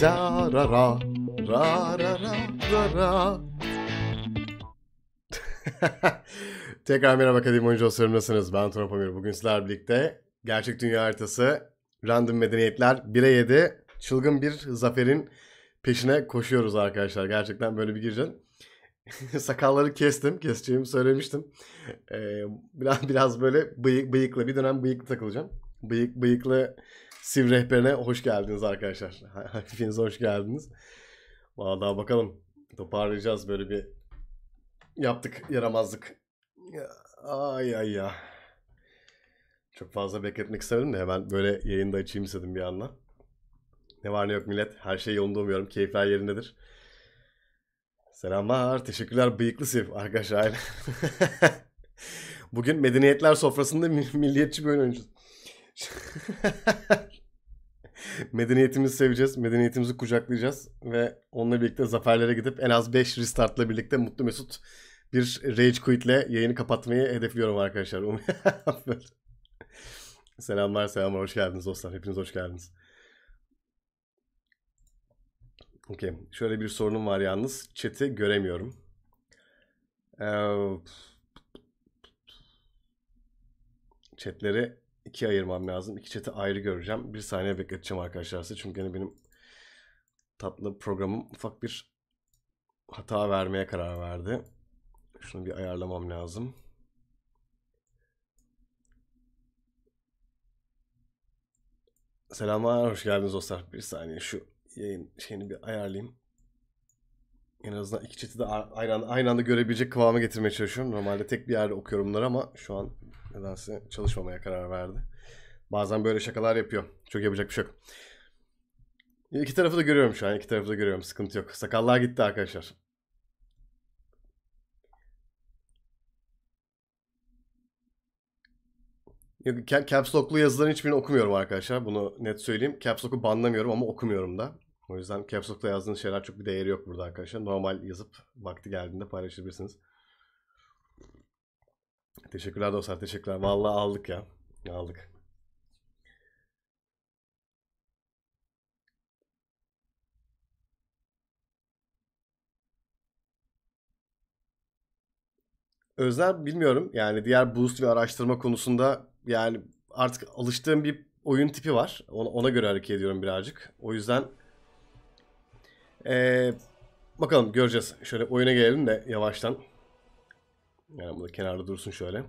Da ra ra ra ra ra ra ra. Tekrar merhaba Kadim Oyuncu Dostlarım nasılsınız? Ben Turan Pamir. Bugün sizler birlikte Gerçek Dünya Haritası, Random Medeniyetler 1'e 7 çılgın bir zaferin peşine koşuyoruz arkadaşlar. Gerçekten böyle bir gireceğim. Sakalları kestim. Keseceğimi söylemiştim. Ee, biraz biraz böyle bıyık, bıyıklı bir dönem bıyıklı takılacağım. Bıyık, bıyıklı Siv Rehber'e hoş geldiniz arkadaşlar. Hepiniz hoş geldiniz. Vallahi bakalım toparlayacağız böyle bir yaptık yaramazlık. Ay ay ya. Çok fazla bekletmek istemedim de hemen böyle yayında açayım istedim bir yandan. Ne var ne yok millet. Her şey yolunda umuyorum. Keyifler yerindedir. Selamlar. Teşekkürler bıyıklı Siv arkadaşlar. Bugün medeniyetler sofrasında milliyetçi bir oyun oynayacağız. medeniyetimizi seveceğiz, medeniyetimizi kucaklayacağız ve onunla birlikte zaferlere gidip en az 5 restartla birlikte mutlu mesut bir rage quit'le yayını kapatmayı hedefliyorum arkadaşlar. selamlar selamlar hoş geldiniz dostlar. Hepiniz hoş geldiniz. Okey. Şöyle bir sorunum var yalnız. Chat'i göremiyorum. Ee, chatleri ikiye ayırmam lazım. İki chat'i ayrı göreceğim. Bir saniye bekleteceğim arkadaşlar size. Çünkü hani benim tatlı programım ufak bir hata vermeye karar verdi. Şunu bir ayarlamam lazım. Selamlar, hoş geldiniz dostlar. Bir saniye şu yayın şeyini bir ayarlayayım. En azından iki chat'i de aynı anda, aynı anda görebilecek kıvama getirmeye çalışıyorum. Normalde tek bir yerde okuyorum ama şu an nedense çalışmamaya karar verdi. Bazen böyle şakalar yapıyor. Çok yapacak bir şey yok. İki tarafı da görüyorum şu an. İki tarafı da görüyorum. Sıkıntı yok. Sakallar gitti arkadaşlar. Yok, caps lock'lu yazıların hiçbirini okumuyorum arkadaşlar. Bunu net söyleyeyim. Caps lock'u banlamıyorum ama okumuyorum da. O yüzden caps lock'la yazdığınız şeyler çok bir değeri yok burada arkadaşlar. Normal yazıp vakti geldiğinde paylaşabilirsiniz. Teşekkürler dostlar teşekkürler. Vallahi aldık ya. Aldık. Özel bilmiyorum. Yani diğer boost ve araştırma konusunda yani artık alıştığım bir oyun tipi var. Ona, ona göre hareket ediyorum birazcık. O yüzden ee, bakalım göreceğiz. Şöyle oyuna gelelim de yavaştan. Yani bu da kenarda dursun şöyle.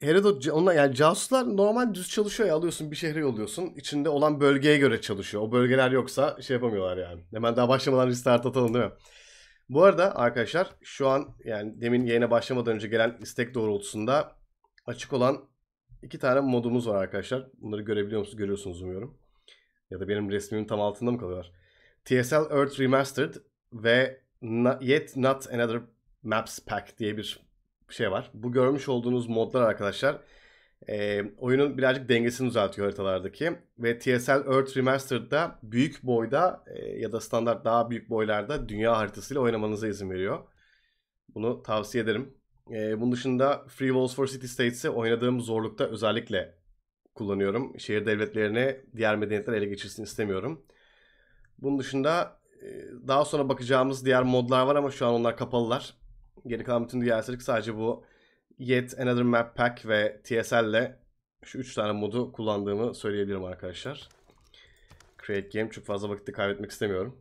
Herodot onlar yani casuslar normal düz çalışıyor ya alıyorsun bir şehre yolluyorsun. İçinde olan bölgeye göre çalışıyor. O bölgeler yoksa şey yapamıyorlar yani. Hemen daha başlamadan restart atalım değil mi? Bu arada arkadaşlar şu an yani demin yayına başlamadan önce gelen istek doğrultusunda açık olan iki tane modumuz var arkadaşlar. Bunları görebiliyor musunuz? Görüyorsunuz umuyorum. Ya da benim resmimin tam altında mı kalıyorlar? TSL Earth Remastered ve not, Yet Not Another Maps Pack diye bir şey var. Bu görmüş olduğunuz modlar arkadaşlar e, oyunun birazcık dengesini düzeltiyor haritalardaki. Ve TSL Earth Remastered'da büyük boyda e, ya da standart daha büyük boylarda dünya haritasıyla oynamanıza izin veriyor. Bunu tavsiye ederim. E, bunun dışında Free Walls for City States'i oynadığım zorlukta özellikle kullanıyorum. Şehir devletlerini diğer medeniyetler ele geçirsin istemiyorum. Bunun dışında ee, daha sonra bakacağımız diğer modlar var ama şu an onlar kapalılar. Geri kalan bütün DLC'lik sadece bu Yet Another Map Pack ve TSL ile şu 3 tane modu kullandığımı söyleyebilirim arkadaşlar. Create Game çok fazla vakitte kaybetmek istemiyorum.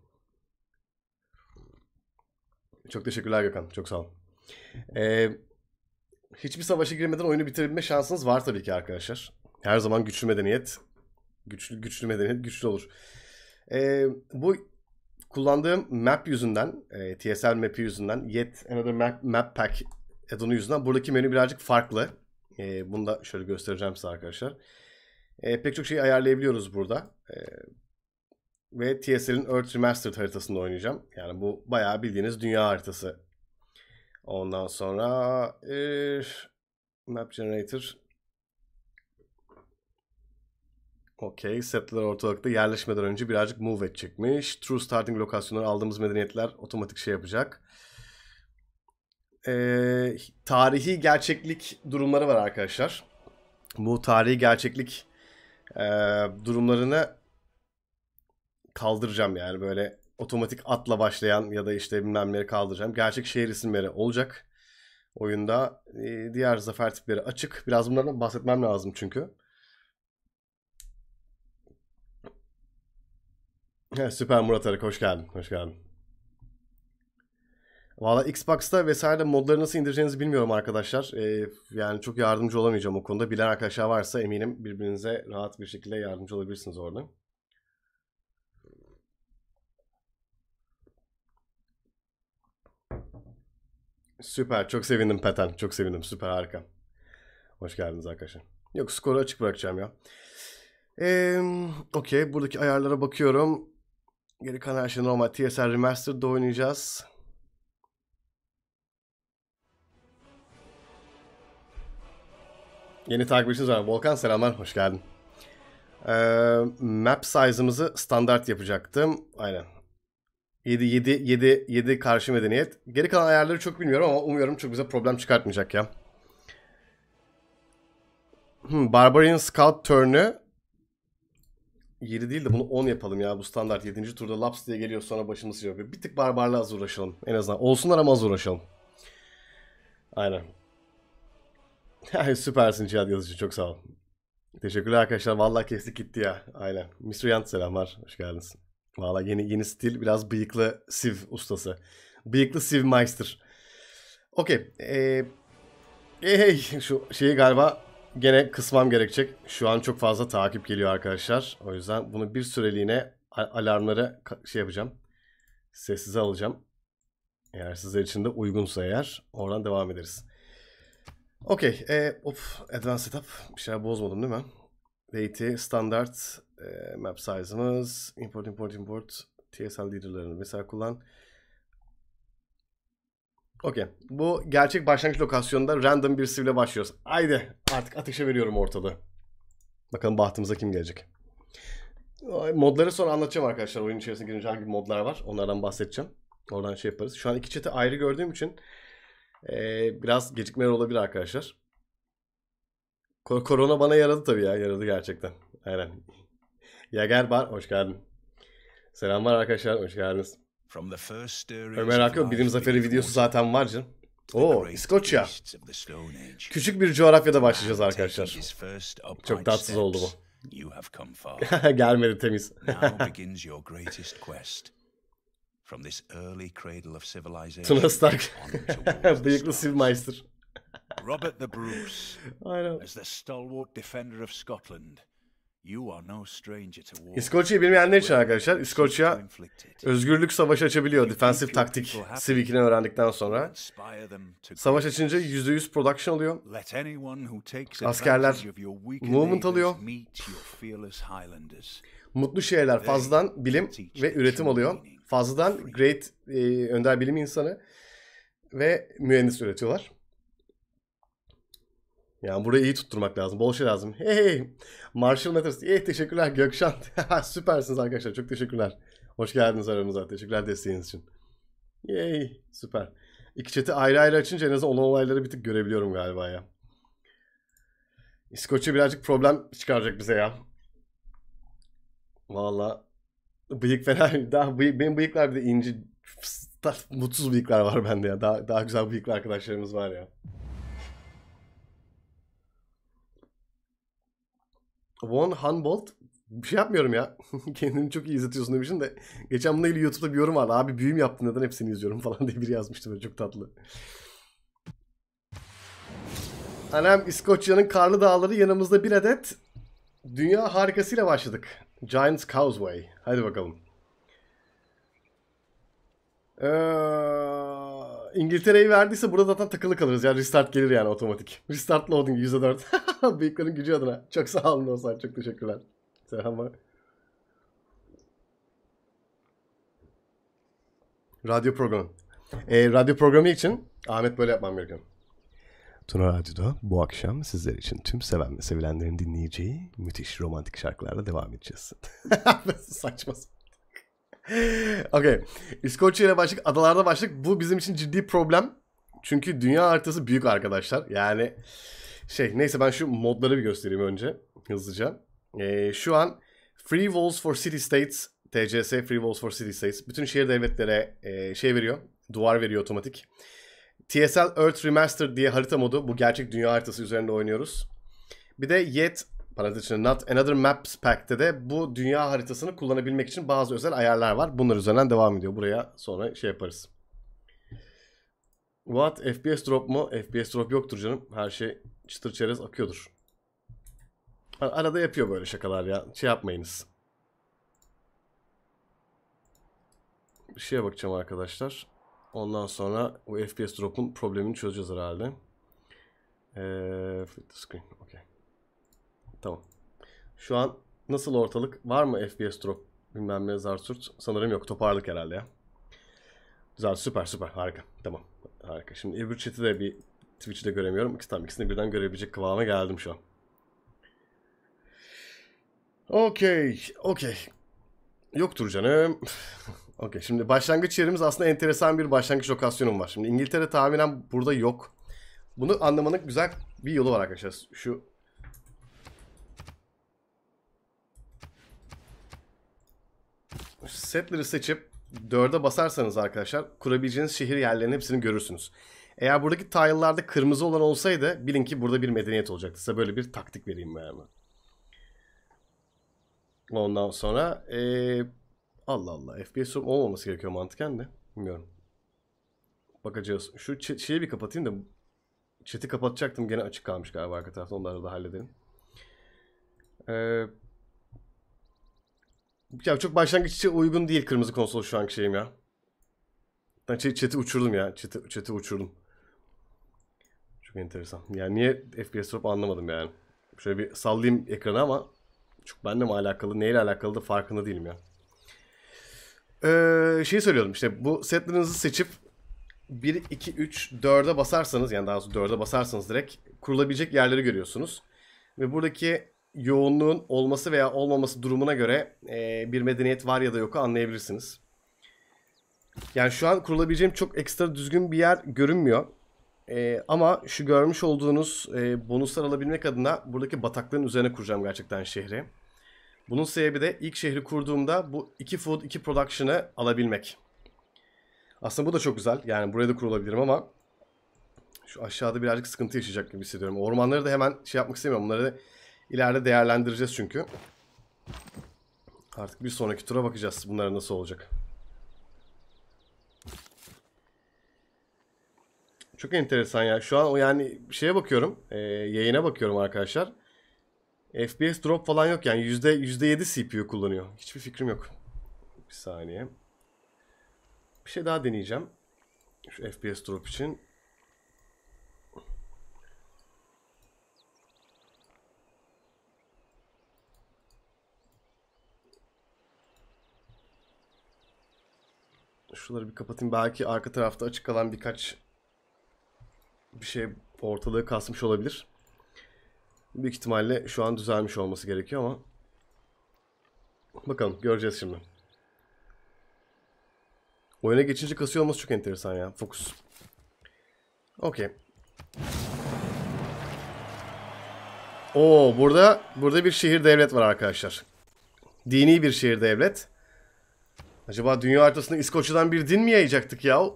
Çok teşekkürler Gökhan. Çok sağ olun. Ee, hiçbir savaşa girmeden oyunu bitirebilme şansınız var tabii ki arkadaşlar. Her zaman güçlü medeniyet. Güçlü, güçlü medeniyet güçlü olur. Ee, bu kullandığım map yüzünden, e, TSL map'i yüzünden, yet another map, map pack addonu yüzünden buradaki menü birazcık farklı. E, bunu da şöyle göstereceğim size arkadaşlar. E, pek çok şeyi ayarlayabiliyoruz burada. E, ve TSL'in Earth Remastered haritasında oynayacağım. Yani bu bayağı bildiğiniz dünya haritası. Ondan sonra e, Map Generator Okey. Settler ortalıkta yerleşmeden önce birazcık move edecekmiş. True starting lokasyonları aldığımız medeniyetler otomatik şey yapacak. Ee, tarihi gerçeklik durumları var arkadaşlar. Bu tarihi gerçeklik e, durumlarını kaldıracağım yani böyle otomatik atla başlayan ya da işte bilmem neleri kaldıracağım. Gerçek şehir isimleri olacak oyunda. E, diğer zafer tipleri açık. Biraz bunlardan bahsetmem lazım çünkü. süper Murat Arık hoş geldin. Hoş geldin. Valla Xbox'ta vesaire modları nasıl indireceğinizi bilmiyorum arkadaşlar. Ee, yani çok yardımcı olamayacağım o konuda. Bilen arkadaşlar varsa eminim birbirinize rahat bir şekilde yardımcı olabilirsiniz orada. Süper. Çok sevindim Peten. Çok sevindim. Süper harika. Hoş geldiniz arkadaşlar. Yok skoru açık bırakacağım ya. Ee, Okey. Buradaki ayarlara bakıyorum. Geri kalan her şey normal. TSR Remastered'da oynayacağız. Yeni takipçiniz var. Volkan selamlar. Hoş geldin. Ee, map size'ımızı standart yapacaktım. Aynen. 7, 7, 7, 7 karşı medeniyet. Geri kalan ayarları çok bilmiyorum ama umuyorum çok bize problem çıkartmayacak ya. Hmm, Barbarian Scout Turn'ü 7 değil de bunu 10 yapalım ya. Bu standart 7. turda laps diye geliyor sonra başımız şey Bir tık barbarla az uğraşalım. En azından olsunlar ama az uğraşalım. Aynen. Süpersin Cihat Yazıcı. Çok sağ ol. Teşekkürler arkadaşlar. Vallahi kestik gitti ya. Aynen. Mr. Yant selamlar. Hoş geldiniz. Valla yeni yeni stil biraz bıyıklı siv ustası. Bıyıklı siv meister. Okey. Ee, hey, şu şeyi galiba gene kısmam gerekecek. Şu an çok fazla takip geliyor arkadaşlar. O yüzden bunu bir süreliğine alarmları şey yapacağım. Sessize alacağım. Eğer sizler için de uygunsa eğer oradan devam ederiz. Okey. E, of, advanced setup. Bir şeyler bozmadım değil mi? Date, standart, e, map size'ımız, import, import, import, TSL leader'larını mesela kullan. Okey. Bu gerçek başlangıç lokasyonunda random bir sivile başlıyoruz. Haydi artık ateşe veriyorum ortalığı. Bakalım bahtımıza kim gelecek. Modları sonra anlatacağım arkadaşlar. Oyun içerisinde girince hangi modlar var. Onlardan bahsedeceğim. Oradan şey yaparız. Şu an iki çete ayrı gördüğüm için ee, biraz gecikmeler olabilir arkadaşlar. Kor korona bana yaradı tabii ya. Yaradı gerçekten. Aynen. Yager Bar hoş geldin. Selamlar arkadaşlar. Hoş geldiniz. Ömer Hakkı bilim zaferi videosu zaten var canım. Oo, İskoçya. Küçük bir coğrafyada başlayacağız arkadaşlar. Çok tatsız oldu bu. Gelmedi temiz. From this early cradle of civilization. Tuna Stark. Bıyıklı Sivmeister. Robert the Bruce. Aynen. As the stalwart defender of Scotland. İskoçya'yı bilmeyenler için arkadaşlar, İskoçya özgürlük savaşı açabiliyor defensif taktik Civic'ini öğrendikten sonra. Savaş açınca %100 production oluyor. Askerler movement alıyor. Mutlu şeyler fazladan bilim ve üretim alıyor. Fazladan great e, önder bilim insanı ve mühendis üretiyorlar. Yani burayı iyi tutturmak lazım. Bol şey lazım. Hey Marshall Matters. Eh teşekkürler Gökşan. Süpersiniz arkadaşlar. Çok teşekkürler. Hoş geldiniz aramıza. Teşekkürler desteğiniz için. Yay. Süper. İki chat'i ayrı ayrı açınca en azından olan olayları bir tık görebiliyorum galiba ya. İskoçya birazcık problem çıkaracak bize ya. Valla bıyık fena. Daha bıyık, benim bıyıklar bir de inci mutsuz bıyıklar var bende ya. Daha, daha güzel bıyıklı arkadaşlarımız var ya. Von Humboldt bir şey yapmıyorum ya. Kendini çok iyi izletiyorsun demişim de. Geçen bununla ilgili YouTube'da bir yorum vardı. Abi büyüm yaptın neden hepsini izliyorum falan diye biri yazmıştı böyle çok tatlı. Annem İskoçya'nın karlı dağları yanımızda bir adet dünya harikasıyla başladık. Giants Causeway. Hadi bakalım. Eee... İngiltere'yi verdiyse burada zaten takılı kalırız. Yani restart gelir yani otomatik. Restart loading %4. Büyüklerin gücü adına. Çok sağ olun Ozan. Çok teşekkürler. Selamlar. Radyo programı. E, radyo programı için Ahmet böyle yapmam gerekiyor. Tuna Radyo'da bu akşam sizler için tüm seven ve sevilenlerin dinleyeceği müthiş romantik şarkılarla devam edeceğiz. Saçma sapan. Okey, İskoçya ile başlık, adalarda başlık. Bu bizim için ciddi problem. Çünkü dünya haritası büyük arkadaşlar. Yani şey neyse ben şu modları bir göstereyim önce hızlıca. Ee, şu an Free Walls for City States, TCS Free Walls for City States. Bütün şehir devletlere e, şey veriyor, duvar veriyor otomatik. TSL Earth Remastered diye harita modu. Bu gerçek dünya haritası üzerinde oynuyoruz. Bir de Yet Parantez içinde not another maps pack'te de bu dünya haritasını kullanabilmek için bazı özel ayarlar var. Bunlar üzerinden devam ediyor. Buraya sonra şey yaparız. What? FPS drop mu? FPS drop yoktur canım. Her şey çıtır çerez akıyordur. Arada yapıyor böyle şakalar ya. Şey yapmayınız. Bir şeye bakacağım arkadaşlar. Ondan sonra bu FPS drop'un problemini çözeceğiz herhalde. Ee, flip the screen. Okay. Tamam. Şu an nasıl ortalık? Var mı FPS drop? Bilmem ne Zartürt. Sanırım yok. Toparlık herhalde ya. Güzel süper süper harika. Tamam harika. Şimdi öbür chat'i de bir Twitch'te göremiyorum. İkisi, tam ikisini birden görebilecek kıvama geldim şu an. Okey. Okey. Yoktur canım. Okey şimdi başlangıç yerimiz aslında enteresan bir başlangıç lokasyonum var. Şimdi İngiltere tahminen burada yok. Bunu anlamanın güzel bir yolu var arkadaşlar. Şu setleri seçip dörde basarsanız arkadaşlar kurabileceğiniz şehir yerlerinin hepsini görürsünüz. Eğer buradaki tile'larda kırmızı olan olsaydı bilin ki burada bir medeniyet olacaktı. Size böyle bir taktik vereyim yani. Ondan sonra ee, Allah Allah FPS olmaması gerekiyor mantıken de. Bilmiyorum. Bakacağız. Şu şeyi bir kapatayım da chat'i kapatacaktım. Gene açık kalmış galiba arka tarafta. Onları da halledelim. Eee ya çok başlangıç için uygun değil kırmızı konsol şu anki şeyim ya. Ben şey, chat'i uçurdum ya. Chat'i chat uçurdum. Çok enteresan. Yani niye FPS drop anlamadım yani. Şöyle bir sallayayım ekranı ama çok benimle mi alakalı, neyle alakalı da farkında değilim ya. Ee, şey söylüyordum işte bu setlerinizi seçip 1, 2, 3, 4'e basarsanız yani daha doğrusu 4'e basarsanız direkt kurulabilecek yerleri görüyorsunuz. Ve buradaki yoğunluğun olması veya olmaması durumuna göre e, bir medeniyet var ya da yoku anlayabilirsiniz. Yani şu an kurulabileceğim çok ekstra düzgün bir yer görünmüyor. E, ama şu görmüş olduğunuz e, bonuslar alabilmek adına buradaki bataklığın üzerine kuracağım gerçekten şehri. Bunun sebebi de ilk şehri kurduğumda bu iki food iki production'ı alabilmek. Aslında bu da çok güzel. Yani buraya da kurulabilirim ama şu aşağıda birazcık sıkıntı yaşayacak gibi hissediyorum. Ormanları da hemen şey yapmak istemiyorum. Bunları İleride değerlendireceğiz çünkü. Artık bir sonraki tura bakacağız bunlar nasıl olacak. Çok enteresan ya. Şu an o yani şeye bakıyorum. E, yayına bakıyorum arkadaşlar. FPS drop falan yok yani. yüzde yüzde yedi CPU kullanıyor. Hiçbir fikrim yok. Bir saniye. Bir şey daha deneyeceğim. Şu FPS drop için. Şunları bir kapatayım. Belki arka tarafta açık kalan birkaç bir şey ortalığı kasmış olabilir. Büyük ihtimalle şu an düzelmiş olması gerekiyor ama bakalım göreceğiz şimdi. Oyuna geçince kasıyor olması çok enteresan ya. Fokus. Okey. Oo burada burada bir şehir devlet var arkadaşlar. Dini bir şehir devlet. Acaba dünya haritasında İskoçya'dan bir din mi yayacaktık ya?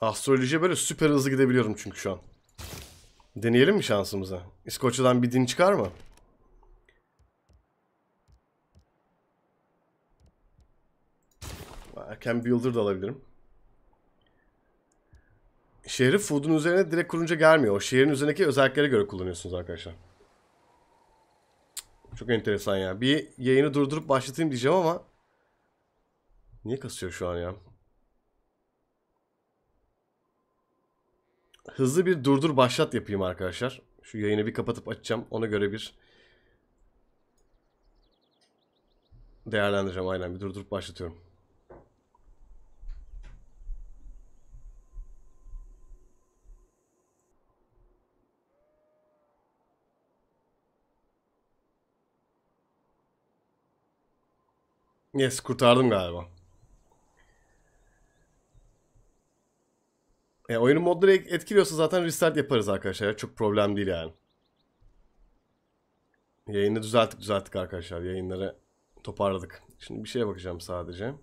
Astrolojiye böyle süper hızlı gidebiliyorum çünkü şu an. Deneyelim mi şansımıza? İskoçya'dan bir din çıkar mı? Erken Builder da alabilirim. Şehri food'un üzerine direkt kurunca gelmiyor. O şehrin üzerindeki özelliklere göre kullanıyorsunuz arkadaşlar. Çok enteresan ya. Bir yayını durdurup başlatayım diyeceğim ama niye kasıyor şu an ya? Hızlı bir durdur başlat yapayım arkadaşlar. Şu yayını bir kapatıp açacağım. Ona göre bir değerlendireceğim. Aynen bir durdurup başlatıyorum. Yes kurtardım galiba. E, oyunun modları etkiliyorsa zaten restart yaparız arkadaşlar. Çok problem değil yani. Yayını düzelttik düzelttik arkadaşlar. Yayınları toparladık. Şimdi bir şeye bakacağım sadece.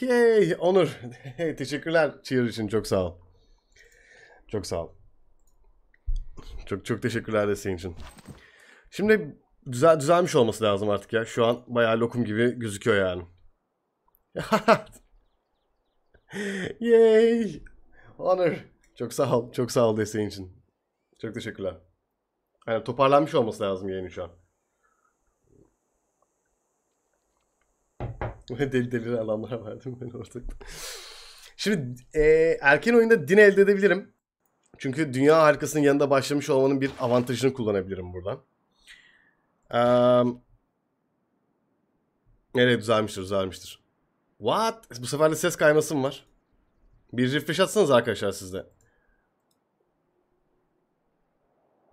Yay Onur. teşekkürler cheer için çok sağ ol. Çok sağ ol. Çok çok teşekkürler desteğin için. Şimdi düzel, düzelmiş olması lazım artık ya. Şu an bayağı lokum gibi gözüküyor yani. Yay! onur, Çok sağ ol. Çok sağ ol desteğin için. Çok teşekkürler. Yani toparlanmış olması lazım yayın şu an. Böyle deli deli alanlar vardı ben ortakta. Şimdi e, erken oyunda din elde edebilirim. Çünkü dünya harikasının yanında başlamış olmanın bir avantajını kullanabilirim buradan. Um, evet düzelmiştir düzelmiştir. What? Bu sefer de ses kayması mı var? Bir refresh atsanız arkadaşlar sizde.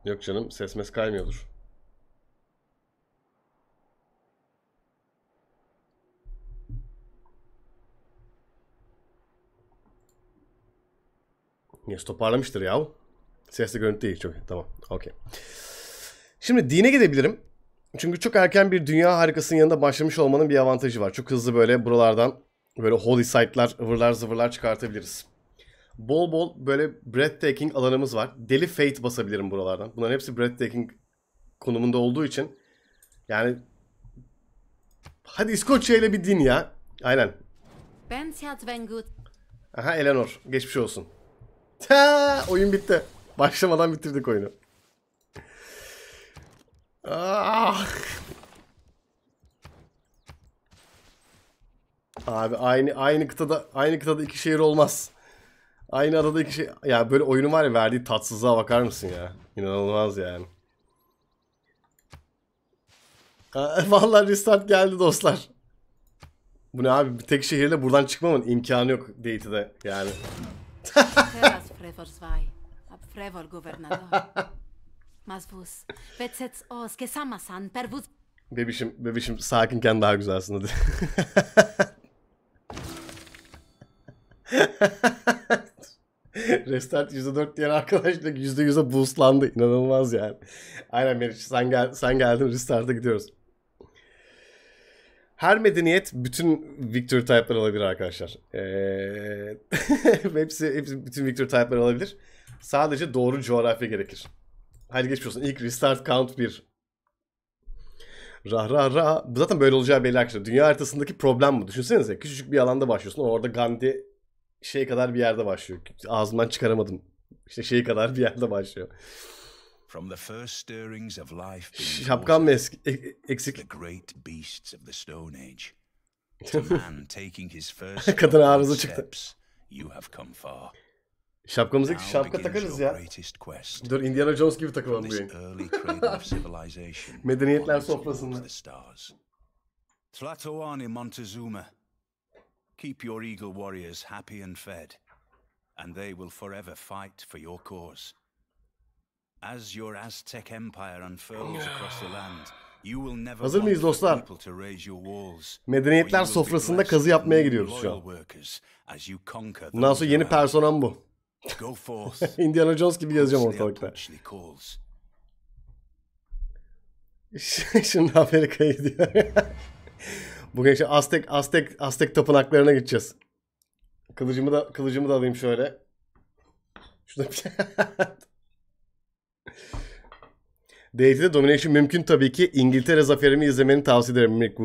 Yok canım ses mes kaymıyordur. Niye toparlamıştır ya. Sesli görüntü değil. Çok iyi. Tamam. Okey. Şimdi dine gidebilirim. Çünkü çok erken bir dünya harikasının yanında başlamış olmanın bir avantajı var. Çok hızlı böyle buralardan böyle holy site'lar, ıvırlar zıvırlar çıkartabiliriz. Bol bol böyle breathtaking alanımız var. Deli Fate basabilirim buralardan. Bunların hepsi breathtaking konumunda olduğu için. Yani hadi İskoçya ile bir din ya. Aynen. Aha Eleanor. Geçmiş olsun. Ta, oyun bitti. Başlamadan bitirdik oyunu. Ah. Abi aynı aynı kıtada aynı kıtada iki şehir olmaz. Aynı adada iki şey ya böyle oyunu var ya verdiği tatsızlığa bakar mısın ya? İnanılmaz yani. Vallahi restart geldi dostlar. Bu ne abi? tek şehirle buradan çıkmamın imkanı yok date'de yani. Frevors vai, ab Frevor guvernador. Mas vus, vetsets os gesamasan per vus... Bebişim, bebişim sakinken daha güzelsin hadi. Restart %4 diyen arkadaşlık da %100'e boostlandı. İnanılmaz yani. Aynen Meriç sen, gel, sen geldin restart'a gidiyoruz her medeniyet bütün Victor type'lar olabilir arkadaşlar. Ee, hepsi, hepsi bütün Victor type'lar olabilir. Sadece doğru coğrafya gerekir. Hadi geçmiş olsun. İlk restart count 1. Rah rah rah. Bu zaten böyle olacağı belli arkadaşlar. Dünya haritasındaki problem bu. Düşünsenize küçücük bir alanda başlıyorsun. Orada Gandhi şey kadar bir yerde başlıyor. Ağzımdan çıkaramadım. İşte şey kadar bir yerde başlıyor. From the first stirrings of life being The great beasts of the Stone Age. To man taking his first steps, You have come far. Şapkamızdaki şapka takarız ya. Dur Indiana Jones gibi takılalım bu Medeniyetler sofrasında. Tlatoani Montezuma. Keep your eagle warriors happy and fed. And they will forever fight for your cause. As your Aztec empire unfurls across the land, you will never Hazır mıyız dostlar? Medeniyetler sofrasında kazı yapmaya gidiyoruz şu an. Bundan sonra yeni personam bu. Indiana Jones gibi yazacağım ortalıkta. Şimdi Amerika'ya gidiyor. Bugün işte Aztek, Aztek, Aztek tapınaklarına gideceğiz. Kılıcımı da, kılıcımı da alayım şöyle. Şurada bir DayZ'de Domination mümkün tabii ki. İngiltere zaferimi izlemeni tavsiye ederim Mick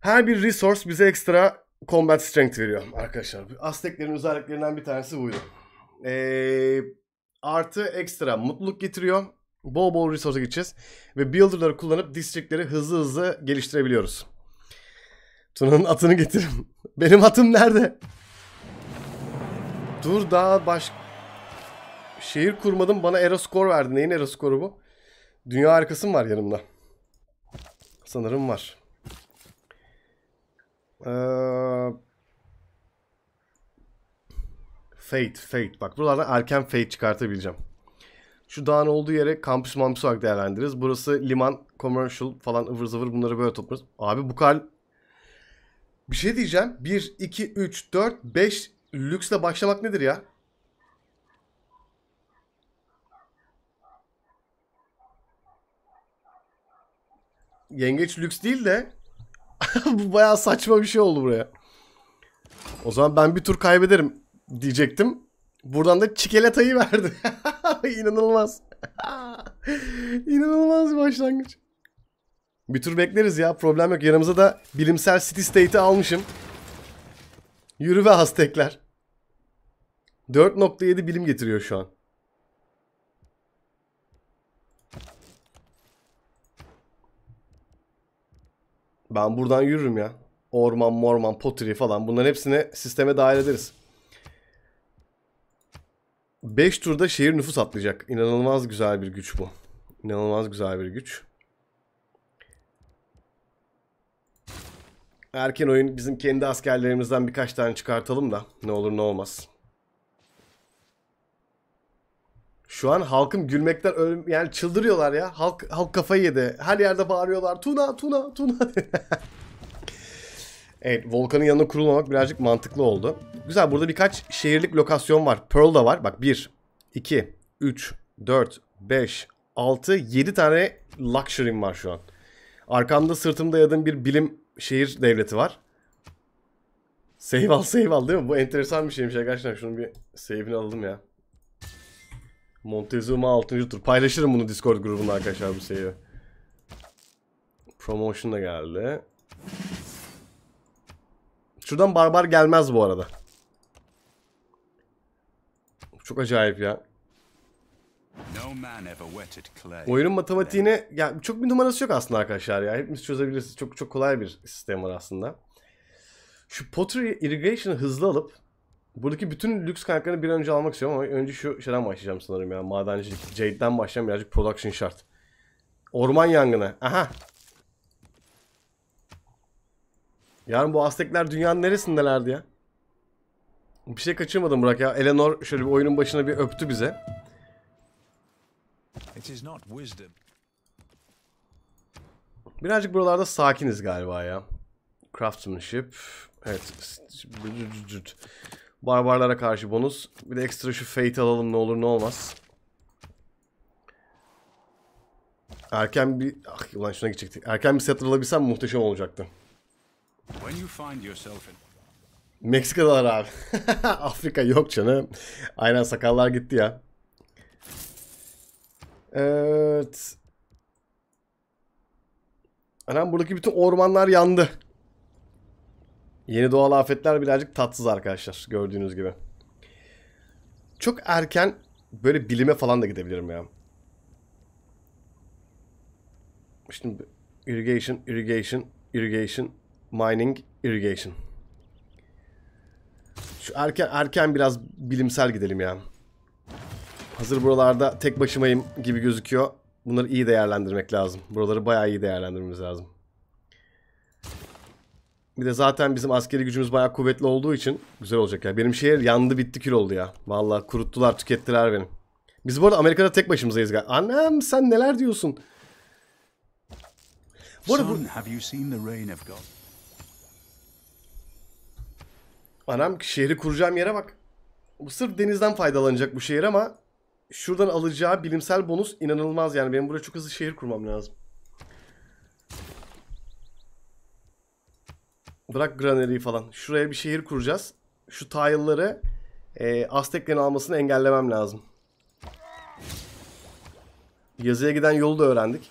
Her bir resource bize ekstra combat strength veriyor arkadaşlar. Azteklerin özelliklerinden bir tanesi buydu. Ee, artı ekstra mutluluk getiriyor. Bol bol resource'a gideceğiz. Ve builder'ları kullanıp district'leri hızlı hızlı geliştirebiliyoruz. Tuna'nın atını getirin. Benim atım nerede? Dur daha başka şehir kurmadım bana era score verdi. Neyin era skoru bu? Dünya harikası var yanımda? Sanırım var. Ee, fate, Fate. Bak buralardan erken Fate çıkartabileceğim. Şu dağın olduğu yere kampüs mampüs olarak değerlendiririz. Burası liman, commercial falan ıvır zıvır bunları böyle toplarız. Abi bu kal... Bir şey diyeceğim. 1, 2, 3, 4, 5 lüksle başlamak nedir ya? Yengeç lüks değil de bu baya saçma bir şey oldu buraya. O zaman ben bir tur kaybederim diyecektim. Buradan da çikolatayı verdi. İnanılmaz. İnanılmaz bir başlangıç. Bir tur bekleriz ya. Problem yok. Yanımıza da bilimsel city state'i almışım. Yürü ve hastekler. 4.7 bilim getiriyor şu an. Ben buradan yürürüm ya. Orman, morman, potri falan. Bunların hepsini sisteme dahil ederiz. 5 turda şehir nüfus atlayacak. İnanılmaz güzel bir güç bu. İnanılmaz güzel bir güç. Erken oyun bizim kendi askerlerimizden birkaç tane çıkartalım da ne olur ne olmaz. Şu an halkım gülmekten ölüm yani çıldırıyorlar ya. Halk halk kafayı yedi. Her yerde bağırıyorlar. Tuna, Tuna, Tuna. evet, volkanın yanına kurulmamak birazcık mantıklı oldu. Güzel, burada birkaç şehirlik lokasyon var. Pearl da var. Bak 1, 2, 3, 4, 5, 6, 7 tane luxury'm var şu an. Arkamda sırtımda yadığım bir bilim şehir devleti var. Save al, save al değil mi? Bu enteresan bir şeymiş arkadaşlar. Şunun bir save'ini alalım ya. Montezuma 6. tur. Paylaşırım bunu Discord grubunda arkadaşlar bu seyi. Promotion da geldi. Şuradan barbar gelmez bu arada. Çok acayip ya. Oyunun matematiğine ya çok bir numarası yok aslında arkadaşlar ya. Hepimiz çözebiliriz. Çok çok kolay bir sistem var aslında. Şu Potter Irrigation'ı hızlı alıp Buradaki bütün lüks kaynaklarını bir önce almak istiyorum ama önce şu şeyden başlayacağım sanırım ya. Madencilik. Jade'den başlayacağım birazcık production şart. Orman yangını. Aha. Yarın bu Aztekler dünyanın neresindelerdi ya? Bir şey kaçırmadım bırak ya. Eleanor şöyle bir oyunun başına bir öptü bize. Birazcık buralarda sakiniz galiba ya. Craftsmanship. Evet. Barbarlara karşı bonus. Bir de ekstra şu Fate alalım ne olur ne olmaz. Erken bir... Ah ulan şuna gidecektik. Erken bir set alabilsem muhteşem olacaktı. Meksika'dalar abi. Afrika yok canım. Aynen sakallar gitti ya. Evet. Anam buradaki bütün ormanlar yandı. Yeni doğal afetler birazcık tatsız arkadaşlar gördüğünüz gibi. Çok erken böyle bilime falan da gidebilirim ya. Şimdi irrigation, irrigation, irrigation, mining, irrigation. Şu erken erken biraz bilimsel gidelim ya. Hazır buralarda tek başımayım gibi gözüküyor. Bunları iyi değerlendirmek lazım. Buraları bayağı iyi değerlendirmemiz lazım. Bir de zaten bizim askeri gücümüz bayağı kuvvetli olduğu için güzel olacak ya. Benim şehir yandı bitti kül oldu ya. Vallahi kuruttular tükettiler beni. Biz bu arada Amerika'da tek başımızayız galiba. Annem sen neler diyorsun? Bu arada bu... Anam şehri kuracağım yere bak. Bu sırf denizden faydalanacak bu şehir ama şuradan alacağı bilimsel bonus inanılmaz yani. Benim buraya çok hızlı şehir kurmam lazım. Bırak graneriyi falan. Şuraya bir şehir kuracağız. Şu tile'ları e, Azteklerin almasını engellemem lazım. Yazıya giden yolu da öğrendik.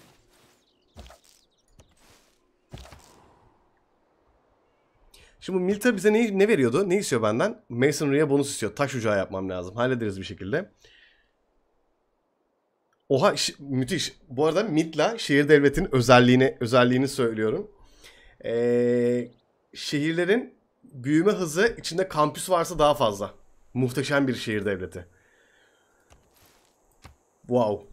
Şimdi bu bize ne, ne veriyordu? Ne istiyor benden? Masonry'e bonus istiyor. Taş ocağı yapmam lazım. Hallederiz bir şekilde. Oha müthiş. Bu arada Midla şehir devletinin özelliğini özelliğini söylüyorum. Ee, şehirlerin büyüme hızı içinde kampüs varsa daha fazla. Muhteşem bir şehir devleti. Wow.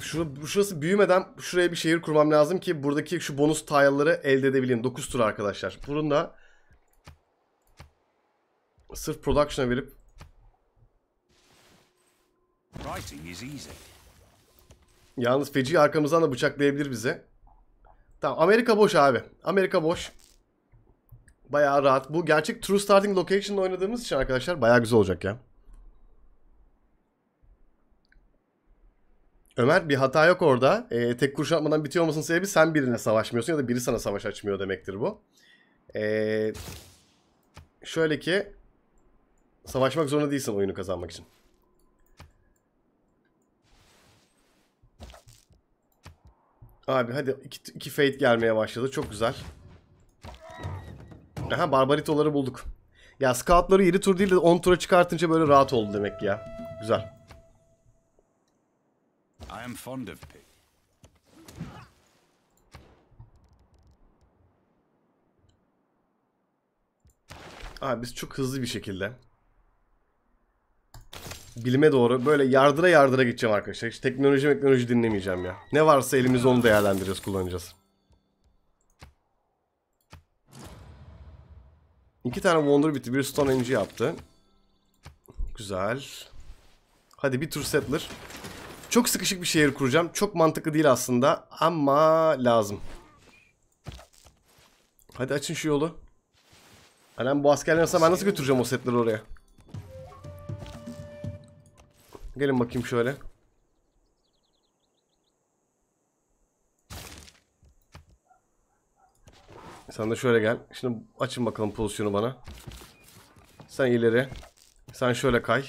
Şur şurası büyümeden şuraya bir şehir kurmam lazım ki buradaki şu bonus tile'ları elde edebileyim. 9 tur arkadaşlar. Bunun da sırf production'a verip Writing is easy. Yalnız feci arkamızdan da bıçaklayabilir bize. Tamam Amerika boş abi. Amerika boş. Bayağı rahat. Bu gerçek True Starting Location'da oynadığımız için arkadaşlar bayağı güzel olacak ya. Ömer bir hata yok orada. Ee, tek kurşun atmadan bitiyor olmasının sebebi sen birine savaşmıyorsun ya da biri sana savaş açmıyor demektir bu. Ee, şöyle ki savaşmak zorunda değilsin oyunu kazanmak için. Abi hadi iki, iki Fate gelmeye başladı. Çok güzel. Aha barbaritoları bulduk. Ya scoutları 7 tur değil de 10 tura çıkartınca böyle rahat oldu demek ya. Güzel. I am fond of pig. Abi biz çok hızlı bir şekilde bilime doğru böyle yardıra yardıra gideceğim arkadaşlar. Hiç teknoloji teknoloji dinlemeyeceğim ya. Ne varsa elimizde onu değerlendireceğiz, kullanacağız. İki tane Wonder bitti. Bir Stone Age yaptı. Güzel. Hadi bir tur Settler. Çok sıkışık bir şehir kuracağım. Çok mantıklı değil aslında ama lazım. Hadi açın şu yolu. Anam bu askerleri ben nasıl götüreceğim o setleri oraya? Gelin bakayım şöyle. Sen de şöyle gel. Şimdi açın bakalım pozisyonu bana. Sen ileri. Sen şöyle kay.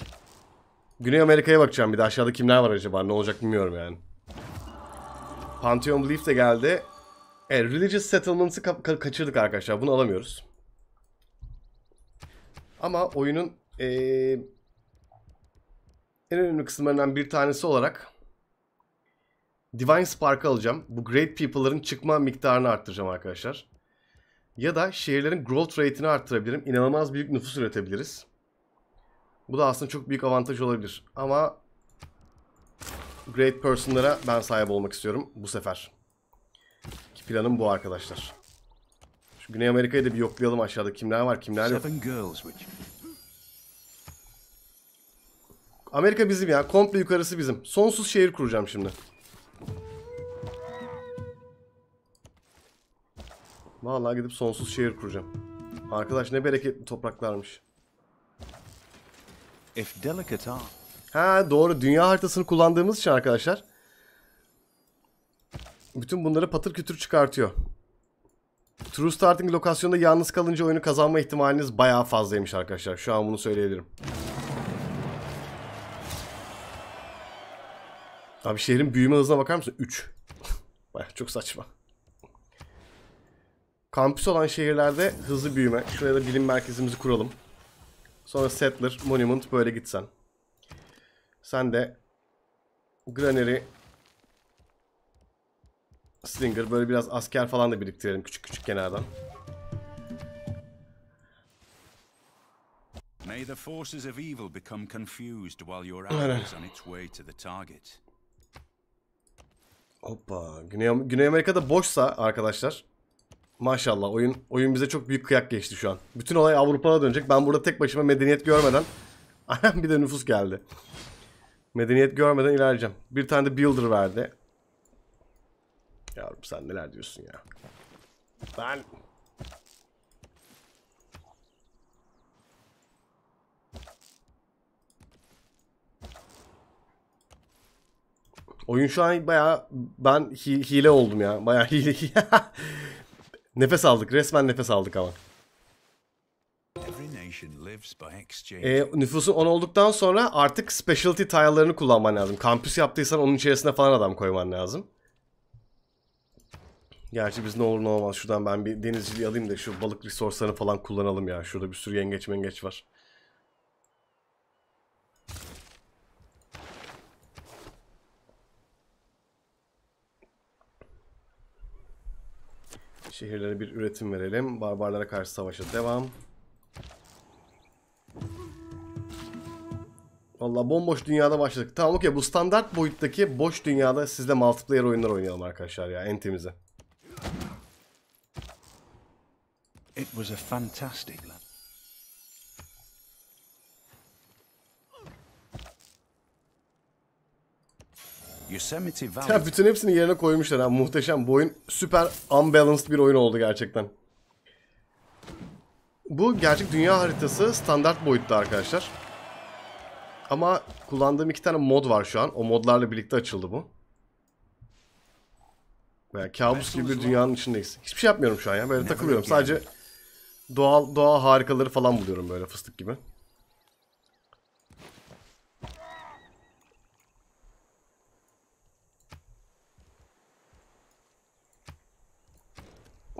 Güney Amerika'ya bakacağım bir de aşağıda kimler var acaba ne olacak bilmiyorum yani. Pantheon Belief de geldi. Evet Religious Settlement'ı ka ka kaçırdık arkadaşlar bunu alamıyoruz. Ama oyunun ee, en önemli kısımlarından bir tanesi olarak Divine Spark alacağım. Bu Great People'ların çıkma miktarını arttıracağım arkadaşlar. Ya da şehirlerin growth rate'ini arttırabilirim. İnanılmaz büyük nüfus üretebiliriz. Bu da aslında çok büyük avantaj olabilir. Ama Great Person'lara ben sahip olmak istiyorum bu sefer. Ki planım bu arkadaşlar. Şu Güney Amerika'yı da bir yoklayalım aşağıda. Kimler var kimler yok. Amerika bizim ya. Komple yukarısı bizim. Sonsuz şehir kuracağım şimdi. Vallahi gidip sonsuz şehir kuracağım. Arkadaş ne bereketli topraklarmış. If delicate are. Ha doğru. Dünya haritasını kullandığımız için arkadaşlar. Bütün bunları patır kütür çıkartıyor. True Starting lokasyonda yalnız kalınca oyunu kazanma ihtimaliniz bayağı fazlaymış arkadaşlar. Şu an bunu söyleyebilirim. Abi şehrin büyüme hızına bakar mısın? 3. Baya çok saçma. Kampüs olan şehirlerde hızlı büyüme. Şuraya da bilim merkezimizi kuralım. Sonra Settler, Monument böyle gitsen. Sen de Granary Slinger böyle biraz asker falan da biriktirelim küçük küçük kenardan. May the forces of evil become confused while your arrow is on its way to the target. Hoppa. Güney, Güney Amerika'da boşsa arkadaşlar. Maşallah oyun oyun bize çok büyük kıyak geçti şu an. Bütün olay Avrupa'ya dönecek. Ben burada tek başıma medeniyet görmeden bir de nüfus geldi. Medeniyet görmeden ilerleyeceğim. Bir tane de builder verdi. Yavrum sen neler diyorsun ya. Ben Oyun şu an baya ben hi- hile oldum ya. Baya hile. nefes aldık. Resmen nefes aldık ama. E, nüfusun 10 olduktan sonra artık specialty tile'larını kullanman lazım. Kampüs yaptıysan onun içerisine falan adam koyman lazım. Gerçi biz ne olur ne olmaz şuradan ben bir denizciliği alayım da şu balık resourcelarını falan kullanalım ya. Şurada bir sürü yengeç mengeç var. Şehirlere bir üretim verelim. Barbarlara karşı savaşa devam. Valla bomboş dünyada başladık. Tamam okey bu standart boyuttaki boş dünyada sizle multiplayer oyunlar oynayalım arkadaşlar ya en temize. It was a fantastic land. Ya bütün hepsini yerine koymuşlar ha. Muhteşem. Bu oyun süper unbalanced bir oyun oldu gerçekten. Bu gerçek dünya haritası standart boyutta arkadaşlar. Ama kullandığım iki tane mod var şu an. O modlarla birlikte açıldı bu. Veya kabus gibi bir dünyanın içindeyiz. Hiçbir şey yapmıyorum şu an ya. Böyle takılıyorum. Sadece doğal doğa harikaları falan buluyorum böyle fıstık gibi.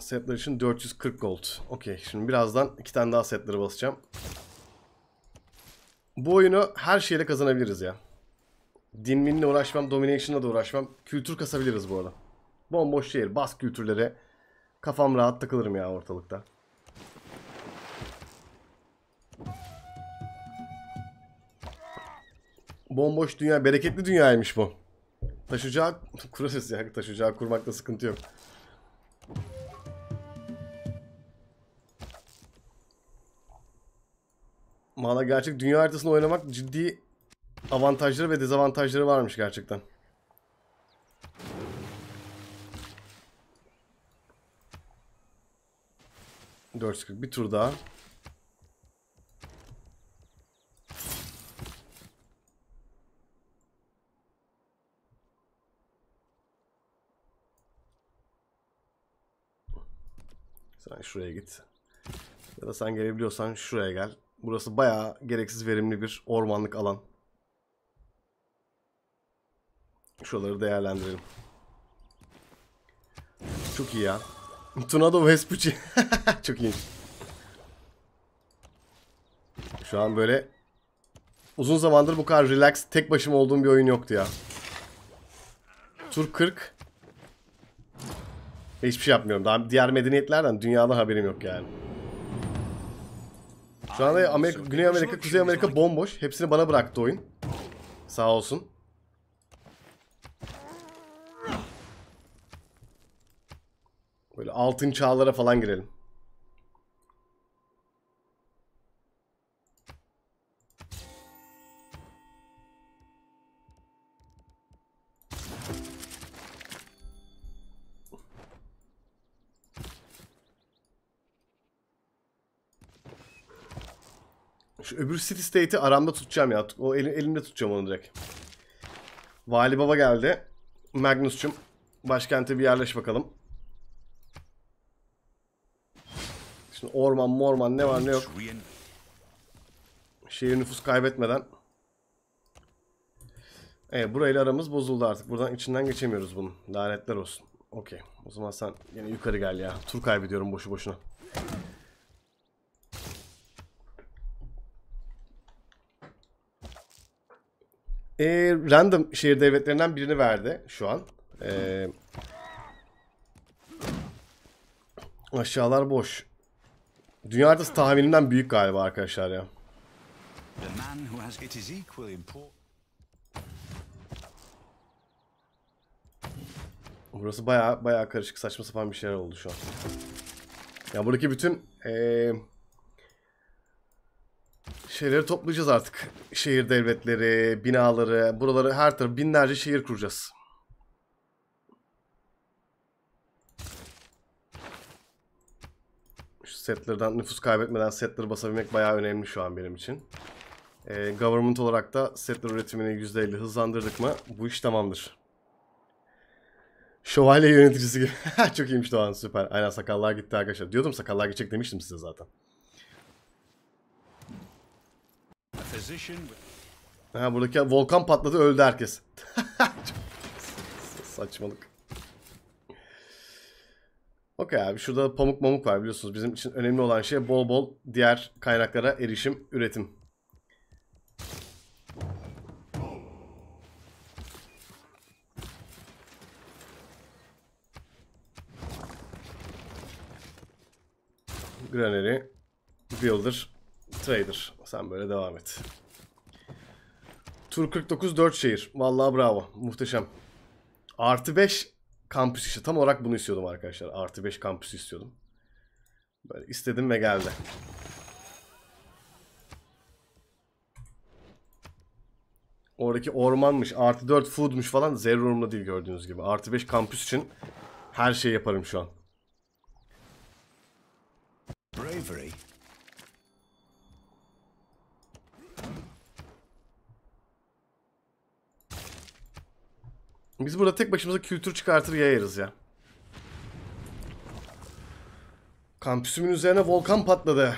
Setler için 440 gold. Okey. Şimdi birazdan iki tane daha setleri basacağım. Bu oyunu her şeyle kazanabiliriz ya. Dinminle uğraşmam, domination'la da uğraşmam. Kültür kasabiliriz bu arada. Bomboş şehir, bas kültürleri. Kafam rahat takılırım ya ortalıkta. Bomboş dünya, bereketli dünyaymış bu. Taşıcağı, kurasız ya taşıcağı kurmakta sıkıntı yok. Valla gerçek dünya haritasını oynamak ciddi avantajları ve dezavantajları varmış gerçekten. Dört bir tur daha. Sen şuraya git. Ya da sen gelebiliyorsan şuraya gel. Burası bayağı gereksiz verimli bir ormanlık alan. Şuraları değerlendirelim. Çok iyi ya. Tunado Vespucci. Çok iyi. Şu an böyle uzun zamandır bu kadar relax tek başıma olduğum bir oyun yoktu ya. Tur 40. Hiçbir şey yapmıyorum. Daha diğer medeniyetlerden dünyada haberim yok yani. Şu anda Amerika, Güney Amerika, Kuzey Amerika bomboş. Hepsini bana bıraktı oyun. Sağ olsun. Böyle altın çağlara falan girelim. öbür city state'i aramda tutacağım ya. O el, elimde tutacağım onu direkt. Vali baba geldi. Magnus'cum başkente bir yerleş bakalım. Şimdi orman morman ne var ne yok. Şehir nüfus kaybetmeden. Evet burayla aramız bozuldu artık. Buradan içinden geçemiyoruz bunun. Lanetler olsun. Okey. O zaman sen yine yukarı gel ya. Tur kaybediyorum boşu boşuna. e, random şehir devletlerinden birini verdi şu an. E, aşağılar boş. Dünya haritası tahminimden büyük galiba arkadaşlar ya. Burası baya baya karışık saçma sapan bir şeyler oldu şu an. Ya buradaki bütün ee, Şeyleri toplayacağız artık. Şehir devletleri, binaları, buraları her tarafı binlerce şehir kuracağız. Şu settler'dan nüfus kaybetmeden setleri basabilmek bayağı önemli şu an benim için. Ee, government olarak da setler üretimini %50 hızlandırdık mı bu iş tamamdır. Şövalye yöneticisi gibi. Çok iyiymiş Doğan süper. Aynen sakallar gitti arkadaşlar. Diyordum sakallar gidecek demiştim size zaten. Ha buradaki volkan patladı öldü herkes. Saçmalık. Okey abi şurada pamuk mamuk var biliyorsunuz. Bizim için önemli olan şey bol bol diğer kaynaklara erişim, üretim. Granary, Builder, Trader. Sen böyle devam et. Tur 49 4 şehir. Vallahi bravo. Muhteşem. Artı 5 kampüs işte. Tam olarak bunu istiyordum arkadaşlar. Artı 5 kampüs istiyordum. Böyle istedim ve geldi. Oradaki ormanmış, artı 4 foodmuş falan zerre umurumda değil gördüğünüz gibi. Artı 5 kampüs için her şeyi yaparım şu an. Bravery Biz burada tek başımıza kültür çıkartır yayarız ya. Kampüsümün üzerine volkan patladı.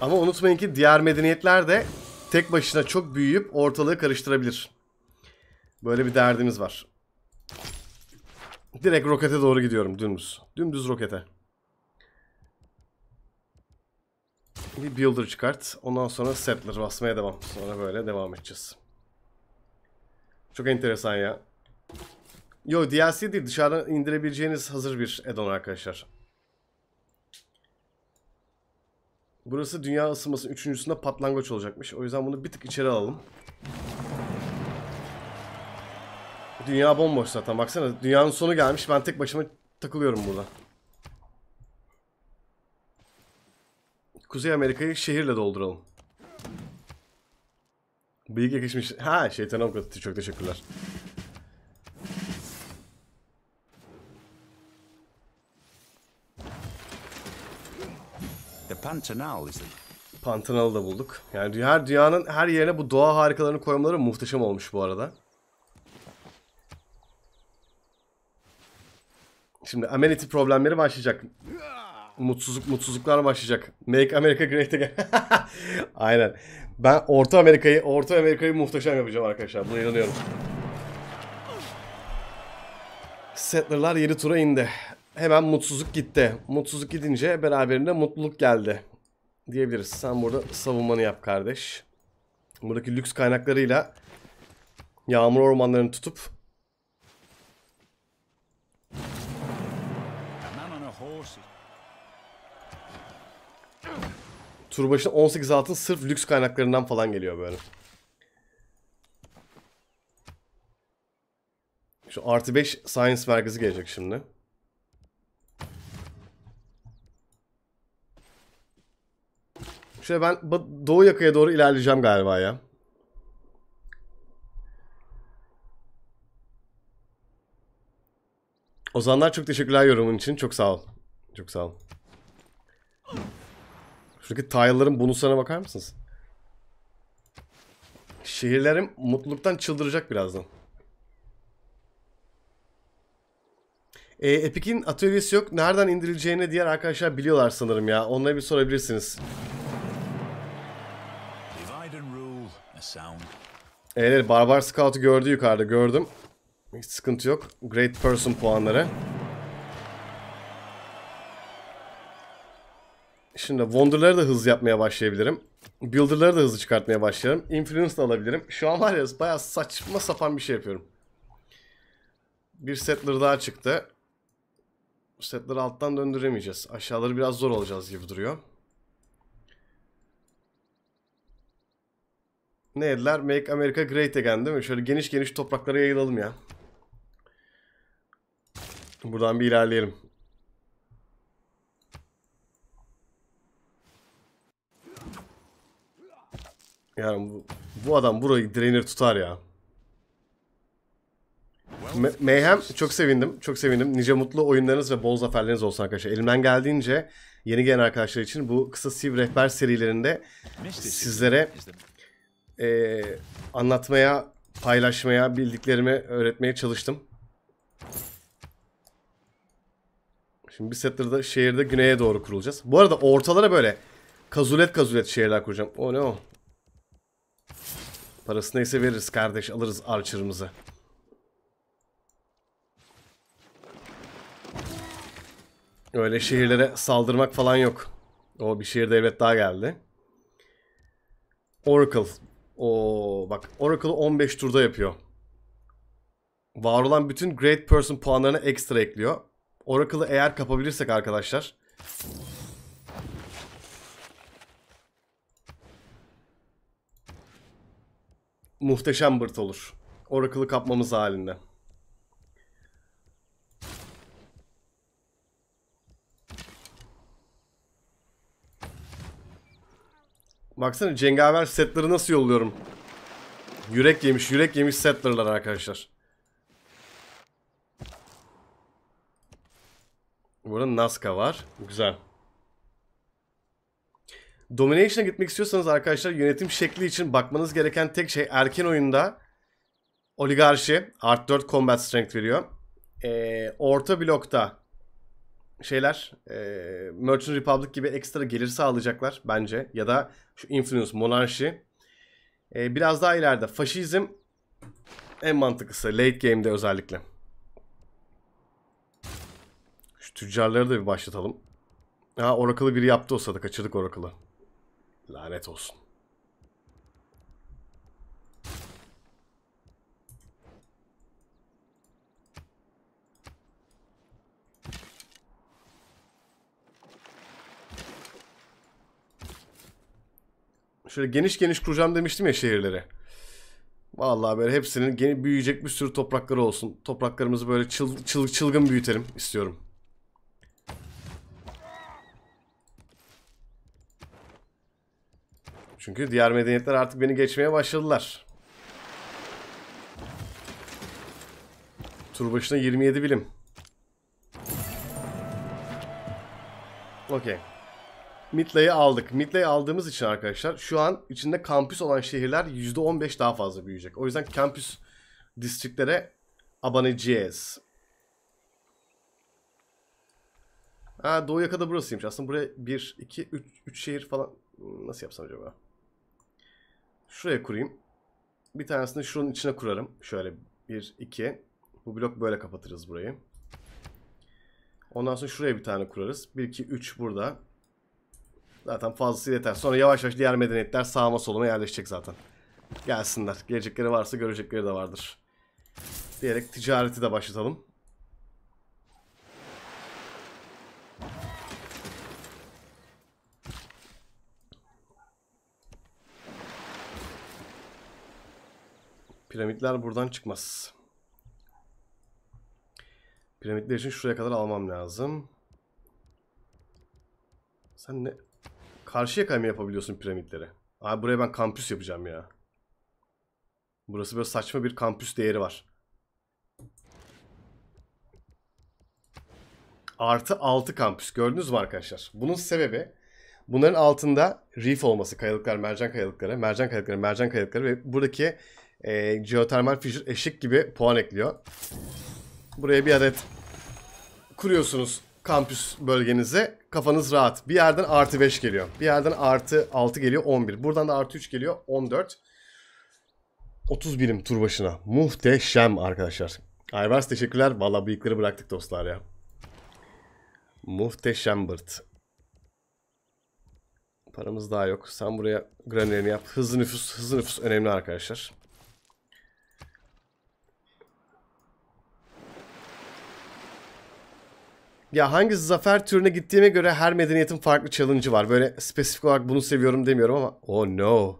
Ama unutmayın ki diğer medeniyetler de tek başına çok büyüyüp ortalığı karıştırabilir. Böyle bir derdimiz var. Direkt rokete doğru gidiyorum dümdüz. Dümdüz rokete. Bir builder çıkart. Ondan sonra settler basmaya devam. Sonra böyle devam edeceğiz. Çok enteresan ya. Yo DLC değil dışarıdan indirebileceğiniz hazır bir addon arkadaşlar. Burası dünya ısınmasının üçüncüsünde patlangoç olacakmış. O yüzden bunu bir tık içeri alalım. Dünya bomboş zaten baksana. Dünyanın sonu gelmiş. Ben tek başıma takılıyorum burada. Kuzey Amerika'yı şehirle dolduralım. Bıyık yakışmış. Ha şeytan avukatı çok teşekkürler. Pantanalı da bulduk. Yani her dünyanın her yerine bu doğa harikalarını koymaları muhteşem olmuş bu arada. Şimdi amenity problemleri başlayacak. Mutsuzluk mutsuzluklar başlayacak. Make America Great Again. Aynen. Ben Orta Amerika'yı Orta Amerika'yı muhteşem yapacağım arkadaşlar. Buna inanıyorum. Settler'lar yeni tura indi. Hemen mutsuzluk gitti. Mutsuzluk gidince beraberinde mutluluk geldi. Diyebiliriz. Sen burada savunmanı yap kardeş. Buradaki lüks kaynaklarıyla yağmur ormanlarını tutup Tur başına 18 altın sırf lüks kaynaklarından falan geliyor böyle. Şu artı 5 science merkezi gelecek şimdi. Şöyle ben doğu yakaya doğru ilerleyeceğim galiba ya. Ozanlar çok teşekkürler yorumun için. Çok sağ ol. Çok sağ ol. Şuradaki tile'ların bonuslarına bakar mısınız? Şehirlerim mutluluktan çıldıracak birazdan. E, Epic'in atölyesi yok. Nereden indirileceğini diğer arkadaşlar biliyorlar sanırım ya. Onlara bir sorabilirsiniz. Evet, Barbar Scout'u gördü yukarıda. Gördüm. Hiç sıkıntı yok. Great Person puanları. Şimdi Wonder'ları da hızlı yapmaya başlayabilirim. Builder'ları da hızlı çıkartmaya başlarım. Influence da alabilirim. Şu an var ya baya saçma sapan bir şey yapıyorum. Bir settler daha çıktı. Bu Settler'ı alttan döndüremeyeceğiz. Aşağıları biraz zor olacağız gibi duruyor. Ne dediler? Make America Great Again değil mi? Şöyle geniş geniş topraklara yayılalım ya. Buradan bir ilerleyelim. Yani bu, bu adam burayı direnir tutar ya. Me Mayhem çok sevindim. Çok sevindim. Nice mutlu oyunlarınız ve bol zaferleriniz olsun arkadaşlar. Elimden geldiğince yeni gelen arkadaşlar için bu kısa Siv Rehber serilerinde sizlere e, anlatmaya, paylaşmaya, bildiklerimi öğretmeye çalıştım. Şimdi bir settler'da şehirde güneye doğru kurulacağız. Bu arada ortalara böyle kazulet kazulet şehirler kuracağım. O ne o? Parası neyse veririz kardeş. Alırız Archer'ımızı. Öyle şehirlere saldırmak falan yok. O bir şehir devlet daha geldi. Oracle. O bak Oracle 15 turda yapıyor. Var olan bütün Great Person puanlarına ekstra ekliyor. Oracle'ı eğer kapabilirsek arkadaşlar muhteşem bırt olur. Oracle'ı kapmamız halinde. Baksana cengaver setleri nasıl yolluyorum. Yürek yemiş, yürek yemiş setlerler arkadaşlar. Burada Nazca var. Güzel. Domination'a gitmek istiyorsanız arkadaşlar yönetim şekli için bakmanız gereken tek şey erken oyunda oligarşi art 4 combat strength veriyor. Ee, orta blokta şeyler e, Merchant Republic gibi ekstra gelir sağlayacaklar bence. Ya da şu influence monarşi. Ee, biraz daha ileride faşizm en mantıklısı late game'de özellikle. Şu tüccarları da bir başlatalım. Ha Oracle'ı biri yaptı olsa da kaçırdık Oracle'ı. Lanet olsun. Şöyle geniş geniş kuracağım demiştim ya şehirleri. Vallahi böyle hepsinin büyüyecek bir sürü toprakları olsun. Topraklarımızı böyle çıl, çıl, çılgın büyütelim istiyorum. Çünkü diğer medeniyetler artık beni geçmeye başladılar. Tur başına 27 bilim. Okey. Midlay'ı aldık. Midlay'ı aldığımız için arkadaşlar şu an içinde kampüs olan şehirler %15 daha fazla büyüyecek. O yüzden kampüs distriklere aboneceğiz. Ha, Doğu yakada burasıymış. Aslında buraya 1, 2, 3, 3 şehir falan nasıl yapsam acaba? Şuraya kurayım. Bir tanesini şunun içine kurarım. Şöyle 1, 2. Bu blok böyle kapatırız burayı. Ondan sonra şuraya bir tane kurarız. 1, 2, 3 burada. Zaten fazlası yeter. Sonra yavaş yavaş diğer medeniyetler sağma soluma yerleşecek zaten. Gelsinler. Gelecekleri varsa görecekleri de vardır. Diyerek ticareti de başlatalım. Piramitler buradan çıkmaz. Piramitler için şuraya kadar almam lazım. Sen ne? Karşıya kayma yapabiliyorsun piramitlere. Abi buraya ben kampüs yapacağım ya. Burası böyle saçma bir kampüs değeri var. Artı 6 kampüs. Gördünüz mü arkadaşlar? Bunun sebebi bunların altında reef olması. Kayalıklar, mercan kayalıkları, mercan kayalıkları, mercan kayalıkları ve buradaki e, ee, Geothermal Fissure eşik gibi puan ekliyor. Buraya bir adet kuruyorsunuz kampüs bölgenize. Kafanız rahat. Bir yerden artı 5 geliyor. Bir yerden artı 6 geliyor 11. Buradan da artı 3 geliyor 14. 30 birim tur başına. Muhteşem arkadaşlar. Ayvars teşekkürler. Valla bıyıkları bıraktık dostlar ya. Muhteşem Bırt. Paramız daha yok. Sen buraya granerini yap. Hızlı nüfus, hızlı nüfus önemli arkadaşlar. Ya hangi zafer türüne gittiğime göre her medeniyetin farklı challenge'ı var. Böyle spesifik olarak bunu seviyorum demiyorum ama. Oh no.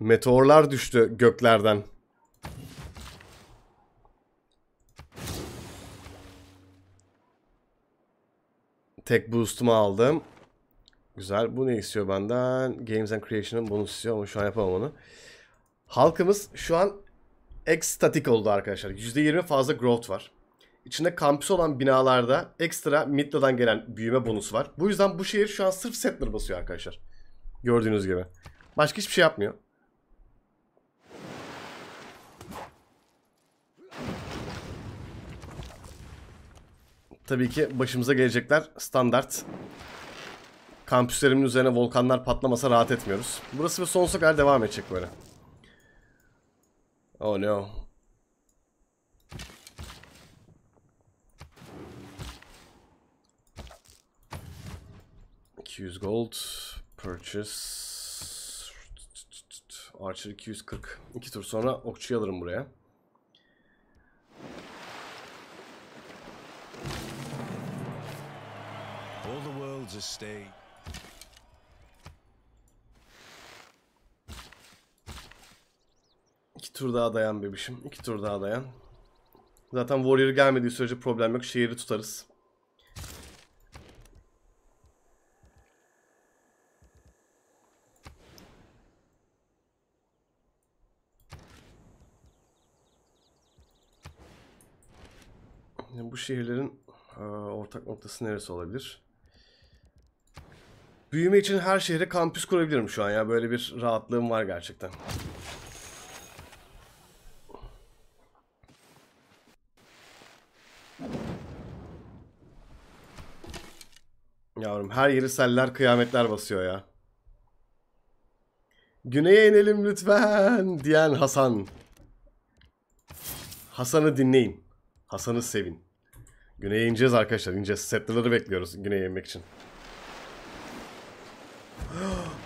Meteorlar düştü göklerden. Tek boost'umu aldım. Güzel. Bu ne istiyor benden? Games and Creation'ın bunu istiyor ama şu an yapamam onu. Halkımız şu an ekstatik oldu arkadaşlar. %20 fazla growth var. İçinde kampüs olan binalarda ekstra Mitla'dan gelen büyüme bonusu var. Bu yüzden bu şehir şu an sırf settler basıyor arkadaşlar. Gördüğünüz gibi. Başka hiçbir şey yapmıyor. Tabii ki başımıza gelecekler standart. Kampüslerimin üzerine volkanlar patlamasa rahat etmiyoruz. Burası bir sonsuza kadar devam edecek böyle. Oh no. 200 gold. Purchase. Archer 240. İki tur sonra okçu alırım buraya. All the world's a stage. İki tur daha dayan bebişim. İki tur daha dayan. Zaten Warrior gelmediği sürece problem yok. Şehri tutarız. şehirlerin e, ortak noktası neresi olabilir? Büyüme için her şehre kampüs kurabilirim şu an ya. Böyle bir rahatlığım var gerçekten. Yavrum her yeri seller kıyametler basıyor ya. Güneye inelim lütfen diyen Hasan. Hasan'ı dinleyin. Hasan'ı sevin. Güney'e ineceğiz arkadaşlar. İneceğiz. Settler'ı bekliyoruz Güney'e inmek için.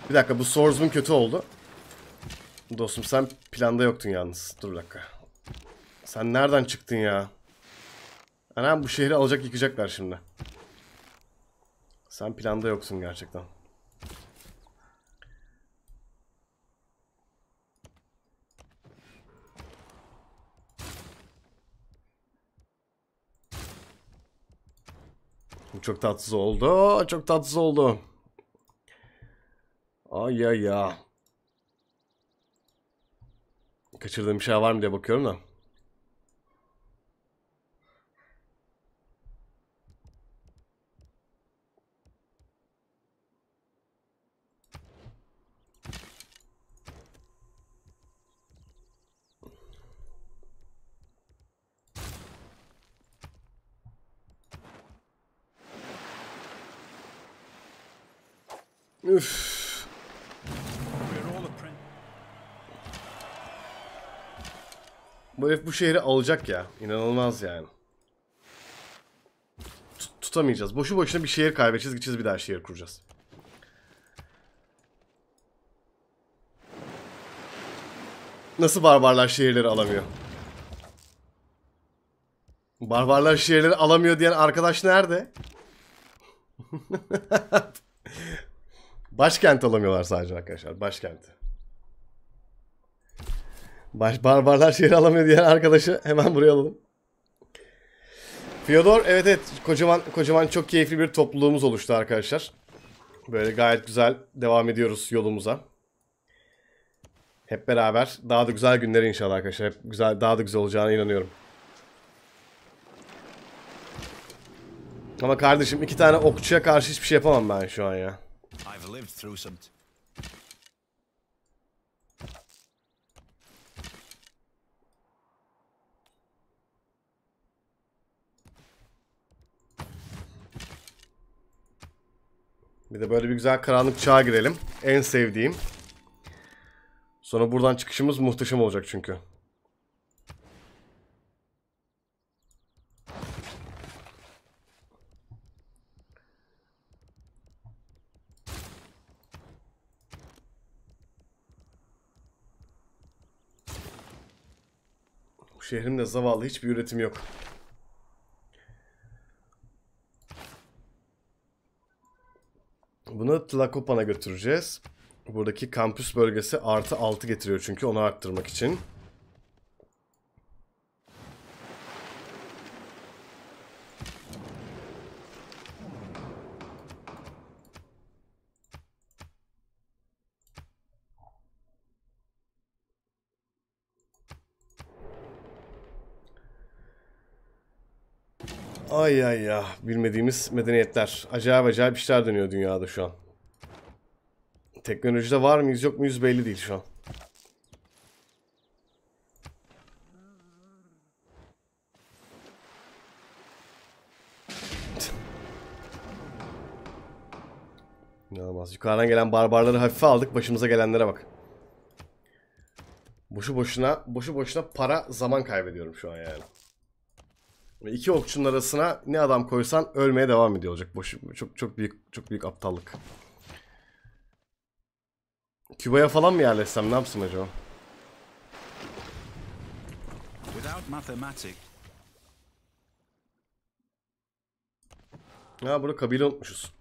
bir dakika bu Swordsman kötü oldu. Dostum sen planda yoktun yalnız. Dur bir dakika. Sen nereden çıktın ya? Anam bu şehri alacak yıkacaklar şimdi. Sen planda yoksun gerçekten. çok tatsız oldu. Çok tatsız oldu. Ay ya ya. Kaçırdığım bir şey var mı diye bakıyorum da. Üf. Bu herif bu şehri alacak ya. İnanılmaz yani. Tut tutamayacağız. Boşu boşuna bir şehir kaybedeceğiz. Gideceğiz bir daha şehir kuracağız. Nasıl barbarlar şehirleri alamıyor? Barbarlar şehirleri alamıyor diyen arkadaş nerede? Başkent alamıyorlar sadece arkadaşlar. Başkenti. Baş, barbarlar şehri alamıyor diyen arkadaşı hemen buraya alalım. Fyodor evet evet kocaman kocaman çok keyifli bir topluluğumuz oluştu arkadaşlar. Böyle gayet güzel devam ediyoruz yolumuza. Hep beraber daha da güzel günler inşallah arkadaşlar. Hep güzel daha da güzel olacağına inanıyorum. Ama kardeşim iki tane okçuya karşı hiçbir şey yapamam ben şu an ya. I've lived through some... Bir de böyle bir güzel karanlık çağa girelim. En sevdiğim. Sonra buradan çıkışımız muhteşem olacak çünkü. Şehrimde zavallı hiçbir üretim yok. Bunu Tlakopan'a götüreceğiz. Buradaki kampüs bölgesi artı 6 getiriyor çünkü onu arttırmak için. Ay ay ya. Ah. Bilmediğimiz medeniyetler. Acayip acayip işler dönüyor dünyada şu an. Teknolojide var mıyız yok muyuz belli değil şu an. İnanılmaz. Yukarıdan gelen barbarları hafife aldık. Başımıza gelenlere bak. Boşu boşuna, boşu boşuna para zaman kaybediyorum şu an yani. İki okçunun arasına ne adam koysan ölmeye devam ediyor olacak. Boş, çok çok büyük çok büyük aptallık. Küba'ya falan mı yerleşsem ne yapsın acaba? Ha burada kabile unutmuşuz.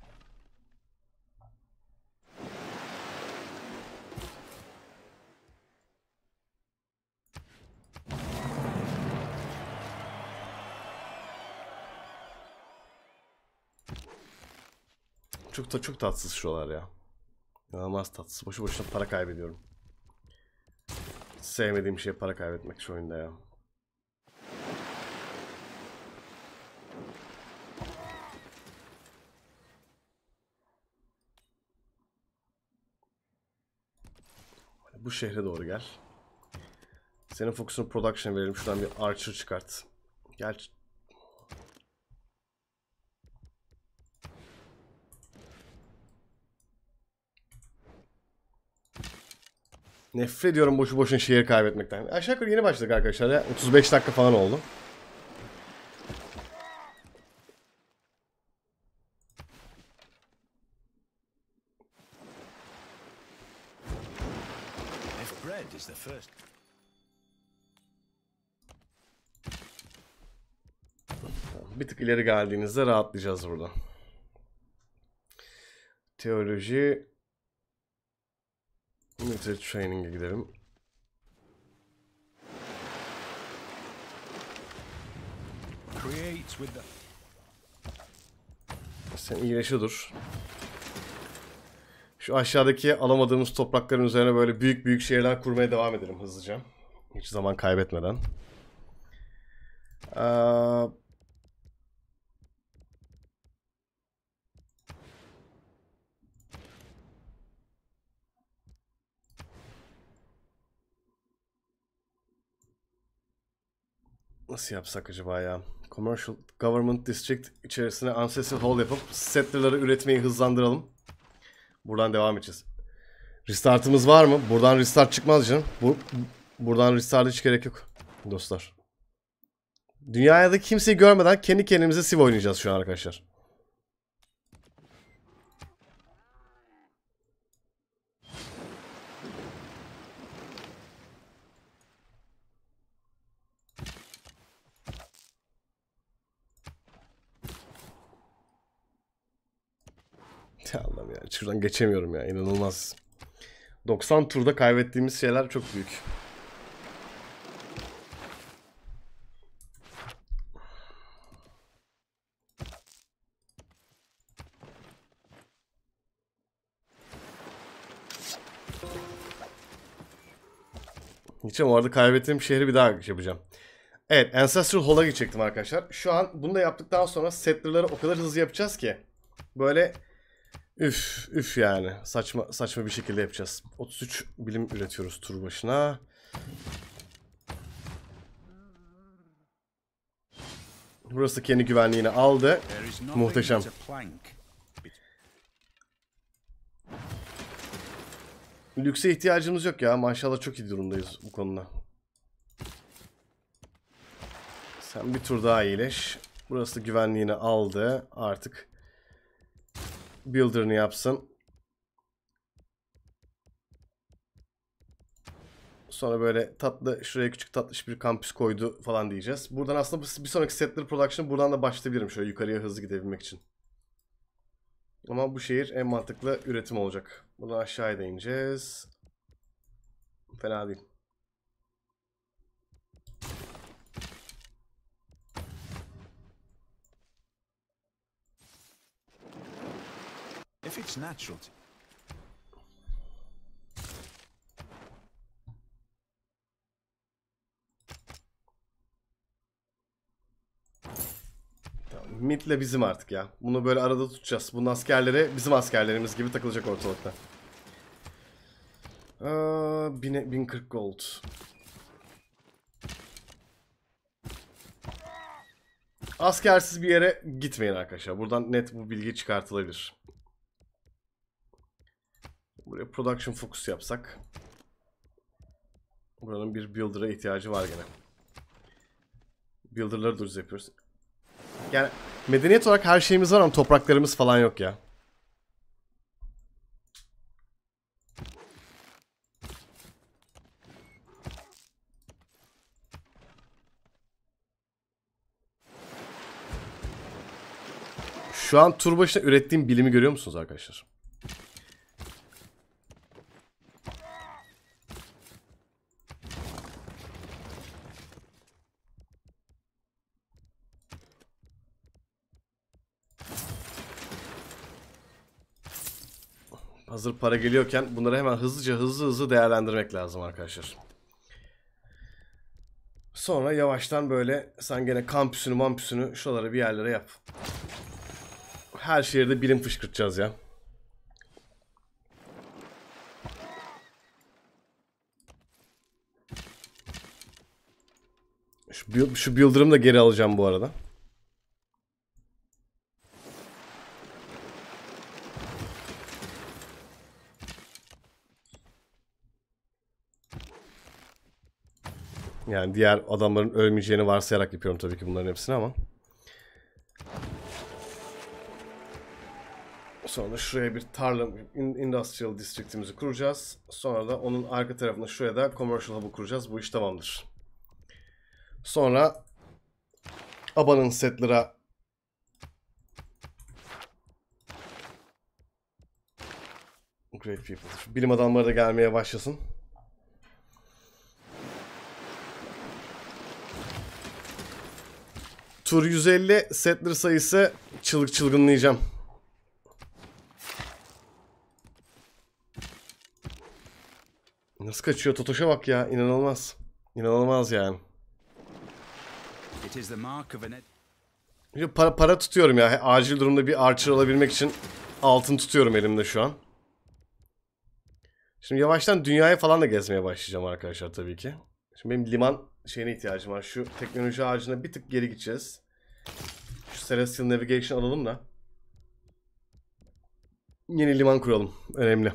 Çok da çok tatsız şuralar ya. İnanılmaz tatsız. Boşu boşuna para kaybediyorum. sevmediğim şey para kaybetmek şu oyunda ya. Bu şehre doğru gel. Senin fokusunu production verelim. Şuradan bir archer çıkart. Gel Nefret ediyorum boşu boşun şehir kaybetmekten. Aşağı yukarı yeni başladık arkadaşlar ya. 35 dakika falan oldu. Bir tık ileri geldiğinizde rahatlayacağız burada. Teoloji Military training'e gidelim. Sen dur. Şu aşağıdaki alamadığımız toprakların üzerine böyle büyük büyük şehirler kurmaya devam edelim hızlıca. Hiç zaman kaybetmeden. Eee... nasıl yapsak acaba ya? Commercial Government District içerisine Ancestral Hall yapıp settler'ları üretmeyi hızlandıralım. Buradan devam edeceğiz. Restart'ımız var mı? Buradan restart çıkmaz canım. Bu, buradan restart hiç gerek yok dostlar. Dünyada kimseyi görmeden kendi kendimize Civ oynayacağız şu an arkadaşlar. şuradan geçemiyorum ya inanılmaz. 90 turda kaybettiğimiz şeyler çok büyük. Gideceğim orada kaybettiğim şehri bir daha yapacağım. Evet Ancestral Hall'a geçecektim arkadaşlar. Şu an bunu da yaptıktan sonra Settler'ları o kadar hızlı yapacağız ki. Böyle Üf üf yani. Saçma saçma bir şekilde yapacağız. 33 bilim üretiyoruz tur başına. Burası kendi güvenliğini aldı. Muhteşem. Lükse ihtiyacımız yok ya. Maşallah çok iyi durumdayız bu konuda. Sen bir tur daha iyileş. Burası güvenliğini aldı. Artık builder'ını yapsın. Sonra böyle tatlı şuraya küçük tatlış bir kampüs koydu falan diyeceğiz. Buradan aslında bir sonraki Settler Production'ı buradan da başlayabilirim şöyle yukarıya hızlı gidebilmek için. Ama bu şehir en mantıklı üretim olacak. Buradan aşağıya da ineceğiz. Fena değil. If it's natural to... Mid'le bizim artık ya. Bunu böyle arada tutacağız. Bunun askerleri bizim askerlerimiz gibi takılacak ortalıkta. Ee, 1040 gold. Askersiz bir yere gitmeyin arkadaşlar. Buradan net bu bilgi çıkartılabilir. Buraya production focus yapsak. Buranın bir builder'a ihtiyacı var gene. Builder'ları duruz yapıyoruz. Yani medeniyet olarak her şeyimiz var ama topraklarımız falan yok ya. Şu an tur başına ürettiğim bilimi görüyor musunuz arkadaşlar? Hazır para geliyorken bunları hemen hızlıca hızlı hızlı değerlendirmek lazım arkadaşlar. Sonra yavaştan böyle sen gene kampüsünü mampüsünü şuralara bir yerlere yap. Her şehirde bilim fışkırtacağız ya. Şu, şu Builder'ımı da geri alacağım bu arada. Yani diğer adamların ölmeyeceğini varsayarak yapıyorum tabii ki bunların hepsini ama. Sonra şuraya bir tarla industrial district'imizi kuracağız. Sonra da onun arka tarafına şuraya da commercial hub'u kuracağız. Bu iş tamamdır. Sonra Aba'nın settler'a Great people. Bilim adamları da gelmeye başlasın. Tur 150 settler sayısı çılgın çılgınlayacağım. Nasıl kaçıyor Totoş'a bak ya inanılmaz. İnanılmaz yani. Bir para, para tutuyorum ya. Acil durumda bir archer alabilmek için altın tutuyorum elimde şu an. Şimdi yavaştan dünyaya falan da gezmeye başlayacağım arkadaşlar tabii ki. Şimdi benim liman şeyine ihtiyacım var. Şu teknoloji ağacına bir tık geri gideceğiz. Şu Celestial Navigation alalım da. Yeni liman kuralım. Önemli.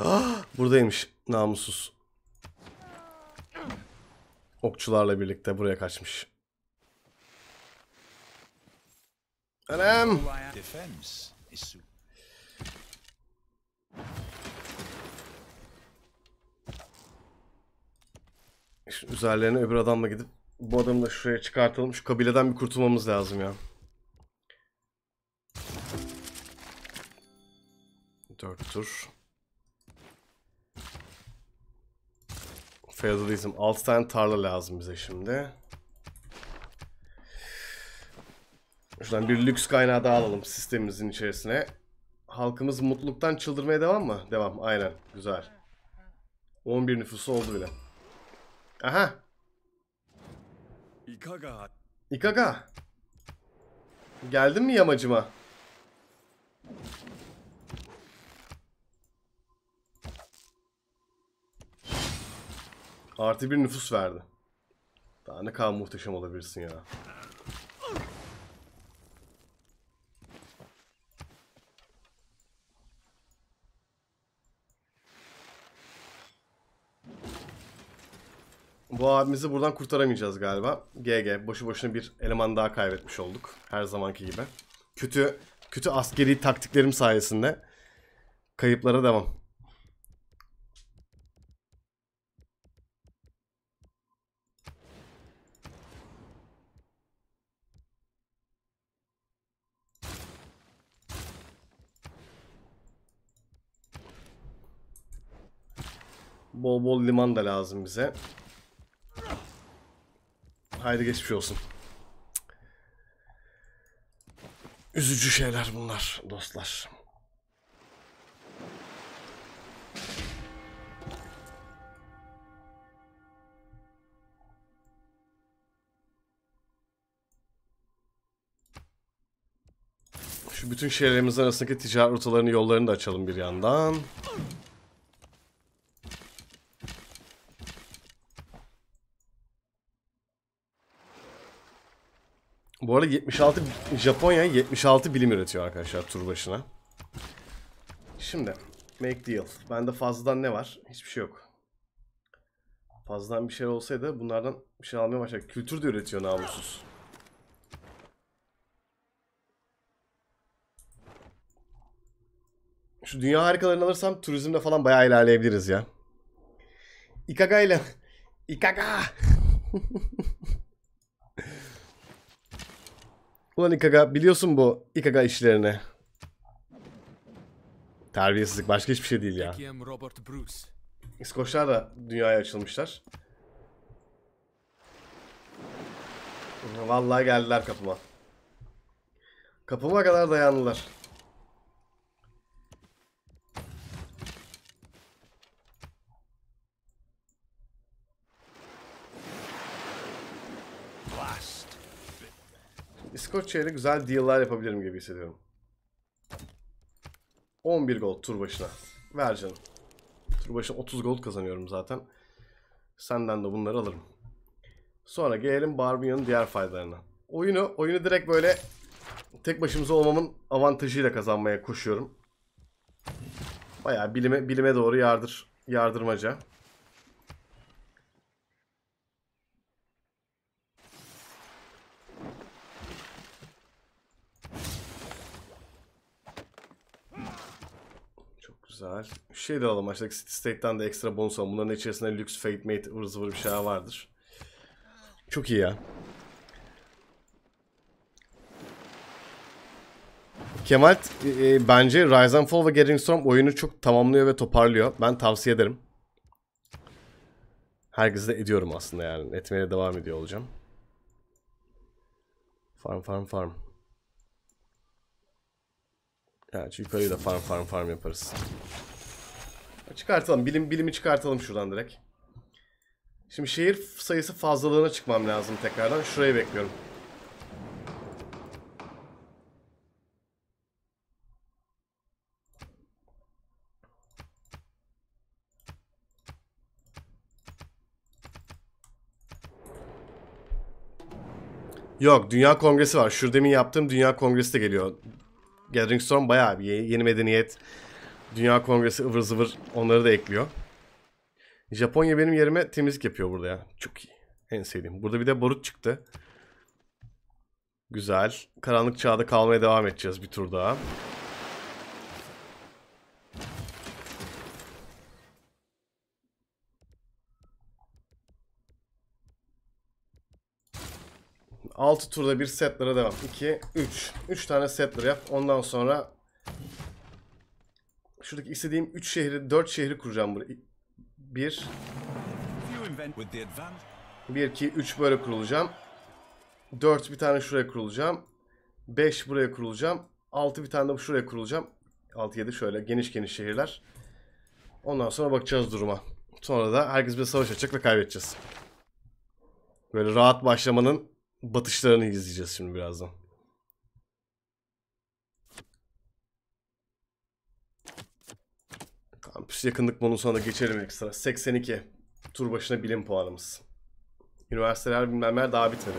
Ah, buradaymış namussuz. Okçularla birlikte buraya kaçmış. Anam! üzerlerine öbür adamla gidip bu adamı da şuraya çıkartalım. Şu kabileden bir kurtulmamız lazım ya. Dört tur. Feodalizm. 6 tane tarla lazım bize şimdi. Şuradan bir lüks kaynağı daha alalım sistemimizin içerisine. Halkımız mutluluktan çıldırmaya devam mı? Devam. Aynen. Güzel. 11 nüfusu oldu bile. Aha. İkaga. İkaga. Geldin mi yamacıma? Artı bir nüfus verdi. Daha ne kadar muhteşem olabilirsin ya. Bu abimizi buradan kurtaramayacağız galiba. GG. Boşu boşuna bir eleman daha kaybetmiş olduk. Her zamanki gibi. Kötü kötü askeri taktiklerim sayesinde kayıplara devam. Bol bol liman da lazım bize. Haydi geçmiş olsun. Üzücü şeyler bunlar dostlar. Şu bütün şehirlerimiz arasındaki ticaret rotalarını yollarını da açalım bir yandan. Bu arada 76 Japonya 76 bilim üretiyor arkadaşlar tur başına. Şimdi make deal. Bende fazladan ne var? Hiçbir şey yok. Fazladan bir şey olsaydı bunlardan bir şey almaya başlar. Kültür de üretiyor namussuz. Şu dünya harikalarını alırsam turizmde falan bayağı ilerleyebiliriz ya. Ikaga ile Ikaga Ulan İKAGA biliyorsun bu İKAGA işlerini. Terbiyesizlik başka hiçbir şey değil ya. İskoçlar da dünyaya açılmışlar. Vallahi geldiler kapıma. Kapıma kadar dayandılar. İskoçya ile güzel deal'lar yapabilirim gibi hissediyorum. 11 gold tur başına. Ver canım. Tur başına 30 gold kazanıyorum zaten. Senden de bunları alırım. Sonra gelelim Barbie'nin diğer faydalarına. Oyunu oyunu direkt böyle tek başımıza olmamın avantajıyla kazanmaya koşuyorum. Bayağı bilime bilime doğru yardır yardırmaca. Güzel. Şey de alalım aşağıdaki City State'den de ekstra bonus alalım. Bunların içerisinde lüks, fate, mate, ıvır bir şey vardır. Çok iyi ya. Kemal e, e, bence Rise and Fall ve Gathering Storm oyunu çok tamamlıyor ve toparlıyor. Ben tavsiye ederim. Herkese de ediyorum aslında yani. Etmeye devam ediyor olacağım. Farm farm farm. Yani şu yukarıyı da farm farm farm yaparız. Çıkartalım. Bilim bilimi çıkartalım şuradan direkt. Şimdi şehir sayısı fazlalığına çıkmam lazım tekrardan. Şurayı bekliyorum. Yok, Dünya Kongresi var. Şurada demin yaptığım Dünya Kongresi de geliyor. Gathering Storm bayağı bir yeni medeniyet, dünya kongresi ıvır zıvır onları da ekliyor. Japonya benim yerime temizlik yapıyor burada ya. Çok iyi. En sevdiğim. Burada bir de Borut çıktı. Güzel. Karanlık çağda kalmaya devam edeceğiz bir tur daha. 6 turda bir setlere devam. 2, 3. 3 tane setler yap. Ondan sonra şuradaki istediğim 3 şehri, 4 şehri kuracağım buraya. 1 1, 2, 3 böyle kurulacağım. 4 bir tane şuraya kurulacağım. 5 buraya kurulacağım. 6 bir tane de şuraya kurulacağım. 6-7 şöyle geniş geniş şehirler. Ondan sonra bakacağız duruma. Sonra da herkes bir savaş açacak ve kaybedeceğiz. Böyle rahat başlamanın batışlarını izleyeceğiz şimdi birazdan. Kampüs yakınlık bonusuna da geçelim ekstra. 82. Tur başına bilim puanımız. Üniversiteler bilmemler daha bitmedi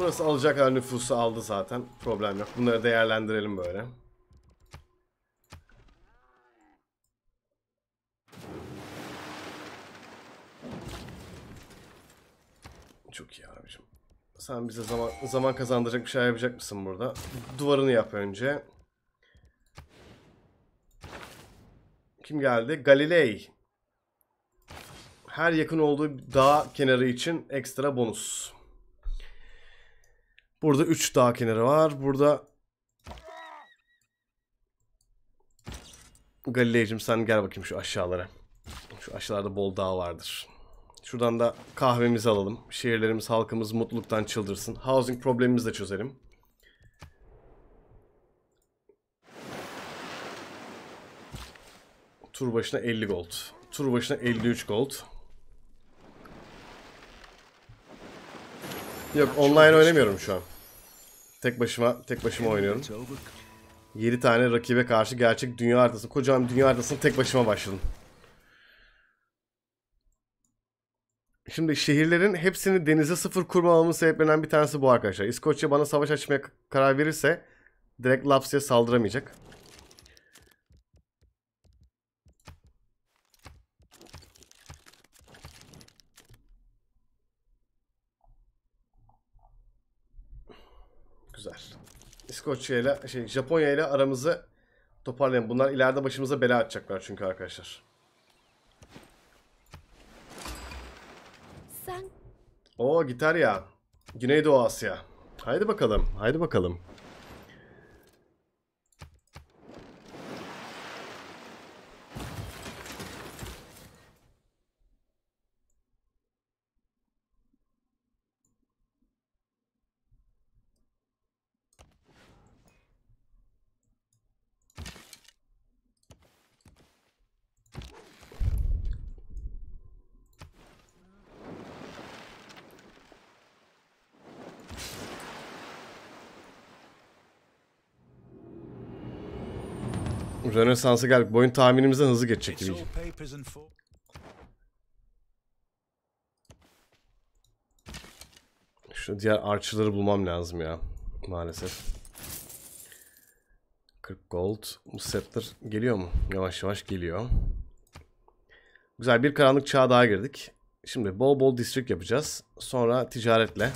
Burası alacak her nüfusu aldı zaten. Problem yok. Bunları değerlendirelim böyle. Çok iyi abicim. Sen bize zaman, zaman kazandıracak bir şey yapacak mısın burada? Duvarını yap önce. Kim geldi? Galilei. Her yakın olduğu dağ kenarı için ekstra bonus. Burada 3 dağ kenarı var. Burada Galileicim sen gel bakayım şu aşağılara. Şu aşağılarda bol dağ vardır. Şuradan da kahvemizi alalım. Şehirlerimiz, halkımız mutluluktan çıldırsın. Housing problemimizi de çözelim. Tur başına 50 gold. Tur başına 53 gold. Yok online oynamıyorum şu an. Tek başıma tek başıma oynuyorum. 7 tane rakibe karşı gerçek dünya haritası. Kocaman dünya haritasını tek başıma başladım. Şimdi şehirlerin hepsini denize sıfır kurmamamın sebeplerinden bir tanesi bu arkadaşlar. İskoçya bana savaş açmaya karar verirse direkt Lapsya saldıramayacak. İskoçya ile şey Japonya ile aramızı toparlayalım. Bunlar ileride başımıza bela açacaklar çünkü arkadaşlar. Sen. Oo gitar ya. Güneydoğu Asya. Haydi bakalım. Haydi bakalım. Rönesans'a geldik. Boyun tahminimizden hızlı geçecek gibi. Şu diğer arçıları bulmam lazım ya. Maalesef. 40 gold. Bu scepter geliyor mu? Yavaş yavaş geliyor. Güzel bir karanlık çağa daha girdik. Şimdi bol bol district yapacağız. Sonra ticaretle.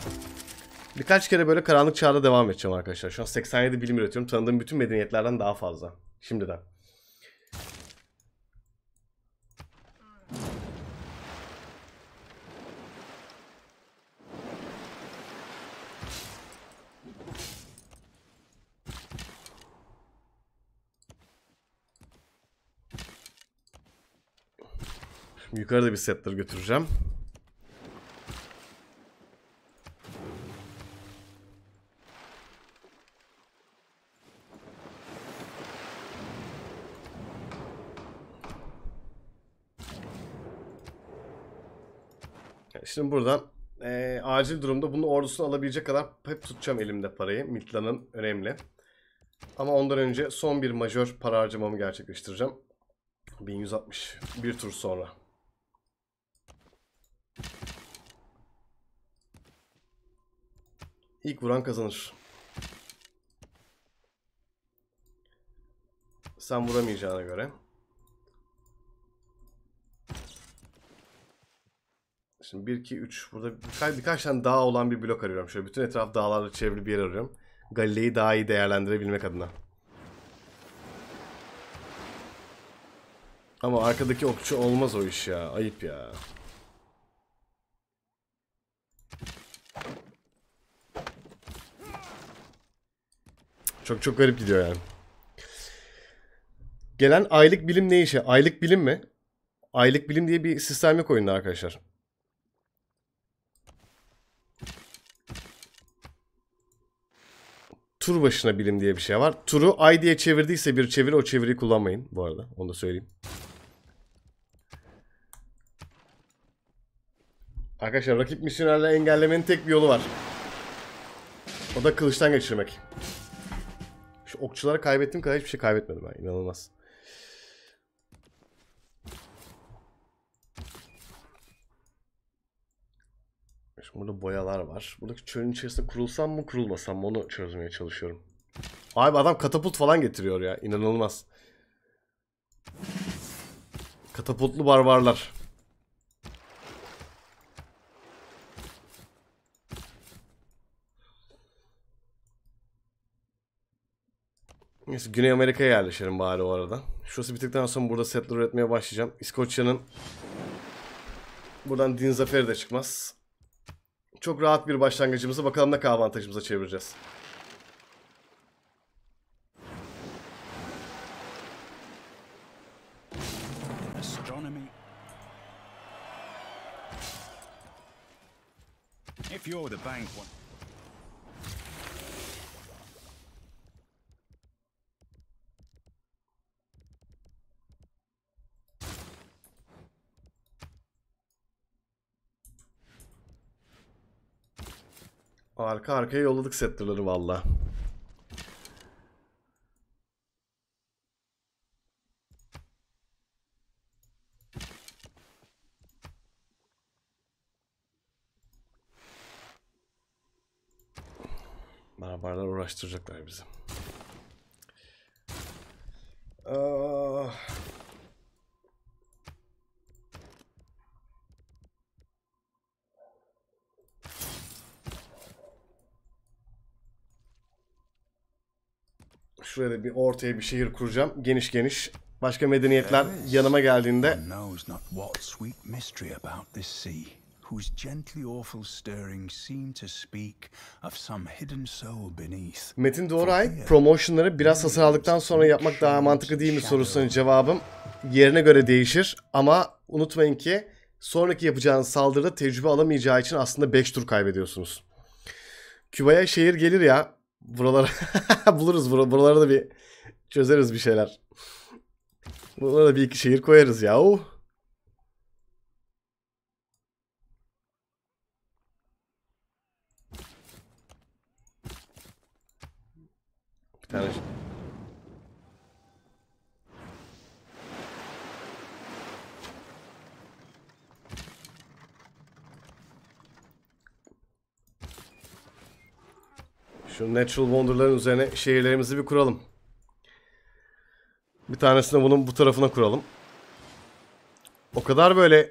Birkaç kere böyle karanlık çağda devam edeceğim arkadaşlar. Şu an 87 bilim üretiyorum. Tanıdığım bütün medeniyetlerden daha fazla. Şimdiden. Yukarıda bir setler götüreceğim. Şimdi buradan e, acil durumda bunu ordusunu alabilecek kadar hep tutacağım elimde parayı. Mitla'nın önemli. Ama ondan önce son bir majör para harcamamı gerçekleştireceğim. 1160 bir tur sonra. İlk vuran kazanır. Sen vuramayacağına göre. Şimdi 1, 2, 3. Burada birkaç, birkaç tane dağ olan bir blok arıyorum. Şöyle bütün etraf dağlarla çevrili bir yer arıyorum. Galileyi daha iyi değerlendirebilmek adına. Ama arkadaki okçu olmaz o iş ya. Ayıp ya. Çok çok garip gidiyor yani. Gelen aylık bilim ne işe? Aylık bilim mi? Aylık bilim diye bir sistem yok oyunda arkadaşlar. Tur başına bilim diye bir şey var. Turu ay diye çevirdiyse bir çeviri o çeviriyi kullanmayın bu arada. Onu da söyleyeyim. Arkadaşlar rakip misyonerleri engellemenin tek bir yolu var. O da kılıçtan geçirmek okçulara kaybettiğim kadar hiçbir şey kaybetmedim ben. İnanılmaz. Şimdi burada boyalar var. Buradaki çölün içerisinde kurulsam mı kurulmasam mı onu çözmeye çalışıyorum. Abi adam katapult falan getiriyor ya. İnanılmaz. Katapultlu barbarlar. Neyse Güney Amerika'ya yerleşelim bari o arada. Şurası bittikten sonra burada setler üretmeye başlayacağım. İskoçya'nın buradan din zaferi de çıkmaz. Çok rahat bir başlangıcımızı bakalım ne kadar avantajımıza çevireceğiz. If you're the bank one. Arka arkaya yolladık Settler'ları valla. Barbarlar uğraştıracaklar bizi. Ee, Şuraya da bir ortaya bir şehir kuracağım. Geniş geniş. Başka medeniyetler yanıma geldiğinde whose gently awful stirring seemed to speak of some hidden soul beneath. Metin Doğray, promotionları biraz hasar aldıktan sonra yapmak daha mantıklı değil mi sorusunun cevabım yerine göre değişir ama unutmayın ki sonraki yapacağınız saldırıda tecrübe alamayacağı için aslında 5 tur kaybediyorsunuz. Küba'ya şehir gelir ya Buralara buluruz. Bur buralara da bir çözeriz bir şeyler. Buralara da bir iki şehir koyarız ya. Bir tane Şu Natural Wonder'ların üzerine şehirlerimizi bir kuralım. Bir tanesini bunun bu tarafına kuralım. O kadar böyle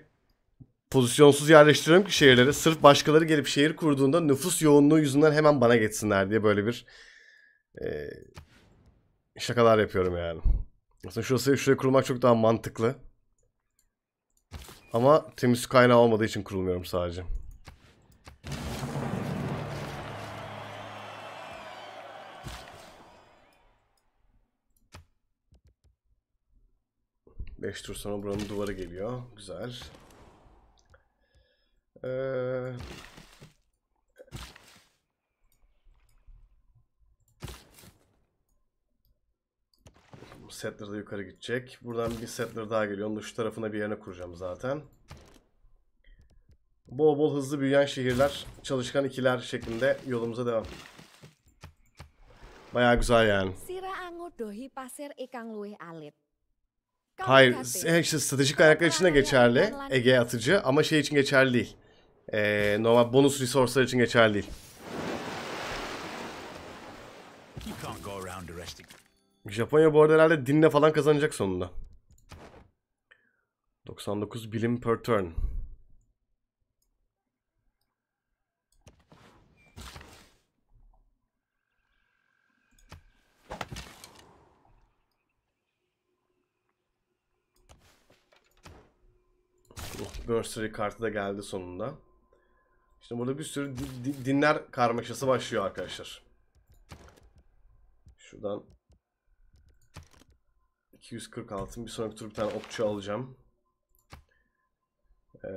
pozisyonsuz yerleştiriyorum ki şehirleri. Sırf başkaları gelip şehir kurduğunda nüfus yoğunluğu yüzünden hemen bana geçsinler diye böyle bir e, şakalar yapıyorum yani. Aslında şurası şuraya kurmak çok daha mantıklı. Ama temiz kaynağı olmadığı için kurulmuyorum sadece. 5 tur sonra buranın duvarı geliyor. Güzel. Ee... Settler de yukarı gidecek. Buradan bir settler daha geliyor. Onu da şu tarafına bir yerine kuracağım zaten. Bol bol hızlı büyüyen şehirler, çalışkan ikiler şeklinde yolumuza devam. Bayağı güzel yani. Sira angut pasir ikang luwih alit. Hayır, işte stratejik kaynaklar için de geçerli. Ege atıcı ama şey için geçerli değil. Ee, normal bonus resource'lar için geçerli değil. Japonya bu arada herhalde dinle falan kazanacak sonunda. 99 bilim per turn. Bursary kartı da geldi sonunda. İşte burada bir sürü dinler karmaşası başlıyor arkadaşlar. Şuradan 240 altın. Bir sonraki tur bir tane okçu alacağım. Ee,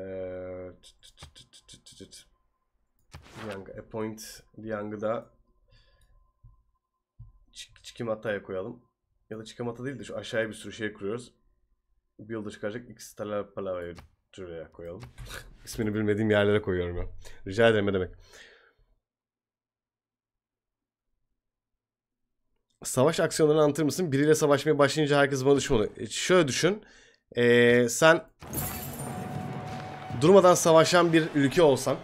Young, appoint Young'ı da Çik Çikimata'ya koyalım. Ya da Çikamata değil de şu aşağıya bir sürü şey kuruyoruz. Builder çıkaracak. X Talapala'ya Şuraya koyalım. İsmini bilmediğim yerlere koyuyorum ya. Rica ederim ne demek. Savaş aksiyonlarını anlatır mısın? Biriyle savaşmaya başlayınca herkes bana düşmanı. E, şöyle düşün. Ee, sen durmadan savaşan bir ülke olsan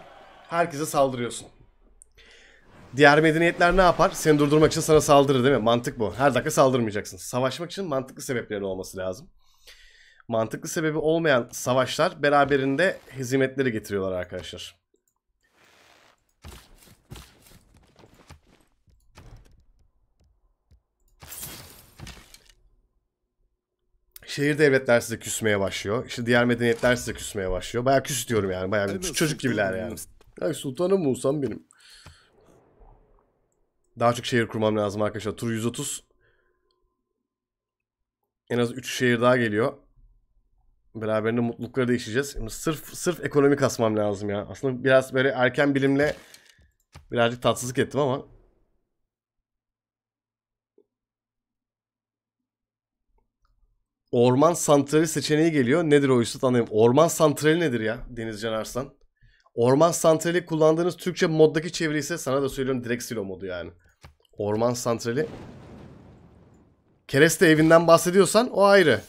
herkese saldırıyorsun. Diğer medeniyetler ne yapar? Seni durdurmak için sana saldırır değil mi? Mantık bu. Her dakika saldırmayacaksın. Savaşmak için mantıklı sebeplerin olması lazım. Mantıklı sebebi olmayan savaşlar beraberinde hezimetleri getiriyorlar arkadaşlar. Şehir devletler size küsmeye başlıyor. İşte diğer medeniyetler size küsmeye başlıyor. Bayağı küs diyorum yani. bayağı bir çocuk gibiler yani. Ay sultanım Musa'm benim. Daha çok şehir kurmam lazım arkadaşlar. Tur 130. En az 3 şehir daha geliyor. Beraberinde mutlulukları değişeceğiz. Şimdi sırf sırf ekonomi kasmam lazım ya. Aslında biraz böyle erken bilimle birazcık tatsızlık ettim ama Orman santrali seçeneği geliyor. Nedir o üstad anlayayım. Orman santrali nedir ya Deniz Canarslan? Orman santrali kullandığınız Türkçe moddaki çeviri ise sana da söylüyorum direkt silo modu yani. Orman santrali. Kereste evinden bahsediyorsan o ayrı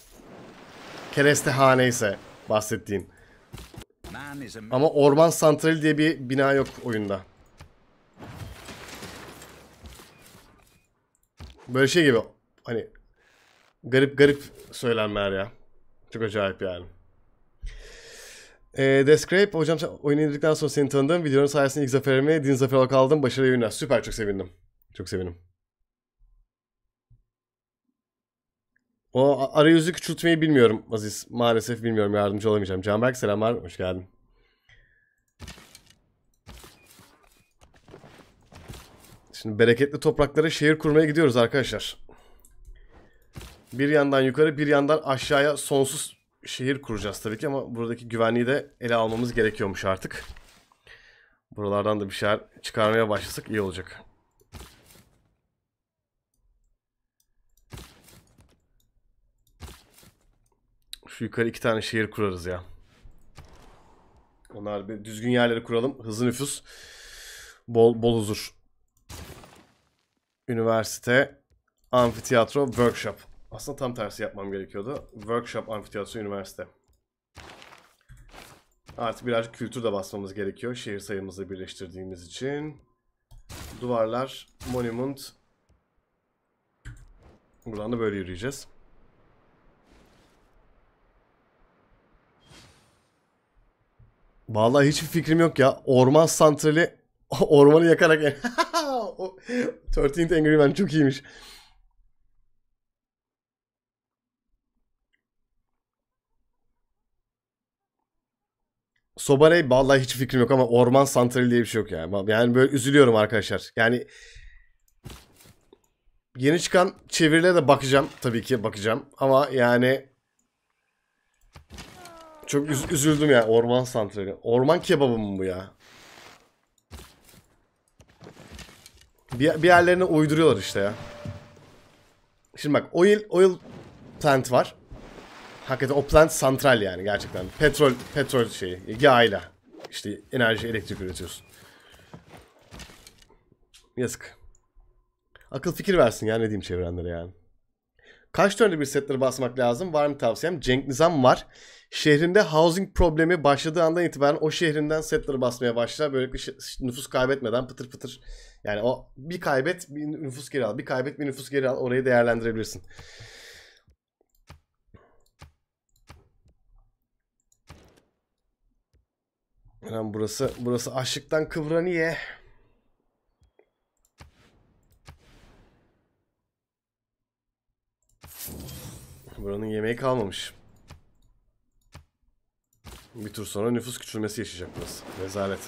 kerestehane ise bahsettiğin. Ama orman santrali diye bir bina yok oyunda. Böyle şey gibi hani garip garip söylenmeler ya. Çok acayip yani. E, ee, Descrape hocam oyunu indirdikten sonra seni tanıdığım videonun sayesinde ilk zaferimi din zaferi olarak aldım. Başarılı yayınlar. Süper çok sevindim. Çok sevindim. O arayüzü küçültmeyi bilmiyorum Aziz. Maalesef bilmiyorum yardımcı olamayacağım. Canberk selamlar. Hoş geldin. Şimdi bereketli topraklara şehir kurmaya gidiyoruz arkadaşlar. Bir yandan yukarı bir yandan aşağıya sonsuz şehir kuracağız tabii ki ama buradaki güvenliği de ele almamız gerekiyormuş artık. Buralardan da bir şeyler çıkarmaya başlasak iyi olacak. Şu yukarı iki tane şehir kurarız ya. Onlar bir düzgün yerleri kuralım. Hızlı nüfus. Bol, bol huzur. Üniversite, amfiteyatro, workshop. Aslında tam tersi yapmam gerekiyordu. Workshop, amfiteyatro, üniversite. Artık birazcık kültür de basmamız gerekiyor. Şehir sayımızı birleştirdiğimiz için. Duvarlar, monument. Buradan da böyle yürüyeceğiz. Vallahi hiçbir fikrim yok ya. Orman santrali ormanı yakarak... 13th Angry Man çok iyiymiş. Sobarey vallahi hiç fikrim yok ama orman santrali diye bir şey yok yani. Yani böyle üzülüyorum arkadaşlar. Yani yeni çıkan çevirilere de bakacağım tabii ki bakacağım ama yani çok üz üzüldüm ya orman santrali. Orman kebabı mı bu ya? Bir, bir yerlerine uyduruyorlar işte ya. Şimdi bak oil oil plant var. Hakikaten o plant santral yani gerçekten. Petrol petrol şeyi yağıyla işte enerji elektrik üretiyorsun. Yazık. Akıl fikir versin ya ne diyeyim çevrenlere yani. Kaç turnda bir setleri basmak lazım? Var mı tavsiyem? Cenk Nizam var şehrinde housing problemi başladığı andan itibaren o şehrinden settler basmaya başlar. Böyle bir nüfus kaybetmeden pıtır pıtır. Yani o bir kaybet bir nüfus geri al. Bir kaybet bir nüfus geri al. Orayı değerlendirebilirsin. Yani burası burası açlıktan kıvraniye. Buranın yemeği kalmamış. Bir tur sonra nüfus küçülmesi yaşayacak burası. Rezalet.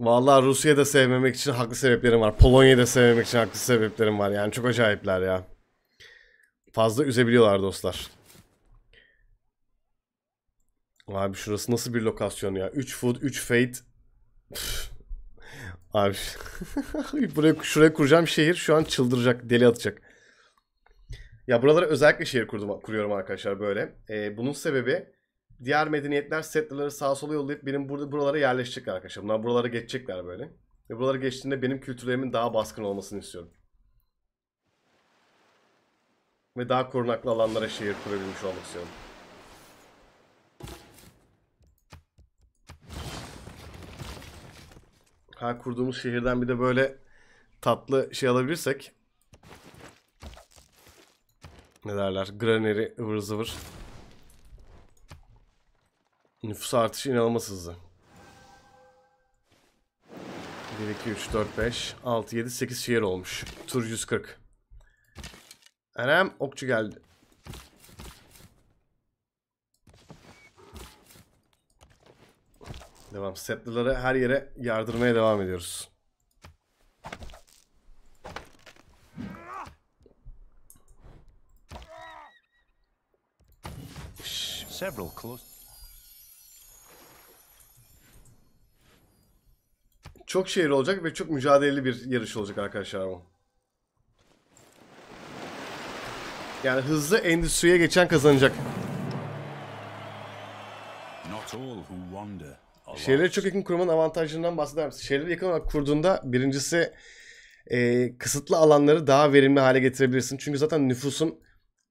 Vallahi Rusya'yı da sevmemek için haklı sebeplerim var. Polonya'yı da sevmemek için haklı sebeplerim var. Yani çok acayipler ya fazla üzebiliyorlar dostlar. Abi şurası nasıl bir lokasyon ya? 3 food, 3 fate. Abi buraya şuraya kuracağım şehir şu an çıldıracak, deli atacak. Ya buralara özellikle şehir kurdum, kuruyorum arkadaşlar böyle. Ee, bunun sebebi diğer medeniyetler settler'ları sağa sola yollayıp benim burada buralara yerleşecekler arkadaşlar. Bunlar buralara geçecekler böyle. Ve buralara geçtiğinde benim kültürlerimin daha baskın olmasını istiyorum ve daha korunaklı alanlara şehir kurabilmiş olmak istiyorum. Ha kurduğumuz şehirden bir de böyle tatlı şey alabilirsek. Ne derler? Graneri ıvır zıvır. Nüfus artışı inanılmaz hızlı. 1, 2, 3, 4, 5, 6, 7, 8 şehir olmuş. Tur 140. Erem okçu geldi. Devam. Settler'ları her yere yardırmaya devam ediyoruz. Several close çok şehir olacak ve çok mücadeleli bir yarış olacak arkadaşlar bu. Yani hızlı endüstriye geçen kazanacak. Şehirleri çok yakın kurmanın avantajlarından bahseder misin? Şeyleri yakın olarak kurduğunda birincisi e, kısıtlı alanları daha verimli hale getirebilirsin. Çünkü zaten nüfusun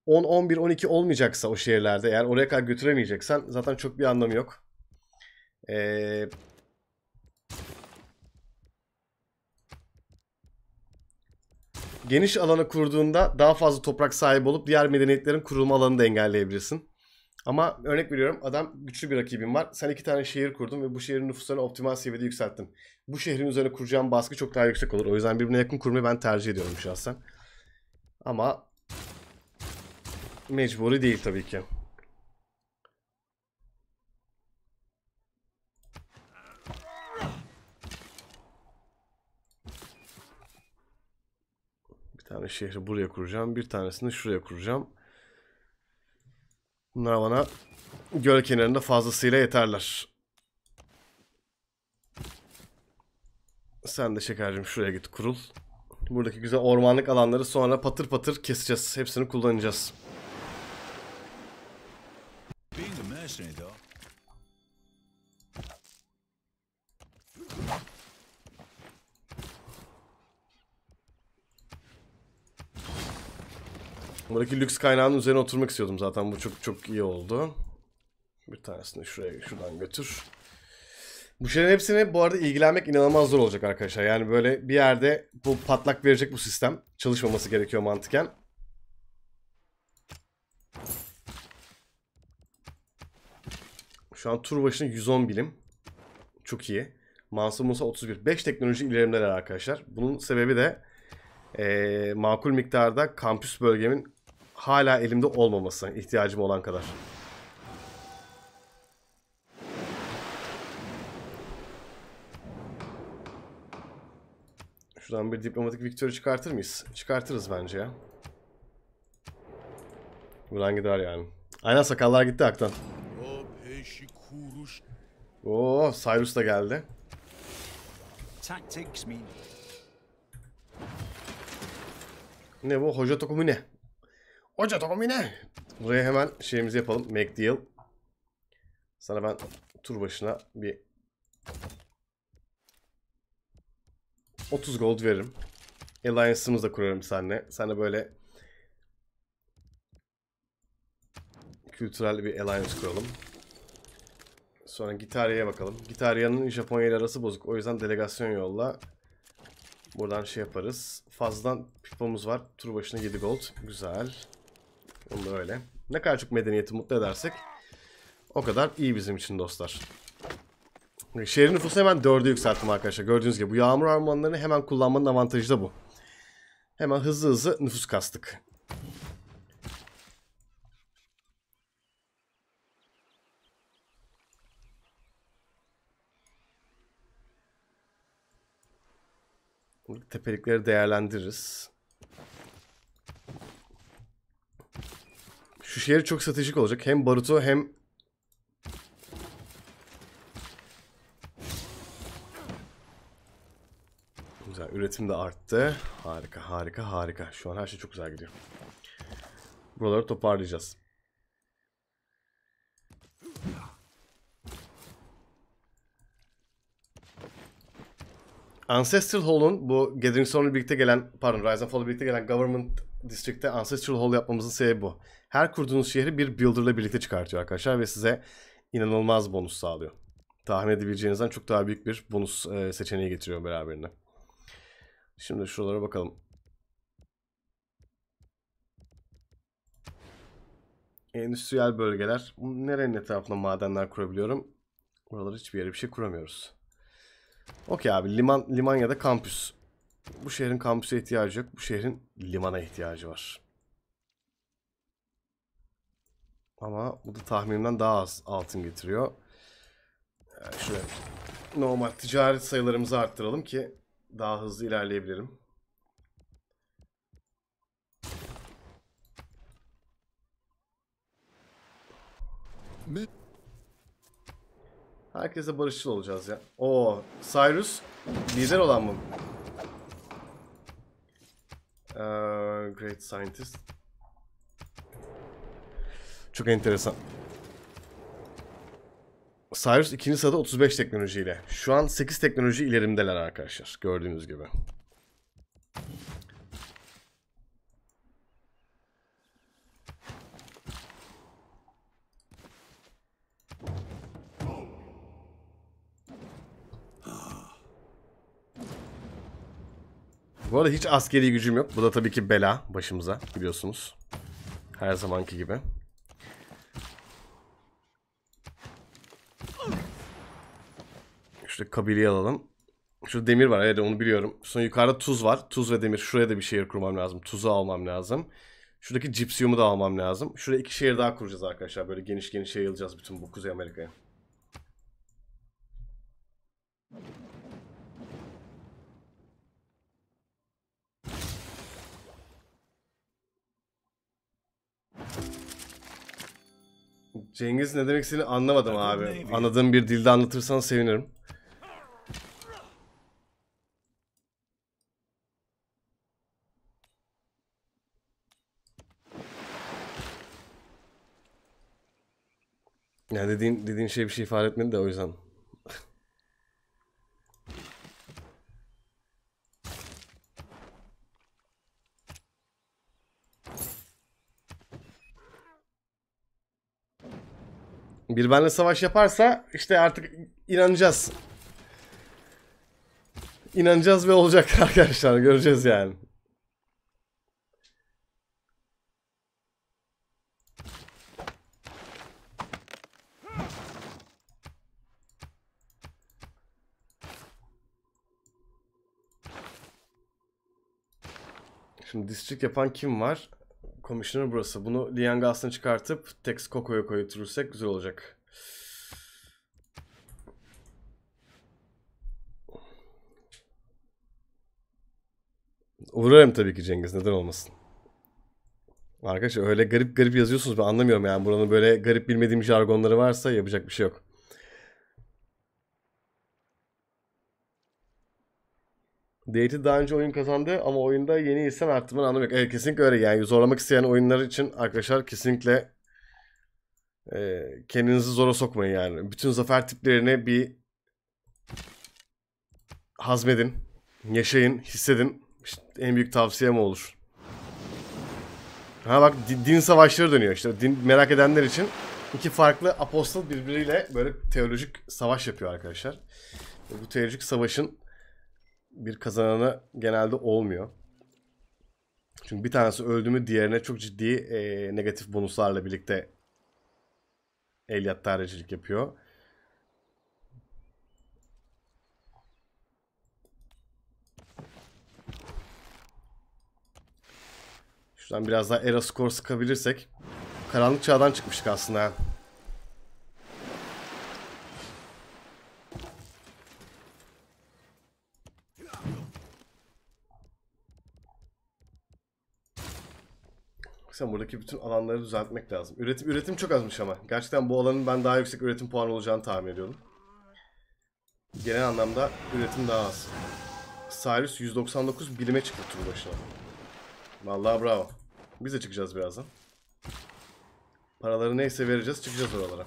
10, 11, 12 olmayacaksa o şehirlerde eğer oraya kadar götüremeyeceksen zaten çok bir anlamı yok. Ee, geniş alanı kurduğunda daha fazla toprak sahibi olup diğer medeniyetlerin kurulma alanını da engelleyebilirsin. Ama örnek veriyorum adam güçlü bir rakibim var. Sen iki tane şehir kurdun ve bu şehrin nüfuslarını optimal seviyede yükselttin. Bu şehrin üzerine kuracağım baskı çok daha yüksek olur. O yüzden birbirine yakın kurmayı ben tercih ediyorum şahsen. Ama mecburi değil tabii ki. tane şehri buraya kuracağım. Bir tanesini şuraya kuracağım. Bunlar bana göl kenarında fazlasıyla yeterler. Sen de şekercim şuraya git kurul. Buradaki güzel ormanlık alanları sonra patır patır keseceğiz. Hepsini kullanacağız. Being a Buradaki lüks kaynağının üzerine oturmak istiyordum zaten. Bu çok çok iyi oldu. Bir tanesini şuraya şuradan götür. Bu şeylerin hepsini bu arada ilgilenmek inanılmaz zor olacak arkadaşlar. Yani böyle bir yerde bu patlak verecek bu sistem. Çalışmaması gerekiyor mantıken. Şu an tur başına 110 bilim. Çok iyi. Mansur 31. 5 teknoloji ilerimler arkadaşlar. Bunun sebebi de e, makul miktarda kampüs bölgemin hala elimde olmaması ihtiyacım olan kadar. Şuradan bir diplomatik victory çıkartır mıyız? Çıkartırız bence ya. Buradan gider yani. Aynen sakallar gitti aktan. Oh, Oo, Cyrus da geldi. Tactics mean Ne bu? Hoca takımı ne? Hoca takımı ne? Buraya hemen şeyimizi yapalım. Make deal. Sana ben tur başına bir 30 gold veririm. Alliance'ımızı da kurarım seninle. Sana böyle kültürel bir alliance kuralım. Sonra Gitarya'ya bakalım. Gitarya'nın Japonya ile arası bozuk. O yüzden delegasyon yolla. Buradan şey yaparız. Fazladan pipamız var. Tur başına 7 gold. Güzel. Onu öyle. Ne kadar çok medeniyeti mutlu edersek o kadar iyi bizim için dostlar. Şehrin nüfusu hemen 4'e yükselttim arkadaşlar. Gördüğünüz gibi bu yağmur armanlarını hemen kullanmanın avantajı da bu. Hemen hızlı hızlı nüfus kastık. Tepelikleri değerlendiririz. Şu şehir çok stratejik olacak. Hem barutu hem Güzel. Üretim de arttı. Harika, harika, harika. Şu an her şey çok güzel gidiyor. Buraları toparlayacağız. Ancestral Hall'un bu Gathering Storm'la birlikte gelen, pardon Rise and Fall'la birlikte gelen Government District'te Ancestral Hall yapmamızın sebebi bu. Her kurduğunuz şehri bir Builder'la birlikte çıkartıyor arkadaşlar ve size inanılmaz bonus sağlıyor. Tahmin edebileceğinizden çok daha büyük bir bonus e, seçeneği getiriyor beraberinde. Şimdi şuralara bakalım. Endüstriyel bölgeler. Nerenin etrafında madenler kurabiliyorum? Oralara hiçbir yere bir şey kuramıyoruz. Okey abi liman, liman ya da kampüs. Bu şehrin kampüse ihtiyacı yok. Bu şehrin limana ihtiyacı var. Ama bu da tahminimden daha az altın getiriyor. Yani şöyle normal ticaret sayılarımızı arttıralım ki daha hızlı ilerleyebilirim. Ne? Herkese barışçıl olacağız ya. O Cyrus lider olan mı? Ee, great Scientist. Çok enteresan. Cyrus ikinci sırada 35 teknolojiyle. Şu an 8 teknoloji ilerimdeler arkadaşlar. Gördüğünüz gibi. Bu arada hiç askeri gücüm yok. Bu da tabii ki bela başımıza biliyorsunuz. Her zamanki gibi. Şurada kabileyi alalım. Şurada demir var. Evet onu biliyorum. Sonra yukarıda tuz var. Tuz ve demir. Şuraya da bir şehir kurmam lazım. Tuzu almam lazım. Şuradaki cipsiyumu da almam lazım. Şuraya iki şehir daha kuracağız arkadaşlar. Böyle geniş geniş yayılacağız bütün bu Kuzey Amerika'ya. Cengiz ne demek seni anlamadım abi. Anladığım bir dilde anlatırsan sevinirim. Yani dediğin dediğin şey bir şey ifade etmedi de o yüzden. Bir benle savaş yaparsa işte artık inanacağız. İnanacağız ve olacak arkadaşlar göreceğiz yani. Şimdi distrik yapan kim var? Komisyonu burası. Bunu Liang Gas'ını çıkartıp Tex Coco'ya koyutulursek güzel olacak. Uğrarım tabii ki Cengiz. Neden olmasın? Arkadaşlar öyle garip garip yazıyorsunuz. Ben anlamıyorum yani. Buranın böyle garip bilmediğim jargonları varsa yapacak bir şey yok. Deity daha önce oyun kazandı ama oyunda yeni insan arttırmanın anlamı yok. Evet kesinlikle öyle yani zorlamak isteyen oyunlar için arkadaşlar kesinlikle e, kendinizi zora sokmayın yani. Bütün zafer tiplerini bir hazmedin, yaşayın, hissedin. İşte en büyük tavsiyem olur. Ha bak din savaşları dönüyor işte. Din merak edenler için iki farklı apostol birbiriyle böyle teolojik savaş yapıyor arkadaşlar. Bu teolojik savaşın bir kazananı genelde olmuyor. Çünkü bir tanesi öldü mü diğerine çok ciddi e, negatif bonuslarla birlikte el yattarecilik yapıyor. Şuradan biraz daha era skor sıkabilirsek. Karanlık çağdan çıkmıştık aslında. Gerçekten buradaki bütün alanları düzeltmek lazım. Üretim üretim çok azmış ama. Gerçekten bu alanın ben daha yüksek üretim puanı olacağını tahmin ediyorum. Genel anlamda üretim daha az. Cyrus 199 bilime çıktı tur başına. Vallahi bravo. Biz de çıkacağız birazdan. Paraları neyse vereceğiz çıkacağız oralara.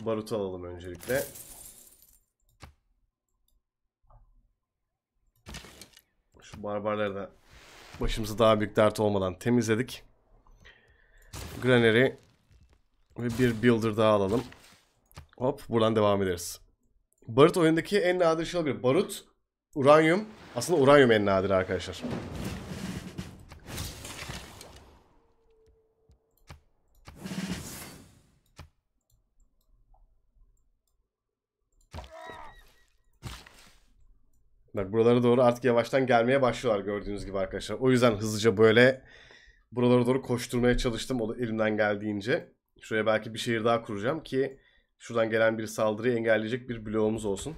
Barut alalım öncelikle. Barbarları da başımızı daha büyük dert olmadan temizledik. Granary ve bir builder daha alalım. Hop buradan devam ederiz. Barut oyundaki en nadir şey olabilir. Barut, uranyum. Aslında uranyum en nadir arkadaşlar. Bak buralara doğru artık yavaştan gelmeye başlıyorlar gördüğünüz gibi arkadaşlar. O yüzden hızlıca böyle buralara doğru koşturmaya çalıştım o da elimden geldiğince. Şuraya belki bir şehir daha kuracağım ki şuradan gelen bir saldırıyı engelleyecek bir bloğumuz olsun.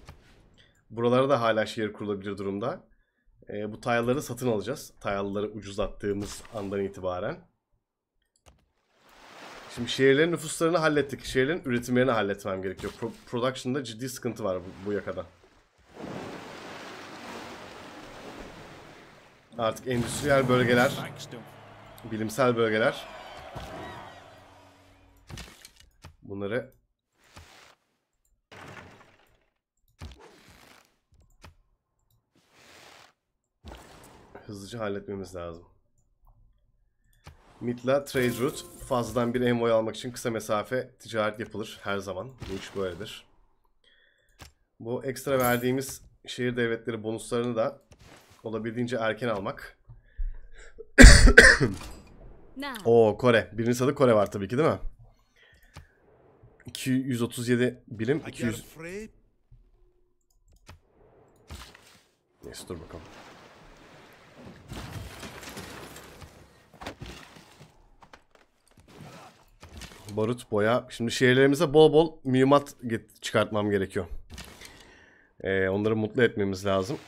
Buralara da hala şehir kurulabilir durumda. E, bu tayalları satın alacağız. Tayalları ucuzlattığımız andan itibaren. Şimdi şehirlerin nüfuslarını hallettik. Şehirlerin üretimlerini halletmem gerekiyor. Pro production'da ciddi sıkıntı var bu, bu yakada. Artık endüstriyel bölgeler, bilimsel bölgeler. Bunları hızlıca halletmemiz lazım. Mitla Trade Route. Fazladan bir envoy almak için kısa mesafe ticaret yapılır her zaman. Bu iş böyledir. Bu ekstra verdiğimiz şehir devletleri bonuslarını da Olabildiğince erken almak. o Kore. Birinci sırada Kore var tabii ki değil mi? 237 bilim. 200... Neyse dur bakalım. Barut, boya. Şimdi şehirlerimize bol bol mühimmat çıkartmam gerekiyor. Ee, onları mutlu etmemiz lazım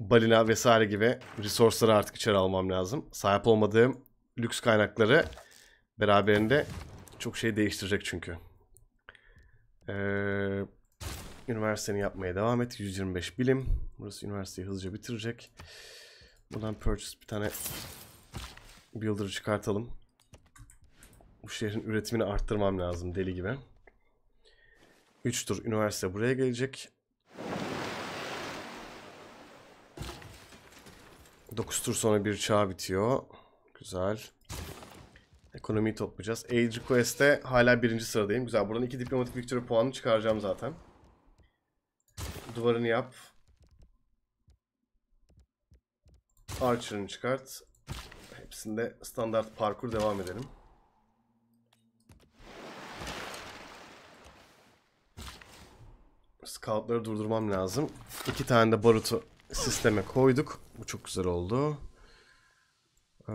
balina vesaire gibi resource'ları artık içeri almam lazım. Sahip olmadığım lüks kaynakları beraberinde çok şey değiştirecek çünkü. Ee, üniversiteni yapmaya devam et. 125 bilim. Burası üniversiteyi hızlıca bitirecek. Buradan purchase bir tane builder'ı çıkartalım. Bu şehrin üretimini arttırmam lazım deli gibi. 3 tur üniversite buraya gelecek. 9 tur sonra bir çağ bitiyor. Güzel. Ekonomiyi toplayacağız. Age Quest'te hala birinci sıradayım. Güzel. Buradan iki diplomatik victory puanı çıkaracağım zaten. Duvarını yap. Archer'ını çıkart. Hepsinde standart parkur devam edelim. Scout'ları durdurmam lazım. İki tane de barutu sisteme koyduk. Bu çok güzel oldu. Ee,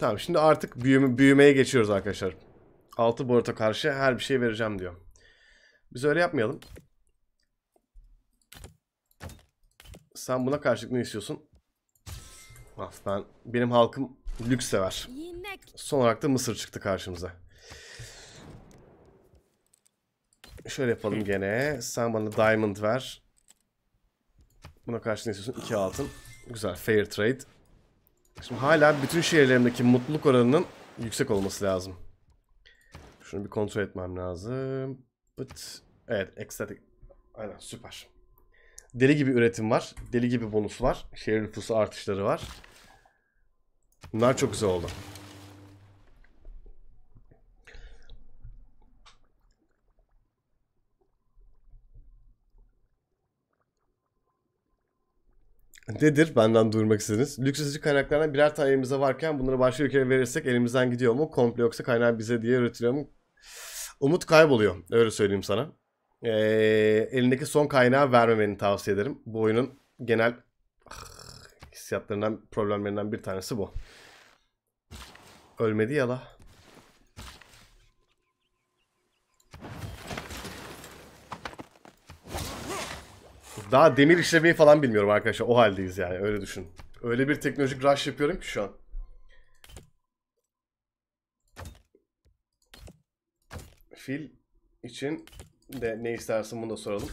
Tamam şimdi artık büyüme, büyümeye geçiyoruz arkadaşlar. 6 Boruta karşı her bir şey vereceğim diyor. Biz öyle yapmayalım. Sen buna karşılık ne istiyorsun? Ah ben, benim halkım lüks sever. Son olarak da Mısır çıktı karşımıza. Şöyle yapalım gene. Sen bana diamond ver. Buna karşı ne istiyorsun? 2 altın. Güzel. Fair trade. Şimdi hala bütün şehirlerimdeki mutluluk oranının yüksek olması lazım. Şunu bir kontrol etmem lazım. But... Evet. Ecstatic. Aynen. Süper. Deli gibi üretim var. Deli gibi bonus var. Şehir nüfusu artışları var. Bunlar çok güzel oldu. Nedir benden duyurmak istediniz? Lüks izci kaynaklardan birer tane elimizde varken bunları başka ülkeye verirsek elimizden gidiyor mu? Komple yoksa kaynağı bize diye üretiliyor mu? Umut kayboluyor. Öyle söyleyeyim sana. Ee, elindeki son kaynağı vermemeni tavsiye ederim. Bu oyunun genel ah, hissiyatlarından, problemlerinden bir tanesi bu. Ölmedi ya la. Daha demir işlemeyi falan bilmiyorum arkadaşlar. O haldeyiz yani öyle düşün. Öyle bir teknolojik rush yapıyorum ki şu an. Fil için de ne istersin bunu da soralım.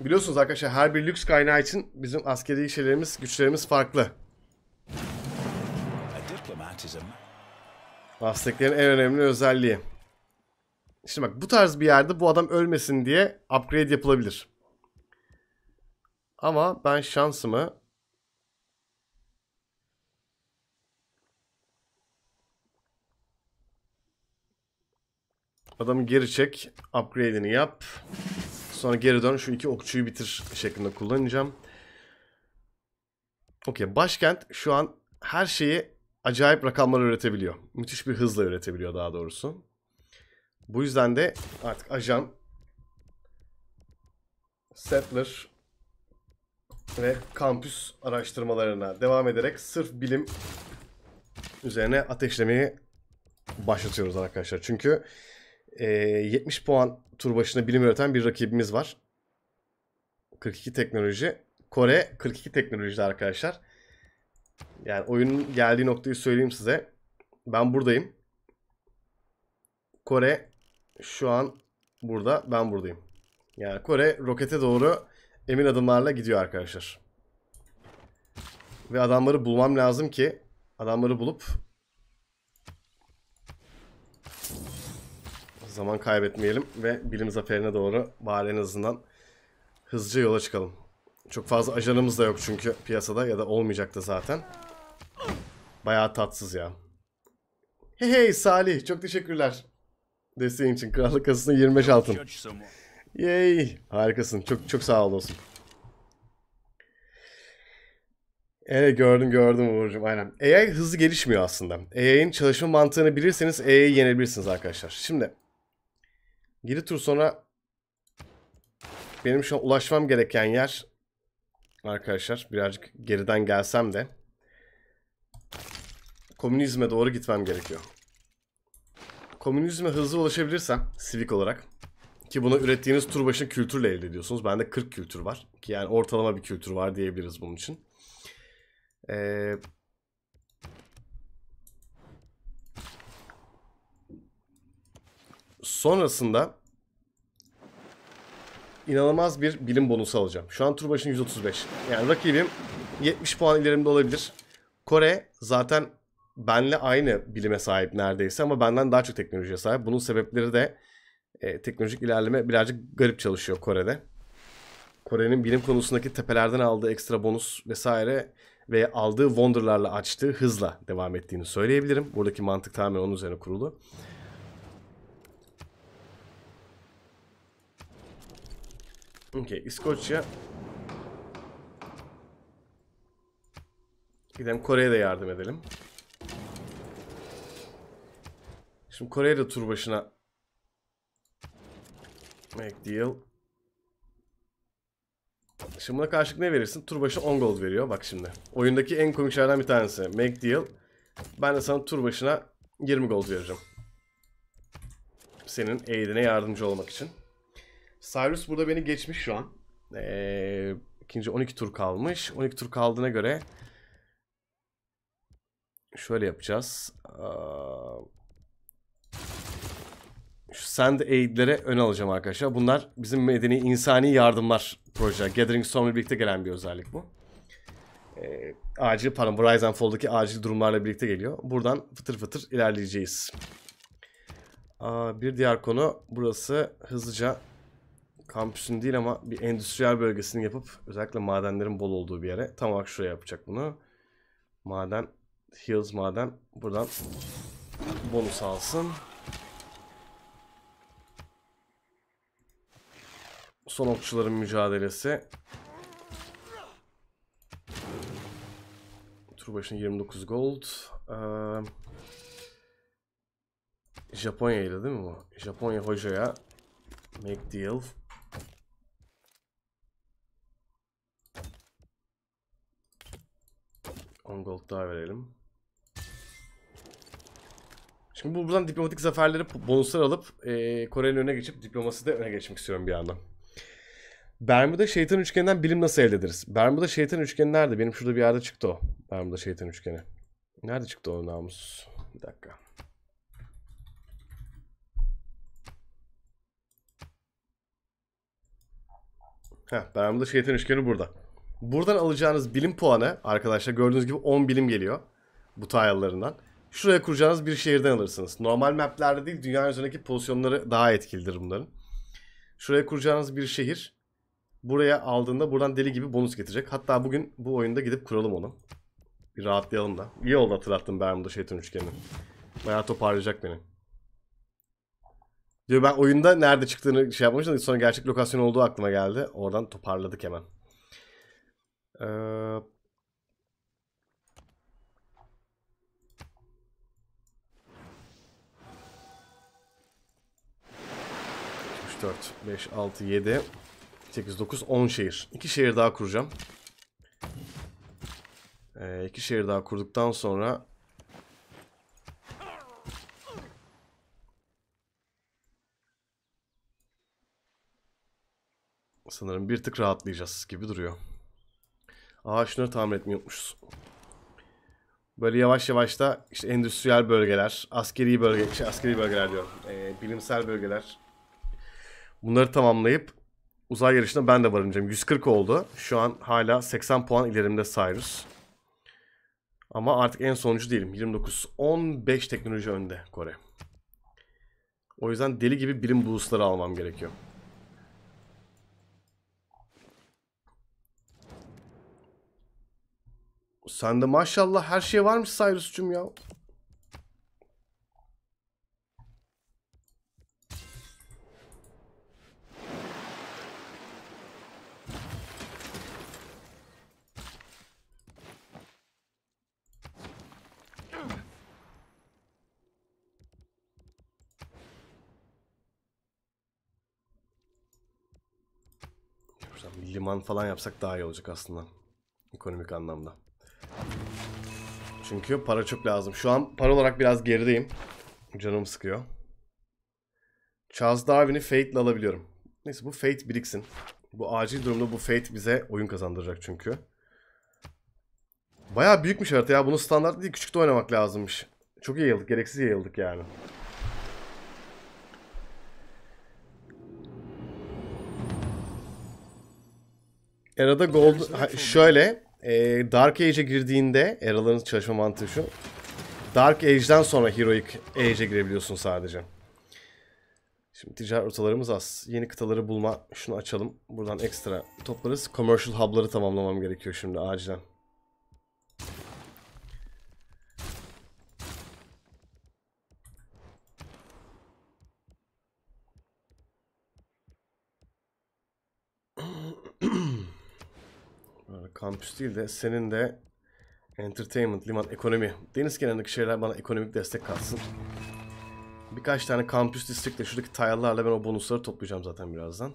Biliyorsunuz arkadaşlar her bir lüks kaynağı için bizim askeri şeylerimiz, güçlerimiz farklı. Azteklerin en önemli özelliği. Şimdi bak bu tarz bir yerde bu adam ölmesin diye upgrade yapılabilir. Ama ben şansımı Adamı geri çek. Upgrade'ini yap. Sonra geri dön. Şu iki okçuyu bitir şeklinde kullanacağım. Okey. Başkent şu an her şeyi acayip rakamlar üretebiliyor. Müthiş bir hızla üretebiliyor daha doğrusu. Bu yüzden de artık ajan Settler ve kampüs araştırmalarına devam ederek sırf bilim üzerine ateşlemeyi başlatıyoruz arkadaşlar. Çünkü e, 70 puan tur başına bilim üreten bir rakibimiz var. 42 teknoloji. Kore 42 teknolojide arkadaşlar. Yani oyunun geldiği noktayı söyleyeyim size. Ben buradayım. Kore şu an burada. Ben buradayım. Yani Kore rokete doğru emin adımlarla gidiyor arkadaşlar. Ve adamları bulmam lazım ki adamları bulup zaman kaybetmeyelim ve bilim zaferine doğru bari en azından hızlıca yola çıkalım. Çok fazla ajanımız da yok çünkü piyasada ya da olmayacak da zaten. Bayağı tatsız ya. Hey hey Salih çok teşekkürler. Desteğin için krallık kasasına 25 altın. Yay. Harikasın. Çok çok sağ ol olsun. Evet gördüm gördüm Uğur'cum aynen. AI hızlı gelişmiyor aslında. AI'nin çalışma mantığını bilirseniz AI'yi yenebilirsiniz arkadaşlar. Şimdi 7 tur sonra benim şu an ulaşmam gereken yer arkadaşlar birazcık geriden gelsem de komünizme doğru gitmem gerekiyor. Komünizme hızlı ulaşabilirsem sivik olarak ki bunu ürettiğiniz tur başına kültürle elde ediyorsunuz. Bende 40 kültür var. Ki yani ortalama bir kültür var diyebiliriz bunun için. Ee, sonrasında inanılmaz bir bilim bonusu alacağım. Şu an tur başına 135. Yani rakibim 70 puan ilerimde olabilir. Kore zaten benle aynı bilime sahip neredeyse ama benden daha çok teknolojiye sahip. Bunun sebepleri de e, teknolojik ilerleme birazcık garip çalışıyor Kore'de. Kore'nin bilim konusundaki tepelerden aldığı ekstra bonus vesaire ve aldığı wonderlarla açtığı hızla devam ettiğini söyleyebilirim. Buradaki mantık tamamen onun üzerine kurulu. Okey İskoçya. Gidelim Kore'ye de yardım edelim. Şimdi Kore'ye de tur başına Make deal. Şimdi buna karşılık ne verirsin? Tur başı 10 gold veriyor. Bak şimdi. Oyundaki en komik şeylerden bir tanesi. Make deal. Ben de sana tur başına 20 gold vereceğim. Senin aid'ine yardımcı olmak için. Cyrus burada beni geçmiş şu an. Ee, ikinci 12 tur kalmış. 12 tur kaldığına göre şöyle yapacağız şu Send Aid'lere ön alacağım arkadaşlar. Bunlar bizim medeni insani yardımlar proje. Gathering Storm'la birlikte gelen bir özellik bu. E, acil pardon bu Rise and Fall'daki acil durumlarla birlikte geliyor. Buradan fıtır fıtır ilerleyeceğiz. Aa, bir diğer konu burası hızlıca kampüsün değil ama bir endüstriyel bölgesini yapıp özellikle madenlerin bol olduğu bir yere tam olarak şuraya yapacak bunu. Maden, Hills maden buradan bonus alsın. Son okçuların mücadelesi. Tur başına 29 gold. Ee, Japonya'ydı değil mi bu? Japonya hocaya make deal. On gold daha verelim. Şimdi buradan diplomatik zaferleri bonuslar alıp e, Kore'nin öne geçip diplomasi de öne geçmek istiyorum bir yandan. Bermuda şeytan üçgeninden bilim nasıl elde ederiz? Bermuda şeytan üçgeni nerede? Benim şurada bir yerde çıktı o. Bermuda şeytan üçgeni. Nerede çıktı o namus? Bir dakika. Heh, Bermuda şeytan üçgeni burada. Buradan alacağınız bilim puanı arkadaşlar gördüğünüz gibi 10 bilim geliyor. Bu tayallarından. Şuraya kuracağınız bir şehirden alırsınız. Normal maplerde değil dünya üzerindeki pozisyonları daha etkilidir bunların. Şuraya kuracağınız bir şehir buraya aldığında buradan deli gibi bonus getirecek. Hatta bugün bu oyunda gidip kuralım onu. Bir rahatlayalım da. İyi oldu hatırlattım Bermuda şeytan üçgenini. Bayağı toparlayacak beni. Diyor ben oyunda nerede çıktığını şey yapmıştım. Sonra gerçek lokasyon olduğu aklıma geldi. Oradan toparladık hemen. Ee... Dört, beş, altı, yedi. 8, 9, 10 şehir. 2 şehir daha kuracağım. 2 ee, iki şehir daha kurduktan sonra sanırım bir tık rahatlayacağız gibi duruyor. Aa şunları tamir etmeyi unutmuşuz. Böyle yavaş yavaş da işte endüstriyel bölgeler, askeri bölge, şey askeri bölgeler diyorum, e, bilimsel bölgeler. Bunları tamamlayıp Uzay yarışında ben de varım Cem. 140 oldu. Şu an hala 80 puan ilerimde Cyrus. Ama artık en sonuncu değilim. 29. 15 teknoloji önde Kore. O yüzden deli gibi bilim boostları almam gerekiyor. Sende maşallah her şey varmış Cyrus'cum ya. orman falan yapsak daha iyi olacak aslında. Ekonomik anlamda. Çünkü para çok lazım. Şu an para olarak biraz gerideyim. Canım sıkıyor. Charles Darwin'i Fate ile alabiliyorum. Neyse bu Fate biriksin. Bu acil durumda bu Fate bize oyun kazandıracak çünkü. Baya büyükmüş harita ya. Bunu standart değil küçükte oynamak lazımmış. Çok iyi yayıldık. Gereksiz yayıldık yani. Era'da Gold... Ha, şöyle. E, Dark Age'e girdiğinde... Era'ların çalışma mantığı şu. Dark Age'den sonra Heroic Age'e girebiliyorsun sadece. Şimdi ticaret rotalarımız az. Yeni kıtaları bulma. Şunu açalım. Buradan ekstra toplarız. Commercial hub'ları tamamlamam gerekiyor şimdi acilen. Kampüs değil de senin de entertainment, liman, ekonomi. Deniz kenarındaki şeyler bana ekonomik destek kalsın. Birkaç tane kampüs distrikte şuradaki tayarlarla ben o bonusları toplayacağım zaten birazdan.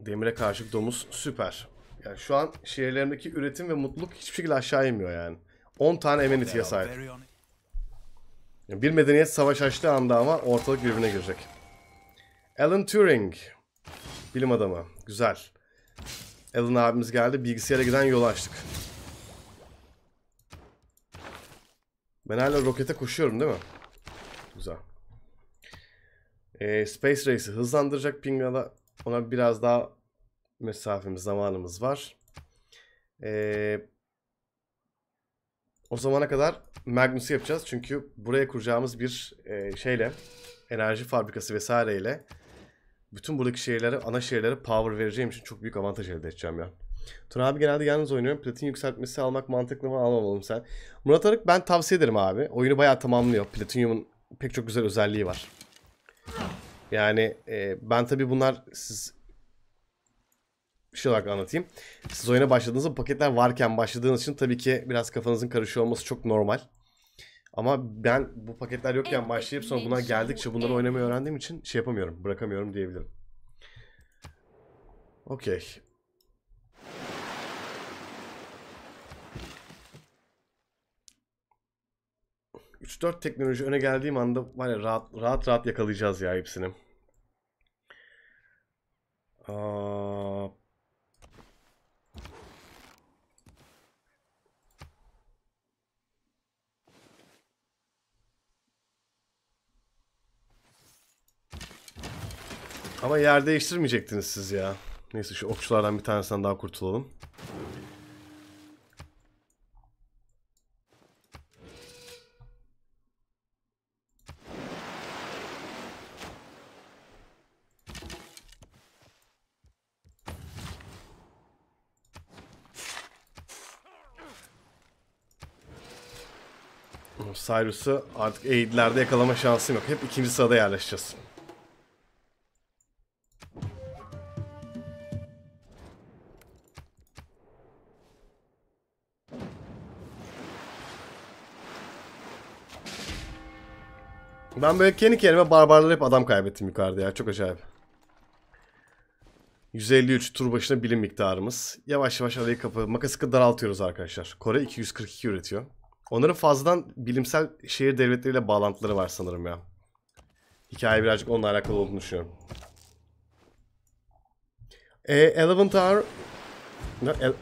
Demire karşı domuz süper. Yani şu an şehirlerimdeki üretim ve mutluluk hiçbir şekilde aşağı inmiyor yani. 10 tane amenity'ye sahip. Yani bir medeniyet savaş açtığı anda ama ortalık birbirine girecek. Alan Turing. Bilim adamı. Güzel. Alan abimiz geldi. Bilgisayara giden yolu açtık. Ben hala rokete koşuyorum değil mi? Güzel. Ee, Space Race'i hızlandıracak Pingala. Ona biraz daha mesafemiz, zamanımız var. Ee, o zamana kadar Magnus'u yapacağız. Çünkü buraya kuracağımız bir e, şeyle, enerji fabrikası vesaireyle bütün buradaki şehirlere, ana şehirlere power vereceğim için çok büyük avantaj elde edeceğim ya. Tuna abi genelde yalnız oynuyorum. Platin yükseltmesi almak mantıklı mı almamalım sen. Murat Arık ben tavsiye ederim abi. Oyunu bayağı tamamlıyor. Platinum'un pek çok güzel özelliği var. Yani e, ben tabii bunlar siz şey olarak anlatayım. Siz oyuna başladığınızda paketler varken başladığınız için tabii ki biraz kafanızın karışıyor olması çok normal. Ama ben bu paketler yokken başlayıp sonra buna şey geldikçe bunları oynamayı öğrendiğim için şey yapamıyorum. Bırakamıyorum diyebilirim. Okey. Üç dört teknoloji öne geldiğim anda var ya rahat rahat, rahat yakalayacağız ya hepsini. Aa, Ama yer değiştirmeyecektiniz siz ya. Neyse şu okçulardan bir tanesinden daha kurtulalım. Cyrus'ı artık eğidilerde yakalama şansım yok. Hep ikinci sırada yerleşeceğiz. Ben böyle kendi kendime barbarları hep adam kaybettim yukarıda ya. Çok acayip. 153 tur başına bilim miktarımız. Yavaş yavaş arayı kapı. Makası daraltıyoruz arkadaşlar. Kore 242 üretiyor. Onların fazladan bilimsel şehir devletleriyle bağlantıları var sanırım ya. Hikaye birazcık onunla alakalı olduğunu düşünüyorum. E, Eleventh Hour... No, el...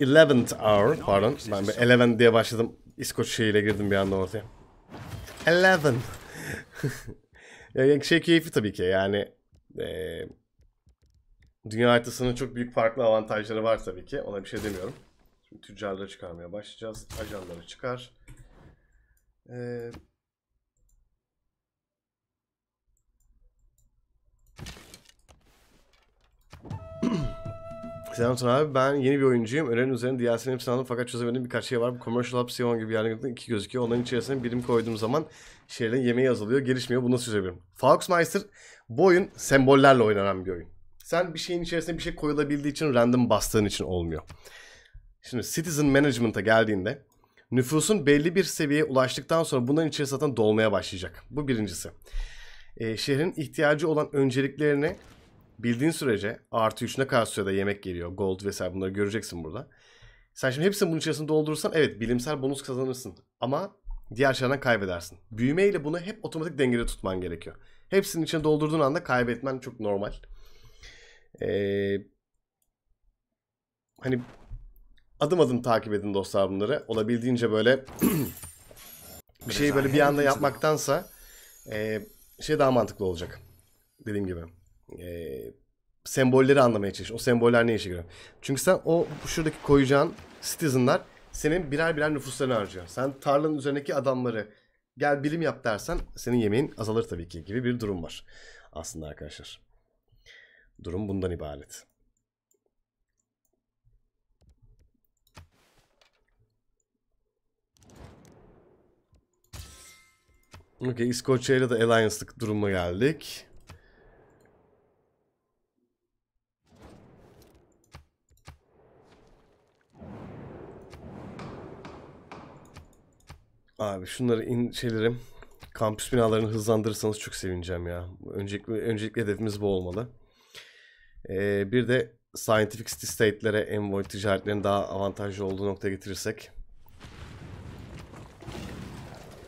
Eleventh Hour, pardon. Ben bir Eleven diye başladım. İskoç şeyiyle girdim bir anda ortaya. Eleven yani şey keyfi tabii ki yani e, dünya haritasının çok büyük farklı avantajları var tabii ki. Ona bir şey demiyorum. Şimdi tüccarları çıkarmaya başlayacağız. Ajanları çıkar. Ee, Selam abi. Ben yeni bir oyuncuyum. Ölen üzerine DLC'nin hepsini aldım fakat çözemedim birkaç şey var. Bu Commercial Hub, Sion e gibi yerlerde iki gözüküyor. Onların içerisine birim koyduğum zaman şeylerin yemeği azalıyor, Gelişmiyor. Bunu nasıl çözebilirim? Fauxmeister bu oyun sembollerle oynanan bir oyun. Sen bir şeyin içerisine bir şey koyulabildiği için random bastığın için olmuyor. Şimdi Citizen Management'a geldiğinde nüfusun belli bir seviyeye ulaştıktan sonra bunların içeri zaten dolmaya başlayacak. Bu birincisi. E, şehrin ihtiyacı olan önceliklerini bildiğin sürece artı 3 ne kadar sürede yemek geliyor, gold vesaire bunları göreceksin burada. Sen şimdi hepsini bunun içerisinde doldurursan evet bilimsel bonus kazanırsın. Ama diğer şeylerden kaybedersin. Büyüme bunu hep otomatik dengede tutman gerekiyor. Hepsinin içine doldurduğun anda kaybetmen çok normal. Ee, hani adım adım takip edin dostlar bunları. Olabildiğince böyle bir şeyi böyle bir anda yapmaktansa e, şey daha mantıklı olacak. Dediğim gibi. E, sembolleri anlamaya çalış. O semboller ne işe yarıyor? Çünkü sen o şuradaki koyacağın citizen'lar senin birer birer nüfuslarını harcıyor. Sen tarlanın üzerindeki adamları gel bilim yap dersen senin yemeğin azalır tabii ki gibi bir durum var aslında arkadaşlar. Durum bundan ibaret. Okey İskoçya ile de Alliance'lık duruma geldik. Abi şunları in şeylerim, kampüs binalarını hızlandırırsanız çok sevineceğim ya. Öncelikle, öncelikle hedefimiz bu olmalı. Ee, bir de Scientific City State'lere envoy ticaretlerin daha avantajlı olduğu noktaya getirirsek.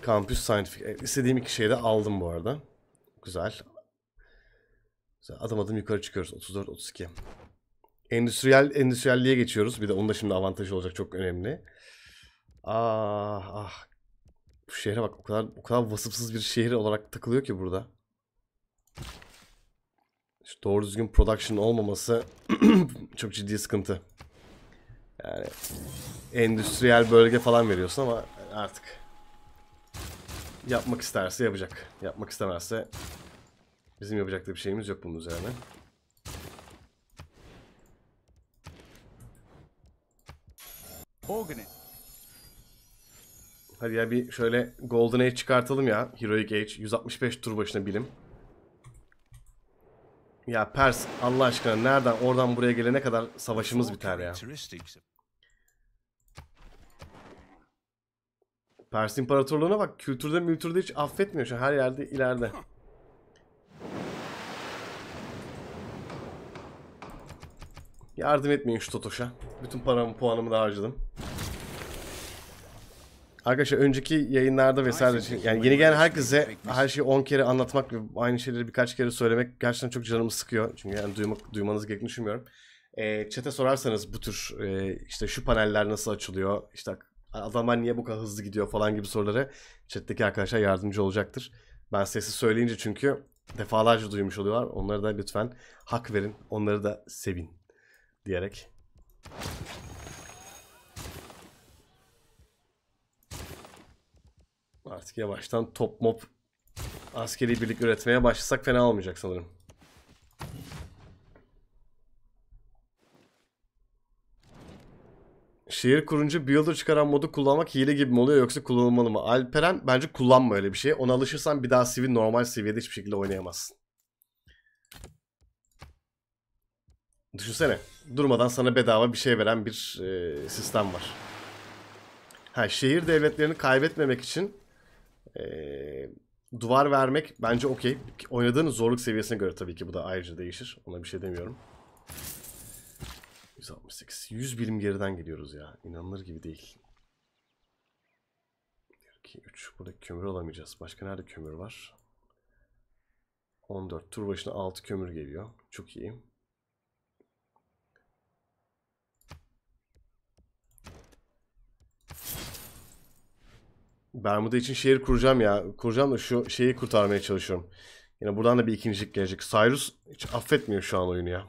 Kampüs Scientific. E, istediğim iki şeyi de aldım bu arada. Güzel. Güzel. Adım adım yukarı çıkıyoruz. 34-32. Endüstriyel, endüstriyelliğe geçiyoruz. Bir de onun da şimdi avantajı olacak. Çok önemli. Ah, ah bu şehre bak o kadar o kadar vasıfsız bir şehir olarak takılıyor ki burada. İşte doğru düzgün production olmaması çok ciddi sıkıntı. Yani endüstriyel bölge falan veriyorsun ama artık yapmak isterse yapacak. Yapmak istemezse bizim yapacak da bir şeyimiz yok bunun üzerine. Organic. Hadi ya bir şöyle Golden Age çıkartalım ya. Heroic Age. 165 tur başına bilim. Ya Pers Allah aşkına nereden oradan buraya gelene kadar savaşımız biter ya. Pers İmparatorluğu'na bak kültürde mültürde hiç affetmiyor şu her yerde ileride. Yardım etmeyin şu Totoş'a. Bütün paramı puanımı da harcadım. Arkadaşlar önceki yayınlarda vesaire için yani yeni gelen herkese her şeyi 10 kere anlatmak ve aynı şeyleri birkaç kere söylemek gerçekten çok canımı sıkıyor. Çünkü yani duymak, duymanız gerektiğini düşünmüyorum. E, çete sorarsanız bu tür e, işte şu paneller nasıl açılıyor, işte adamlar niye bu kadar hızlı gidiyor falan gibi sorulara chatteki arkadaşlar yardımcı olacaktır. Ben sesi söyleyince çünkü defalarca duymuş oluyorlar. Onlara da lütfen hak verin, onları da sevin diyerek Artık yavaştan top mop askeri birlik üretmeye başlasak fena olmayacak sanırım. Şehir kurunca builder çıkaran modu kullanmak hile gibi mi oluyor yoksa kullanılmalı mı? Alperen bence kullanma öyle bir şey. Ona alışırsan bir daha CV normal seviyede hiçbir şekilde oynayamazsın. Düşünsene. Durmadan sana bedava bir şey veren bir e, sistem var. Ha, şehir devletlerini kaybetmemek için ee, duvar vermek bence okey. Oynadığın zorluk seviyesine göre tabii ki bu da ayrıca değişir. Ona bir şey demiyorum. 168. 100 birim geriden gidiyoruz ya. İnanılır gibi değil. 2, 3. Burada kömür alamayacağız. Başka nerede kömür var? 14. Tur başına 6 kömür geliyor. Çok iyiyim. Bermuda için şehir kuracağım ya. Kuracağım da şu şeyi kurtarmaya çalışıyorum. Yine buradan da bir ikincilik gelecek. Cyrus hiç affetmiyor şu an oyunu ya.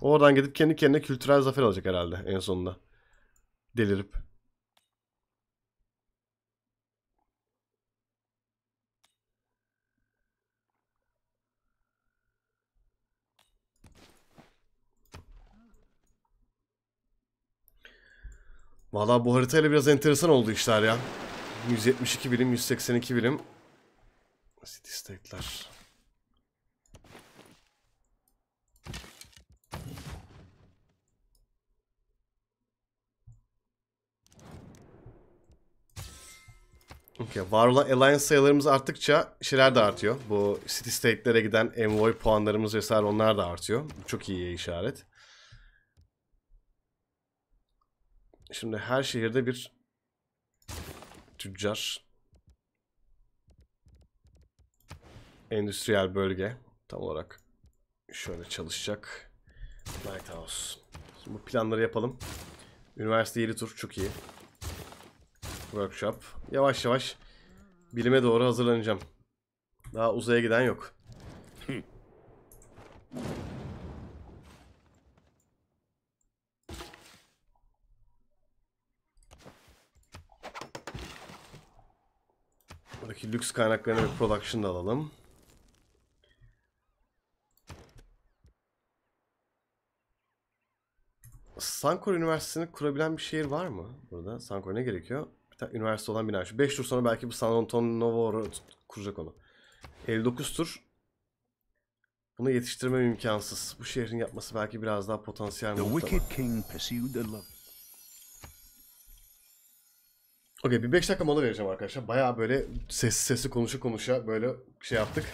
Oradan gidip kendi kendine kültürel zafer alacak herhalde en sonunda. Delirip. Valla bu haritayla biraz enteresan oldu işler ya. 172 birim, 182 birim. City state'ler. Okay. Var olan alliance sayılarımız arttıkça şeyler de artıyor. Bu city state'lere giden envoy puanlarımız vesaire onlar da artıyor. Bu çok iyi işaret. Şimdi her şehirde bir tüccar. Endüstriyel bölge. Tam olarak şöyle çalışacak. Lighthouse. Şimdi bu planları yapalım. Üniversite yeri tur çok iyi. Workshop. Yavaş yavaş bilime doğru hazırlanacağım. Daha uzaya giden yok. Buradaki lüks kaynaklarını bir production da alalım. Sankor Üniversitesi'ni kurabilen bir şehir var mı? Burada Sankor ne gerekiyor? Bir tane üniversite olan bina. Şu 5 tur sonra belki bu San Antonio kuracak onu. 59 tur. Bunu yetiştirmem imkansız. Bu şehrin yapması belki biraz daha potansiyel. The Wicked King pursued the love. Okey bir 5 dakika mola vereceğim arkadaşlar. Baya böyle sesli sesli konuşa konuşa böyle şey yaptık.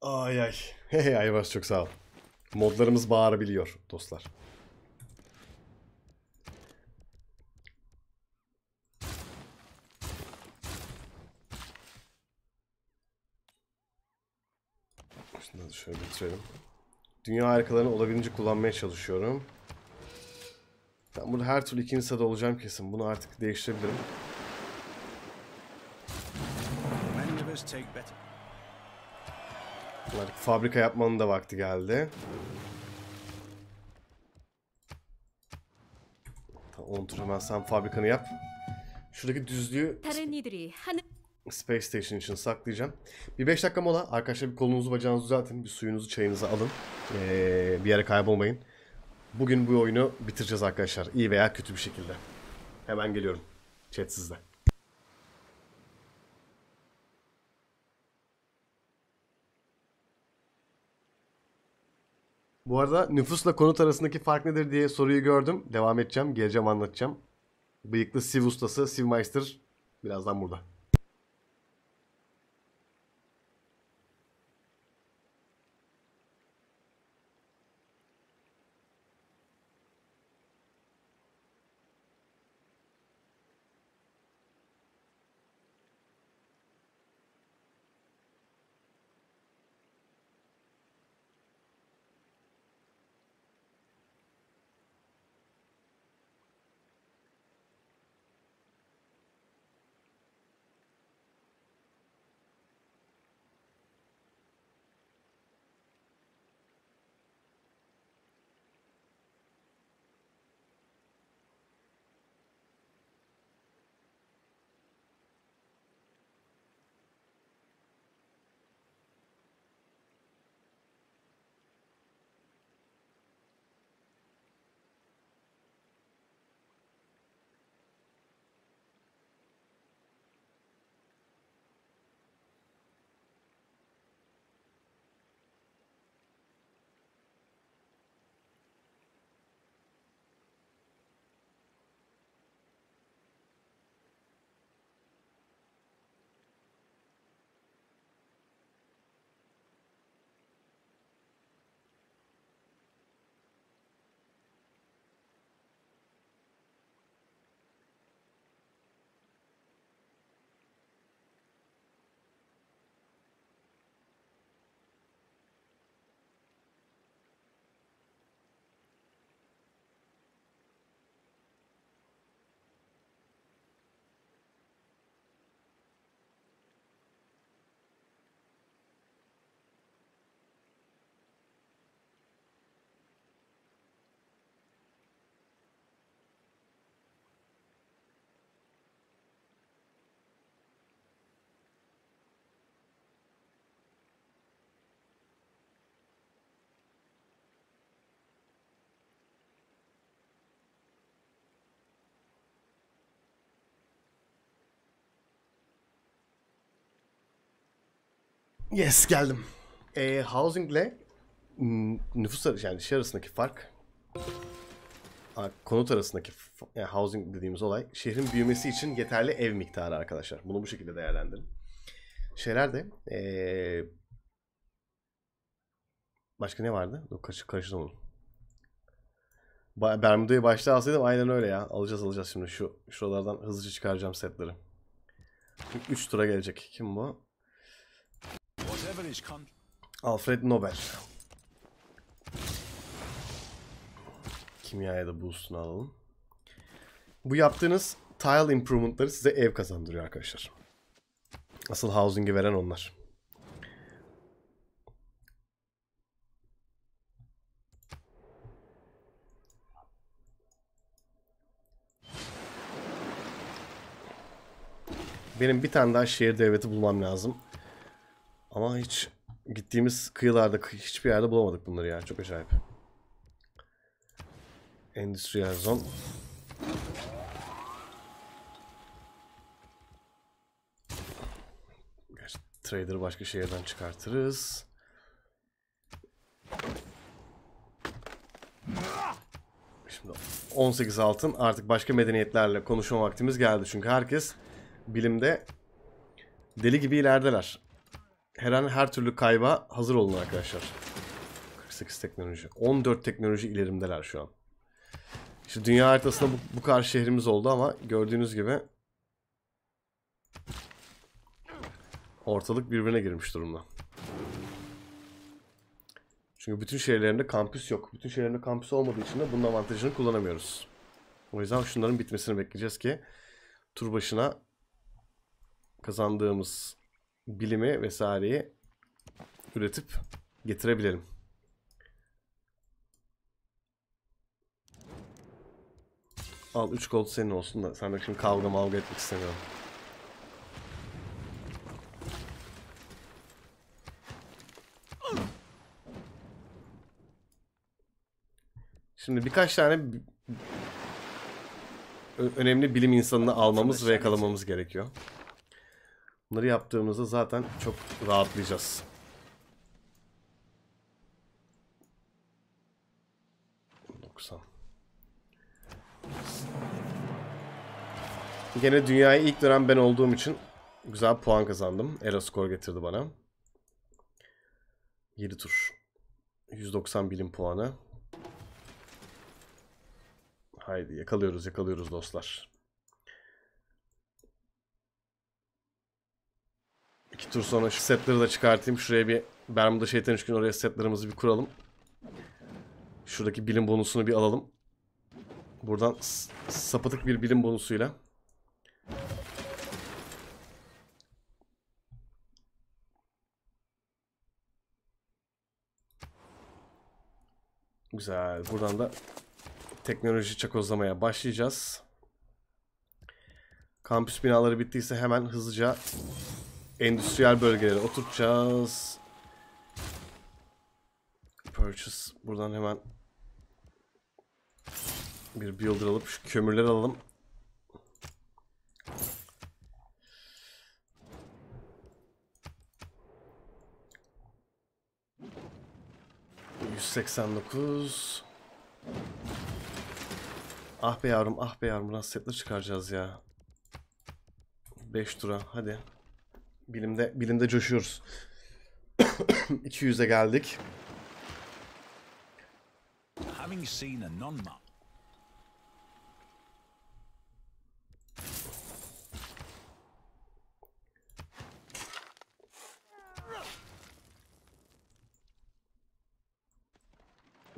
Ay ay. Hey Ayvaz çok sağ ol. Modlarımız bağırabiliyor dostlar. Şimdi şöyle bitirelim. Dünya harikalarını olabildiğince kullanmaya çalışıyorum. Ben burada her türlü ikinci sırada olacağım kesin. Bunu artık değiştirebilirim. Artık fabrika yapmanın da vakti geldi. Tamam, onu tur sen fabrikanı yap. Şuradaki düzlüğü hani- Space Station için saklayacağım. Bir 5 dakika mola. Arkadaşlar bir kolunuzu bacağınızı düzeltin. Bir suyunuzu çayınızı alın. Ee, bir yere kaybolmayın. Bugün bu oyunu bitireceğiz arkadaşlar. İyi veya kötü bir şekilde. Hemen geliyorum. Chat sizde. Bu arada nüfusla konut arasındaki fark nedir diye soruyu gördüm. Devam edeceğim, geleceğim anlatacağım. Bıyıklı Siv ustası, Sivmeister birazdan burada. Yes geldim. E, housing ile nüfus yani şey arasındaki fark konut arasındaki yani housing dediğimiz olay şehrin büyümesi için yeterli ev miktarı arkadaşlar. Bunu bu şekilde değerlendirin. Şeyler de ee, başka ne vardı? Dur karış, karıştırdım onu. Bermuda'yı başta alsaydım aynen öyle ya. Alacağız alacağız şimdi şu şuralardan hızlıca çıkaracağım setleri. 3 tura gelecek. Kim bu? Alfred Nobel. Kimyaya da boost'unu alalım. Bu yaptığınız tile improvement'ları size ev kazandırıyor arkadaşlar. Asıl housing'i veren onlar. Benim bir tane daha şehir devleti bulmam lazım. Ama hiç gittiğimiz kıyılarda hiçbir yerde bulamadık bunları ya. Çok acayip. Endüstriyel zon. Trader'ı başka şehirden çıkartırız. Şimdi 18 altın artık başka medeniyetlerle konuşma vaktimiz geldi. Çünkü herkes bilimde deli gibi ilerdeler her an her türlü kayba hazır olun arkadaşlar. 48 teknoloji. 14 teknoloji ilerimdeler şu an. İşte dünya haritasında bu, bu kadar şehrimiz oldu ama gördüğünüz gibi ortalık birbirine girmiş durumda. Çünkü bütün şehirlerinde kampüs yok. Bütün şehirlerinde kampüs olmadığı için de bunun avantajını kullanamıyoruz. O yüzden şunların bitmesini bekleyeceğiz ki tur başına kazandığımız bilimi vesaireyi üretip getirebilirim. Al 3 gold senin olsun da sen de şimdi kavga mavga etmek istemiyorum. Şimdi birkaç tane önemli bilim insanını almamız ve yakalamamız gerekiyor. Bunları yaptığımızda zaten çok rahatlayacağız. Gene dünyaya ilk dönem ben olduğum için güzel puan kazandım. Elo skor getirdi bana. 7 tur. 190 bilim puanı. Haydi yakalıyoruz yakalıyoruz dostlar. İki tur sonra şu setleri de çıkartayım. Şuraya bir Bermuda Şeytan Üçgün oraya setlerimizi bir kuralım. Şuradaki bilim bonusunu bir alalım. Buradan sapıtık bir bilim bonusuyla. Güzel. Buradan da teknoloji çakozlamaya başlayacağız. Kampüs binaları bittiyse hemen hızlıca Endüstriyel bölgelere oturtacağız. Purchase. Buradan hemen bir builder alıp şu kömürleri alalım. 189. Ah be yavrum ah be yavrum nasıl setler çıkaracağız ya 5 dura, hadi Bilimde bilimde coşuyoruz. 200'e geldik. Having seen a non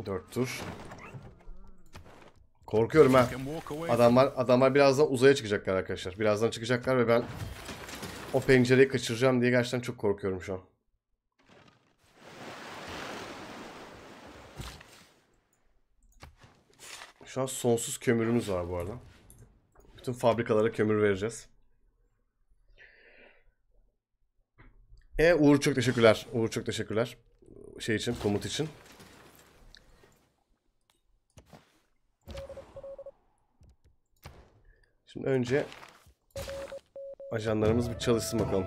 Dört tur. Korkuyorum ha. Adamlar adamlar birazdan uzaya çıkacaklar arkadaşlar. Birazdan çıkacaklar ve ben o pencereyi kaçıracağım diye gerçekten çok korkuyorum şu an. Şu an sonsuz kömürümüz var bu arada. Bütün fabrikalara kömür vereceğiz. E Uğur çok teşekkürler. Uğur çok teşekkürler. Şey için, komut için. Şimdi önce ajanlarımız bir çalışsın bakalım.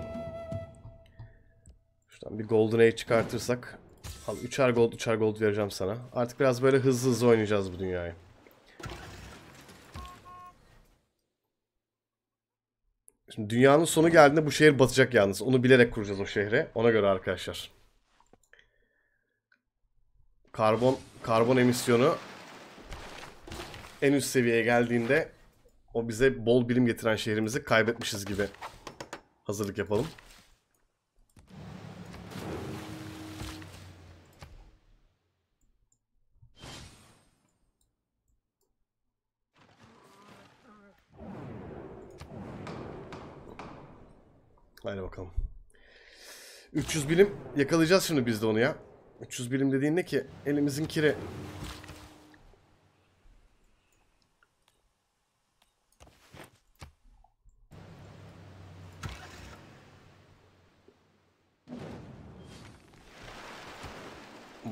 Şuradan bir Golden Age çıkartırsak. Al 3'er gold 3'er gold vereceğim sana. Artık biraz böyle hızlı hızlı oynayacağız bu dünyayı. Şimdi dünyanın sonu geldiğinde bu şehir batacak yalnız. Onu bilerek kuracağız o şehre. Ona göre arkadaşlar. Karbon karbon emisyonu en üst seviyeye geldiğinde o bize bol bilim getiren şehrimizi kaybetmişiz gibi hazırlık yapalım. Haydi bakalım. 300 bilim yakalayacağız şimdi biz de onu ya. 300 bilim dediğin ne ki? Elimizin kiri.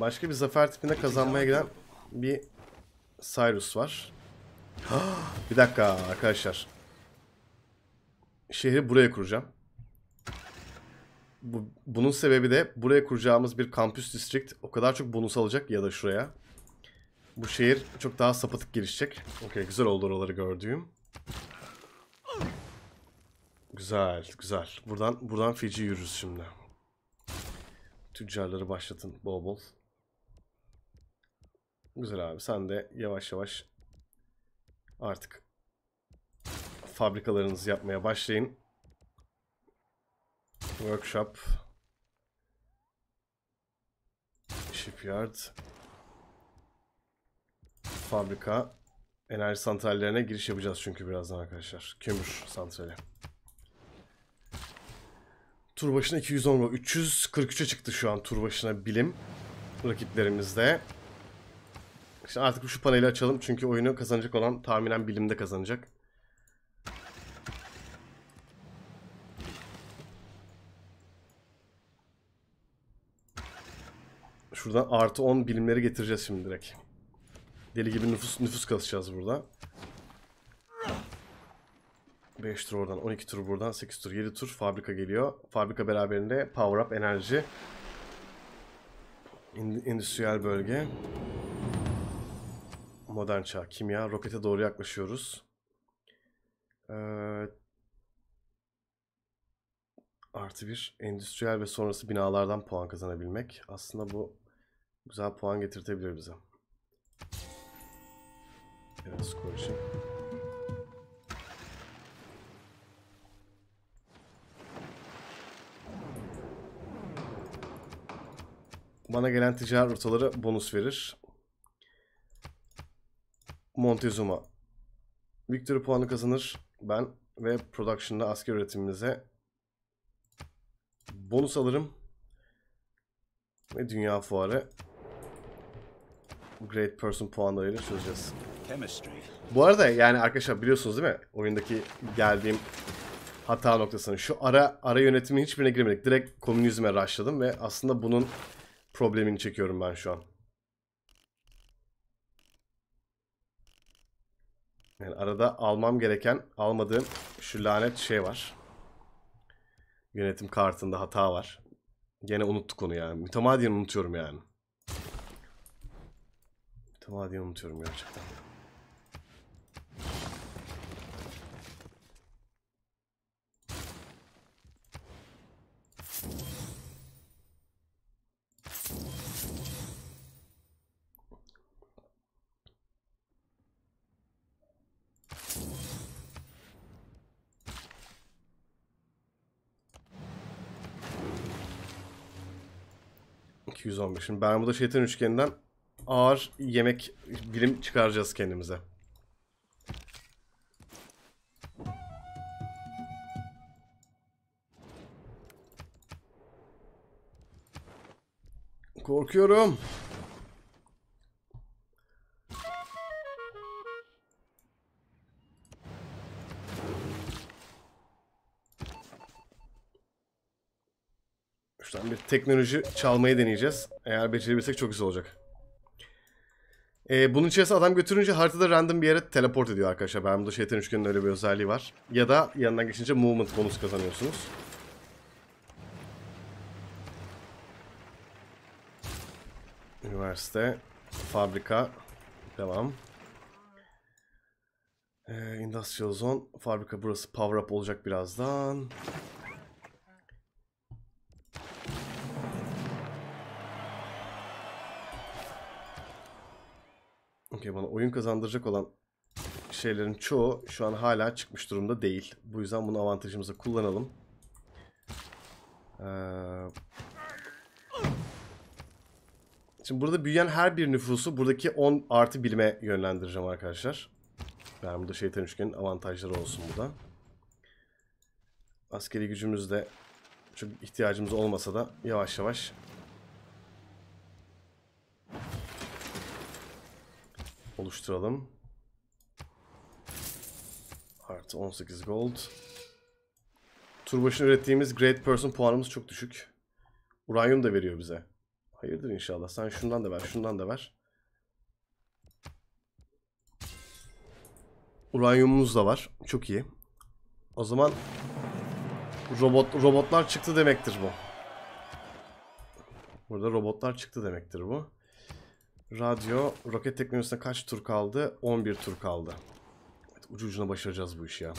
Başka bir zafer tipinde kazanmaya giden bir Cyrus var. bir dakika arkadaşlar. Şehri buraya kuracağım. Bu, bunun sebebi de buraya kuracağımız bir kampüs district o kadar çok bonus alacak ya da şuraya. Bu şehir çok daha sapatık gelişecek. Okey güzel oldu oraları gördüğüm. Güzel güzel. Buradan buradan Fiji yürürüz şimdi. Tüccarları başlatın bol bol. Güzel abi sen de yavaş yavaş artık fabrikalarınızı yapmaya başlayın. Workshop. Shipyard. Fabrika. Enerji santrallerine giriş yapacağız çünkü birazdan arkadaşlar. Kömür santrali. Tur başına 210 343'e çıktı şu an tur başına bilim rakiplerimizde. İşte artık şu parayla açalım çünkü oyunu kazanacak olan tahminen bilimde kazanacak. Şuradan artı 10 bilimleri getireceğiz şimdi direkt. Deli gibi nüfus, nüfus kasacağız burada. 5 tur oradan, 12 tur buradan, 8 tur, 7 tur fabrika geliyor. Fabrika beraberinde power up enerji. Endüstriyel bölge. Modern çağ, kimya, rokete doğru yaklaşıyoruz. Ee, artı bir endüstriyel ve sonrası binalardan puan kazanabilmek. Aslında bu güzel puan getirtebilir bize. Evet, skor Bana gelen ticaret rotaları bonus verir. Montezuma. Victory puanı kazanır ben ve production'da asker üretimimize bonus alırım. Ve dünya fuarı Great Person puanlarıyla çözeceğiz. Bu arada yani arkadaşlar biliyorsunuz değil mi? Oyundaki geldiğim hata noktasını. Şu ara ara yönetimi hiçbirine girmedik. Direkt komünizme rushladım ve aslında bunun problemini çekiyorum ben şu an. Yani arada almam gereken almadığım şu lanet şey var. Yönetim kartında hata var. Gene unuttuk onu yani. Mütemadiyen unutuyorum yani. Mütemadiyen unutuyorum gerçekten. 115. Şimdi Bermuda şeytan üçgeninden ağır yemek birim çıkaracağız kendimize. Korkuyorum. teknoloji çalmayı deneyeceğiz. Eğer becerebilirsek çok güzel olacak. Ee, bunun içerisine adam götürünce haritada random bir yere teleport ediyor arkadaşlar. Ben bu şeytan üçgenin öyle bir özelliği var. Ya da yanından geçince movement bonus kazanıyorsunuz. Üniversite, fabrika, devam. Ee, industrial zone, fabrika burası power up olacak birazdan. Okey, bana oyun kazandıracak olan şeylerin çoğu şu an hala çıkmış durumda değil. Bu yüzden bunu avantajımıza kullanalım. Ee... Şimdi burada büyüyen her bir nüfusu buradaki 10 artı birime yönlendireceğim arkadaşlar. Yani burada şeytan üçgenin avantajları olsun bu da. Askeri gücümüz de çok ihtiyacımız olmasa da yavaş yavaş oluşturalım. Artı 18 gold. Tur başına ürettiğimiz Great Person puanımız çok düşük. Uranyum da veriyor bize. Hayırdır inşallah. Sen şundan da ver, şundan da ver. Uranyumumuz da var. Çok iyi. O zaman robot robotlar çıktı demektir bu. Burada robotlar çıktı demektir bu. Radyo, roket teknolojisine kaç tur kaldı? 11 tur kaldı. Evet, ucu ucuna başaracağız bu işi ya.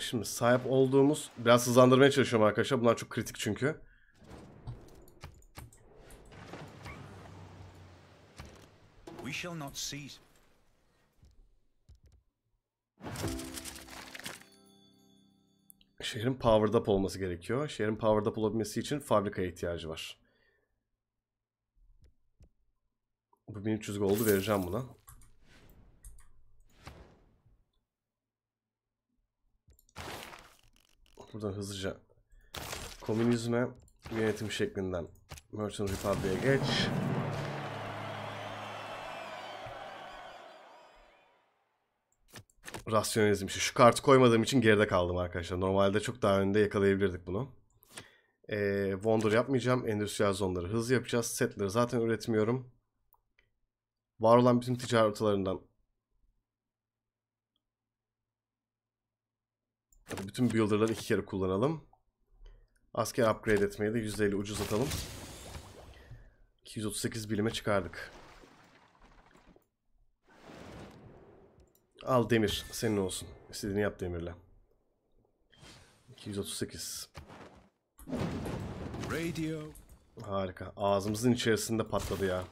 Şimdi sahip olduğumuz... Biraz hızlandırmaya çalışıyorum arkadaşlar. Bunlar çok kritik çünkü. We shall not cease Şehrin powered up olması gerekiyor. Şehrin powered up olabilmesi için fabrikaya ihtiyacı var. Bu 1300 gold'u vereceğim buna. Buradan hızlıca komünizme yönetim şeklinden Merchant Republic'e geç. rasyonalizm işi. Şu kartı koymadığım için geride kaldım arkadaşlar. Normalde çok daha önde yakalayabilirdik bunu. Ee, Wonder yapmayacağım. Endüstriyel zonları hızlı yapacağız. Setleri zaten üretmiyorum. Var olan bütün ticaret rotalarından bütün builder'ları iki kere kullanalım. Asker upgrade etmeyi de %50 ucuz atalım. 238 bilime çıkardık. Al demir. Senin olsun. İstediğini yap demirle. 238. Radio. Harika. Ağzımızın içerisinde patladı ya.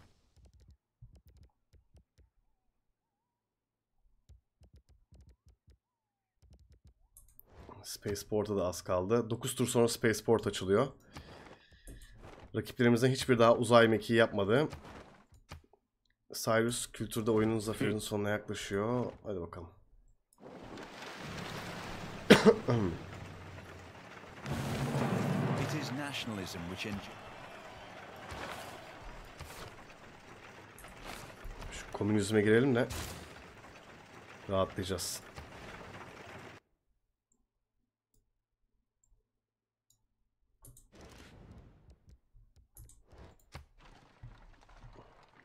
Spaceport'a da az kaldı. 9 tur sonra Spaceport açılıyor. Rakiplerimizden hiçbir daha uzay mekiği yapmadı. Cyrus kültürde oyunun zaferinin sonuna yaklaşıyor. Hadi bakalım. Şu komünizme girelim de rahatlayacağız.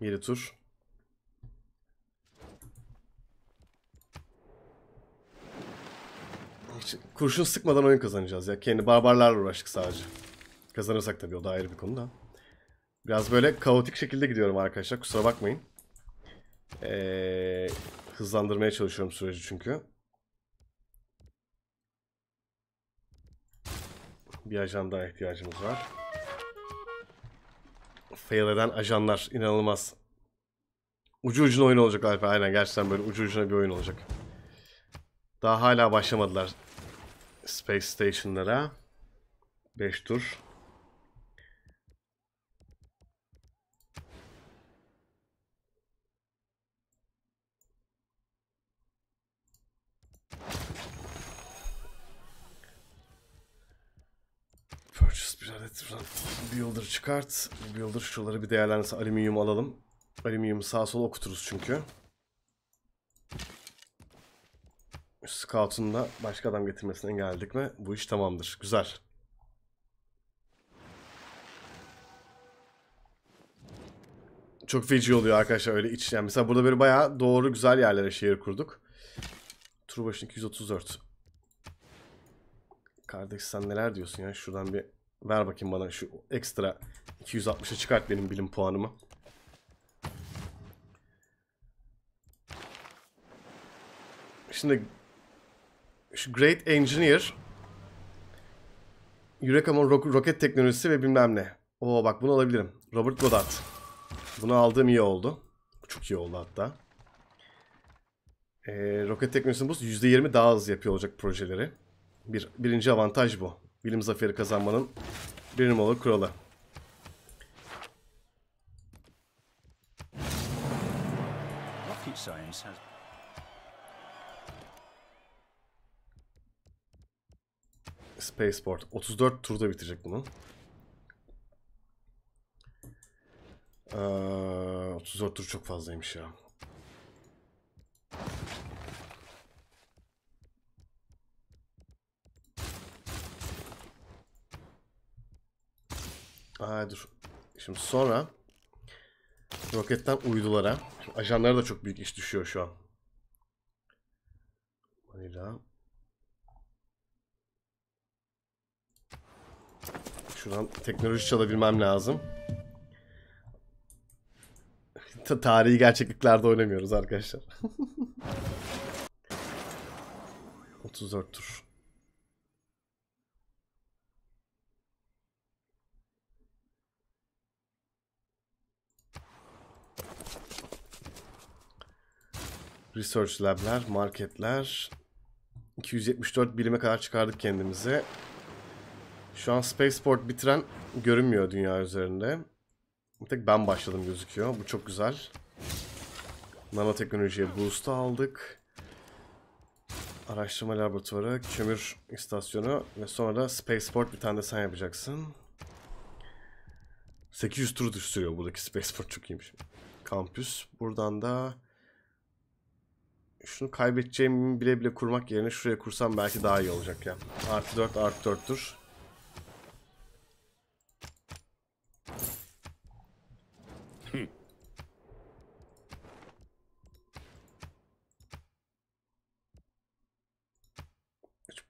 Yedi tur. Hiç kurşun sıkmadan oyun kazanacağız ya. Kendi barbarlarla uğraştık sadece. Kazanırsak tabii o da ayrı bir konu da. Biraz böyle kaotik şekilde gidiyorum arkadaşlar. Kusura bakmayın. Ee, hızlandırmaya çalışıyorum süreci çünkü. Bir ajan daha ihtiyacımız var. Fail eden ajanlar. inanılmaz. Ucu ucuna oyun olacak Alper. Aynen gerçekten böyle ucu ucuna bir oyun olacak. Daha hala başlamadılar. Space Station'lara 5 tur. Purchase bir adet builder çıkart. Builder şuraları bir değerlendirse alüminyum alalım. Alüminyum sağ sola okuturuz çünkü. Scout'un da başka adam getirmesine geldik mi bu iş tamamdır. Güzel. Çok feci oluyor arkadaşlar öyle iç. Yani mesela burada böyle bayağı doğru güzel yerlere şehir kurduk. Tur başına 234. Kardeş sen neler diyorsun ya? Şuradan bir ver bakayım bana şu ekstra 260'a çıkart benim bilim puanımı. Şimdi şu Great Engineer Yurakamon ro roket teknolojisi ve bilmem ne. Oo bak bunu alabilirim. Robert Goddard. Bunu aldığım iyi oldu. Çok iyi oldu hatta. Ee, roket teknolojisinin bu %20 daha hızlı yapıyor olacak projeleri. Bir, birinci avantaj bu. Bilim zaferi kazanmanın bir numaralı kuralı. science has Spaceport. 34 turda bitecek bunun. Ee, 34 tur çok fazlaymış ya. Aa dur. Şimdi sonra roketten uydulara. ajanlara da çok büyük iş düşüyor şu an. Manila. Şuradan teknoloji çalabilmem lazım. Tarihi gerçekliklerde oynamıyoruz arkadaşlar. 34 tur. Research lab'ler, marketler. 274 birime kadar çıkardık kendimize. Şu an Spaceport bitiren görünmüyor dünya üzerinde. Bir tek ben başladım gözüküyor. Bu çok güzel. Nanoteknolojiye boost'u aldık. Araştırma laboratuvarı, kömür istasyonu ve sonra da Spaceport bir tane de sen yapacaksın. 800 tur düşürüyor buradaki Spaceport çok iyiymiş. Kampüs. Buradan da şunu kaybedeceğimi bile bile kurmak yerine şuraya kursam belki daha iyi olacak ya. Artı 4 artı 4'tür.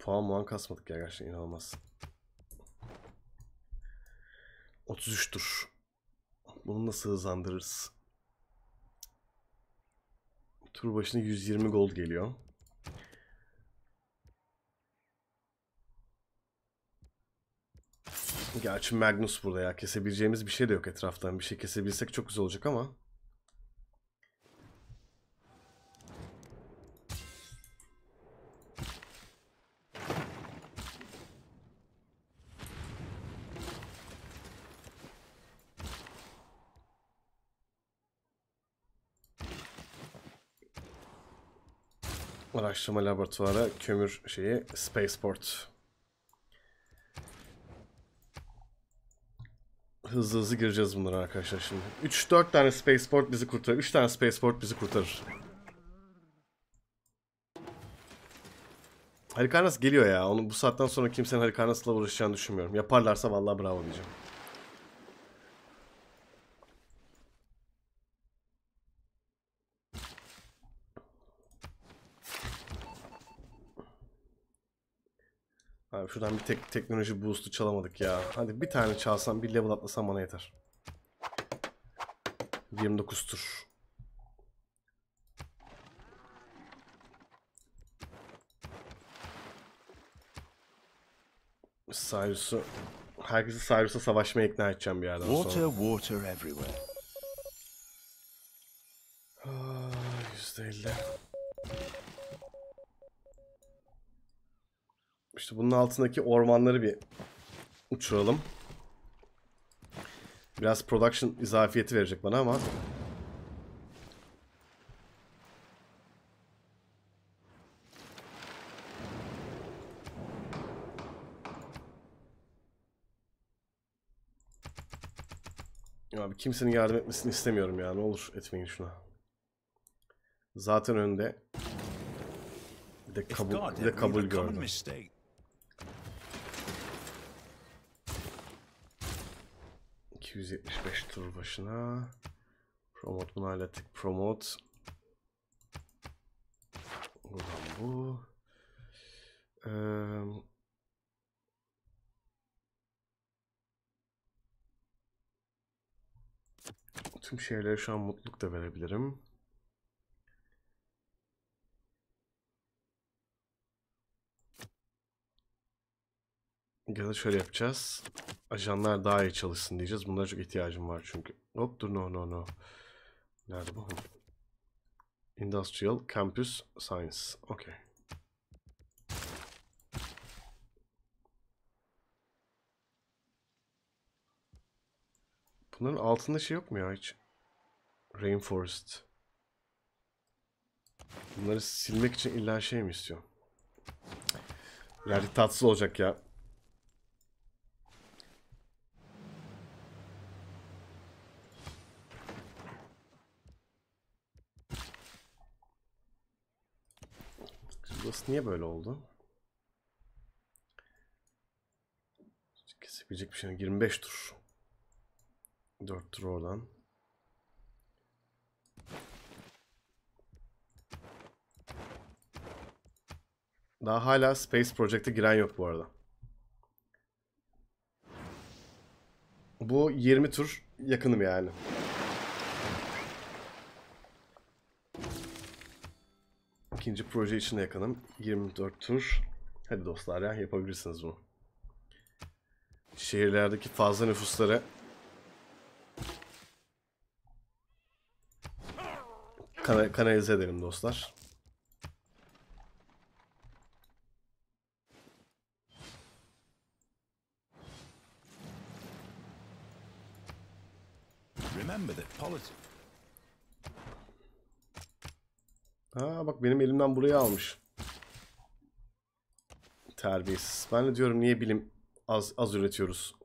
Puan muan kasmadık ya gerçekten inanılmaz. 33 tur. Bunu nasıl hızlandırırız? Tur başına 120 gold geliyor. Gerçi Magnus burada ya. Kesebileceğimiz bir şey de yok etraftan. Bir şey kesebilsek çok güzel olacak ama. Araştırma laboratuvarı kömür şeyi Spaceport. Hızlı hızlı gireceğiz bunlara arkadaşlar şimdi. 3-4 tane Spaceport bizi kurtarır. 3 tane Spaceport bizi kurtarır. Halikarnas geliyor ya. Onu bu saatten sonra kimsenin Halikarnas'la uğraşacağını düşünmüyorum. Yaparlarsa vallahi bravo diyeceğim. abi. Şuradan bir tek teknoloji boost'u çalamadık ya. Hadi bir tane çalsam bir level atlasam bana yeter. 29 tur. Cyrus'u herkesi Cyrus'a savaşmaya ikna edeceğim bir yerden sonra. Water, water everywhere. %50. Ah, İşte bunun altındaki ormanları bir uçuralım. Biraz production izafiyeti verecek bana ama. Abi kimsenin yardım etmesini istemiyorum ya. Ne olur etmeyin şuna. Zaten önde. Bir de kabul, bir de kabul gördüm. 275 tur başına. Promote bunu hallettik. Promote. Buradan bu. Ee, tüm şeyleri şu an mutluluk da verebilirim. Ya da şöyle yapacağız. Ajanlar daha iyi çalışsın diyeceğiz. Bunlara çok ihtiyacım var çünkü. Hop dur no no no. Nerede bu? Industrial Campus Science. Okay. Bunların altında şey yok mu ya hiç? Rainforest. Bunları silmek için illa şey mi istiyor? Yani tatsız olacak ya. Ses niye böyle oldu? Kesebilecek bir şey. 25 tur. 4 tur oradan. Daha hala Space Project'e giren yok bu arada. Bu 20 tur yakınım yani. İkinci proje için de yakalım. 24 tur. Hadi dostlar ya yapabilirsiniz bunu. Şehirlerdeki fazla nüfusları kana kanalize edelim dostlar. Remember that politics Ha bak benim elimden burayı almış. Terbiyesiz. Ben de diyorum niye bilim az, az üretiyoruz.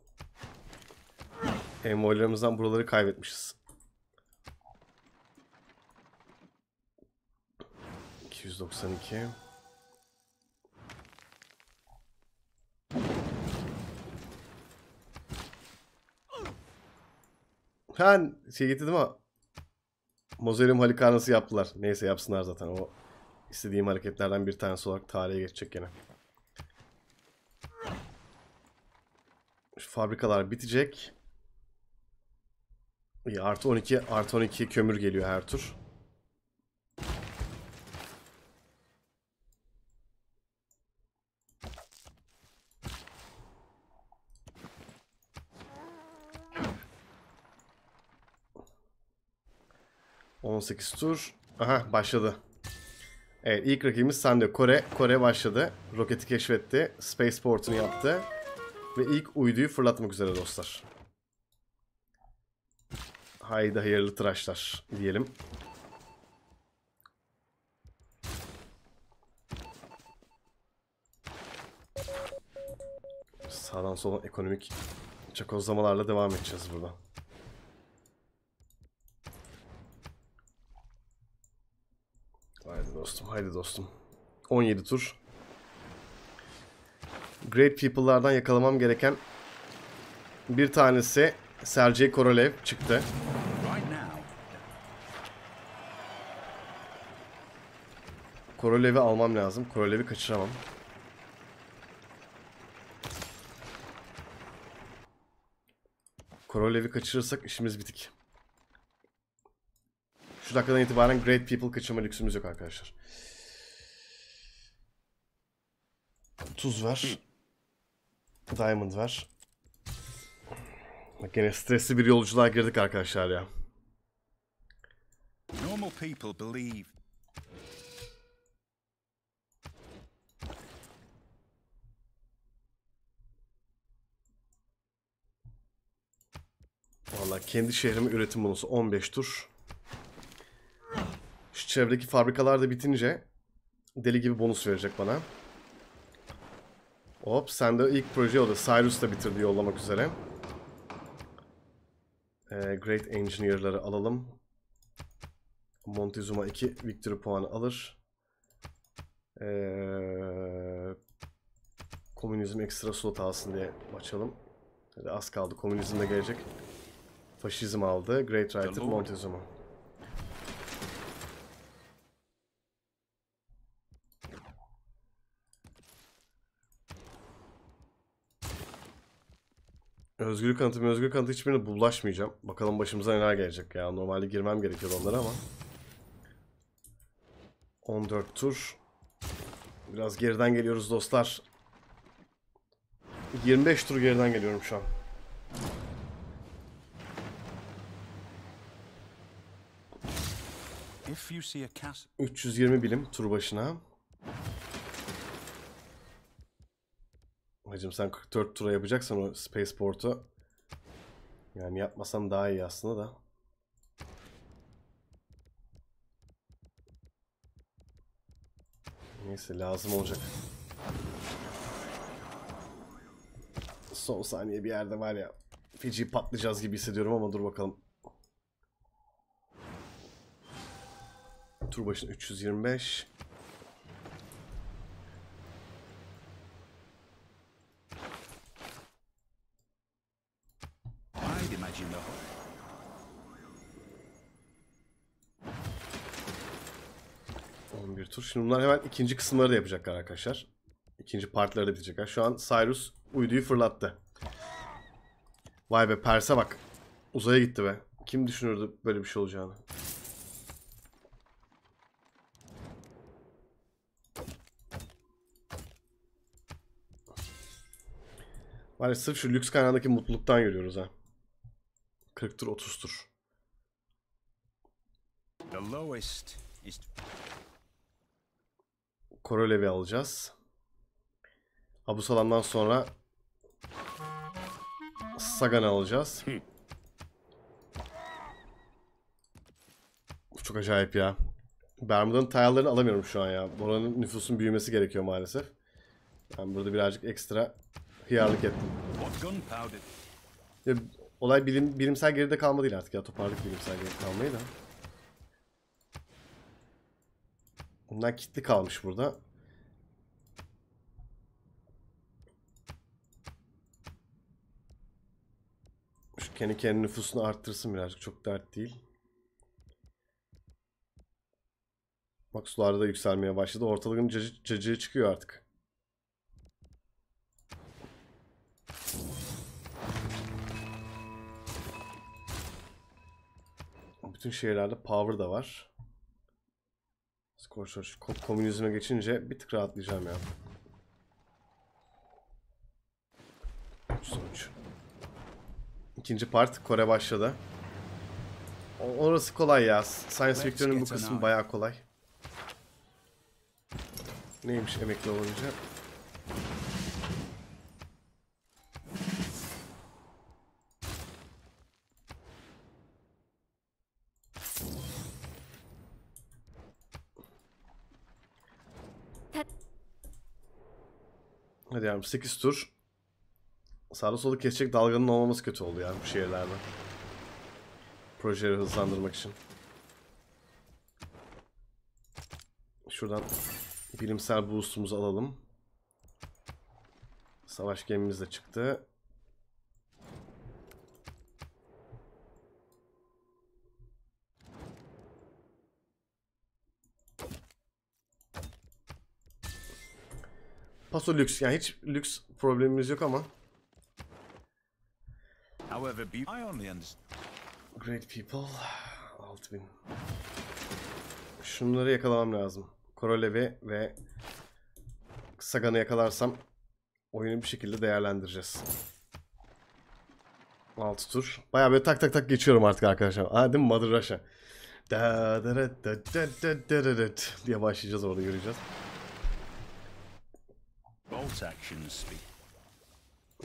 Emoylarımızdan buraları kaybetmişiz. 292 Ben şey getirdim ama Mozerim Halikarnası yaptılar. Neyse yapsınlar zaten. O istediğim hareketlerden bir tanesi olarak tarihe geçecek gene. Şu fabrikalar bitecek. İyi artı 12 artı 12 kömür geliyor her tur. 18 tur. Aha başladı. Evet ilk rakibimiz Sande. Kore. Kore başladı. Roketi keşfetti. Spaceport'unu yaptı. Ve ilk uyduyu fırlatmak üzere dostlar. Haydi hayırlı tıraşlar diyelim. Sağdan soldan ekonomik çakozlamalarla devam edeceğiz burada. dostum. Haydi dostum. 17 tur. Great People'lardan yakalamam gereken bir tanesi Sergey Korolev çıktı. Korolev'i almam lazım. Korolev'i kaçıramam. Korolev'i kaçırırsak işimiz bitik. Şu dakikadan itibaren Great People kaçırma lüksümüz yok arkadaşlar. Tuz ver. Diamond ver. Bak yine stresli bir yolculuğa girdik arkadaşlar ya. Normal people believe Valla kendi şehrimi üretim bonusu 15 tur. Şu çevredeki fabrikalar da bitince deli gibi bonus verecek bana. Hop sen de ilk proje oldu. Cyrus da bitirdi yollamak üzere. Ee, Great Engineer'ları alalım. Montezuma 2 victory puanı alır. Ee, komünizm ekstra slot alsın diye açalım. Az kaldı. Komünizm de gelecek. Faşizm aldı. Great Writer Montezuma. Özgürlük kanıtı, özgürlük kanıtı hiçbirine bulaşmayacağım. Bakalım başımıza neler gelecek ya. Normalde girmem gerekiyor onlara ama. 14 tur. Biraz geriden geliyoruz dostlar. 25 tur geriden geliyorum şu an. If 320 bilim tur başına. Hacım sen 44 tura yapacaksan o spaceport'u yani yapmasan daha iyi aslında da. Neyse lazım olacak. Son saniye bir yerde var ya. Fiji patlayacağız gibi hissediyorum ama dur bakalım. Tur başına 325. Şimdi bunlar hemen ikinci kısımları da yapacaklar arkadaşlar. İkinci partileri de bitecekler. Şu an Cyrus uyduyu fırlattı. Vay be Pers'e bak. Uzaya gitti be. Kim düşünürdü böyle bir şey olacağını? Var ya sırf şu lüks kaynağındaki mutluluktan yürüyoruz ha. 40 tur The lowest is Korolev'i alacağız. Abu Salam'dan sonra Sagan alacağız. Çok acayip ya. Bermuda'nın tayarlarını alamıyorum şu an ya. Buranın nüfusun büyümesi gerekiyor maalesef. Ben burada birazcık ekstra hıyarlık ettim. Ya, olay bilim, bilimsel geride kalmadı değil artık ya. Toparlık bilimsel geride kalmayı da. Bunlar kitli kalmış burada. Şu kendi kendi nüfusunu arttırsın birazcık. Çok dert değil. Bak sularda da yükselmeye başladı. Ortalığın cacı, cacığı çıkıyor artık. Bütün şehirlerde power da var. Koş koş. Komünizme geçince bir tık rahatlayacağım ya. 313. İkinci part Kore başladı. Orası kolay ya. Science Fiction'ın bu kısmı bayağı kolay. Neymiş emekli olunca? Yani 8 tur sağda solu kesecek dalganın olmaması kötü oldu yani bu şehirlerde. Projeleri hızlandırmak için. Şuradan bilimsel boost'umuzu alalım. Savaş gemimiz de çıktı. Paso lüks. Yani hiç lüks problemimiz yok ama. However, be I only Great people. 6000. Şunları yakalamam lazım. Korolev'i ve Sagan'ı yakalarsam oyunu bir şekilde değerlendireceğiz. 6 tur. Baya böyle tak tak tak geçiyorum artık arkadaşlar. Aa değil mi Mother Russia? Da da da da da da da da. diye başlayacağız orada göreceğiz.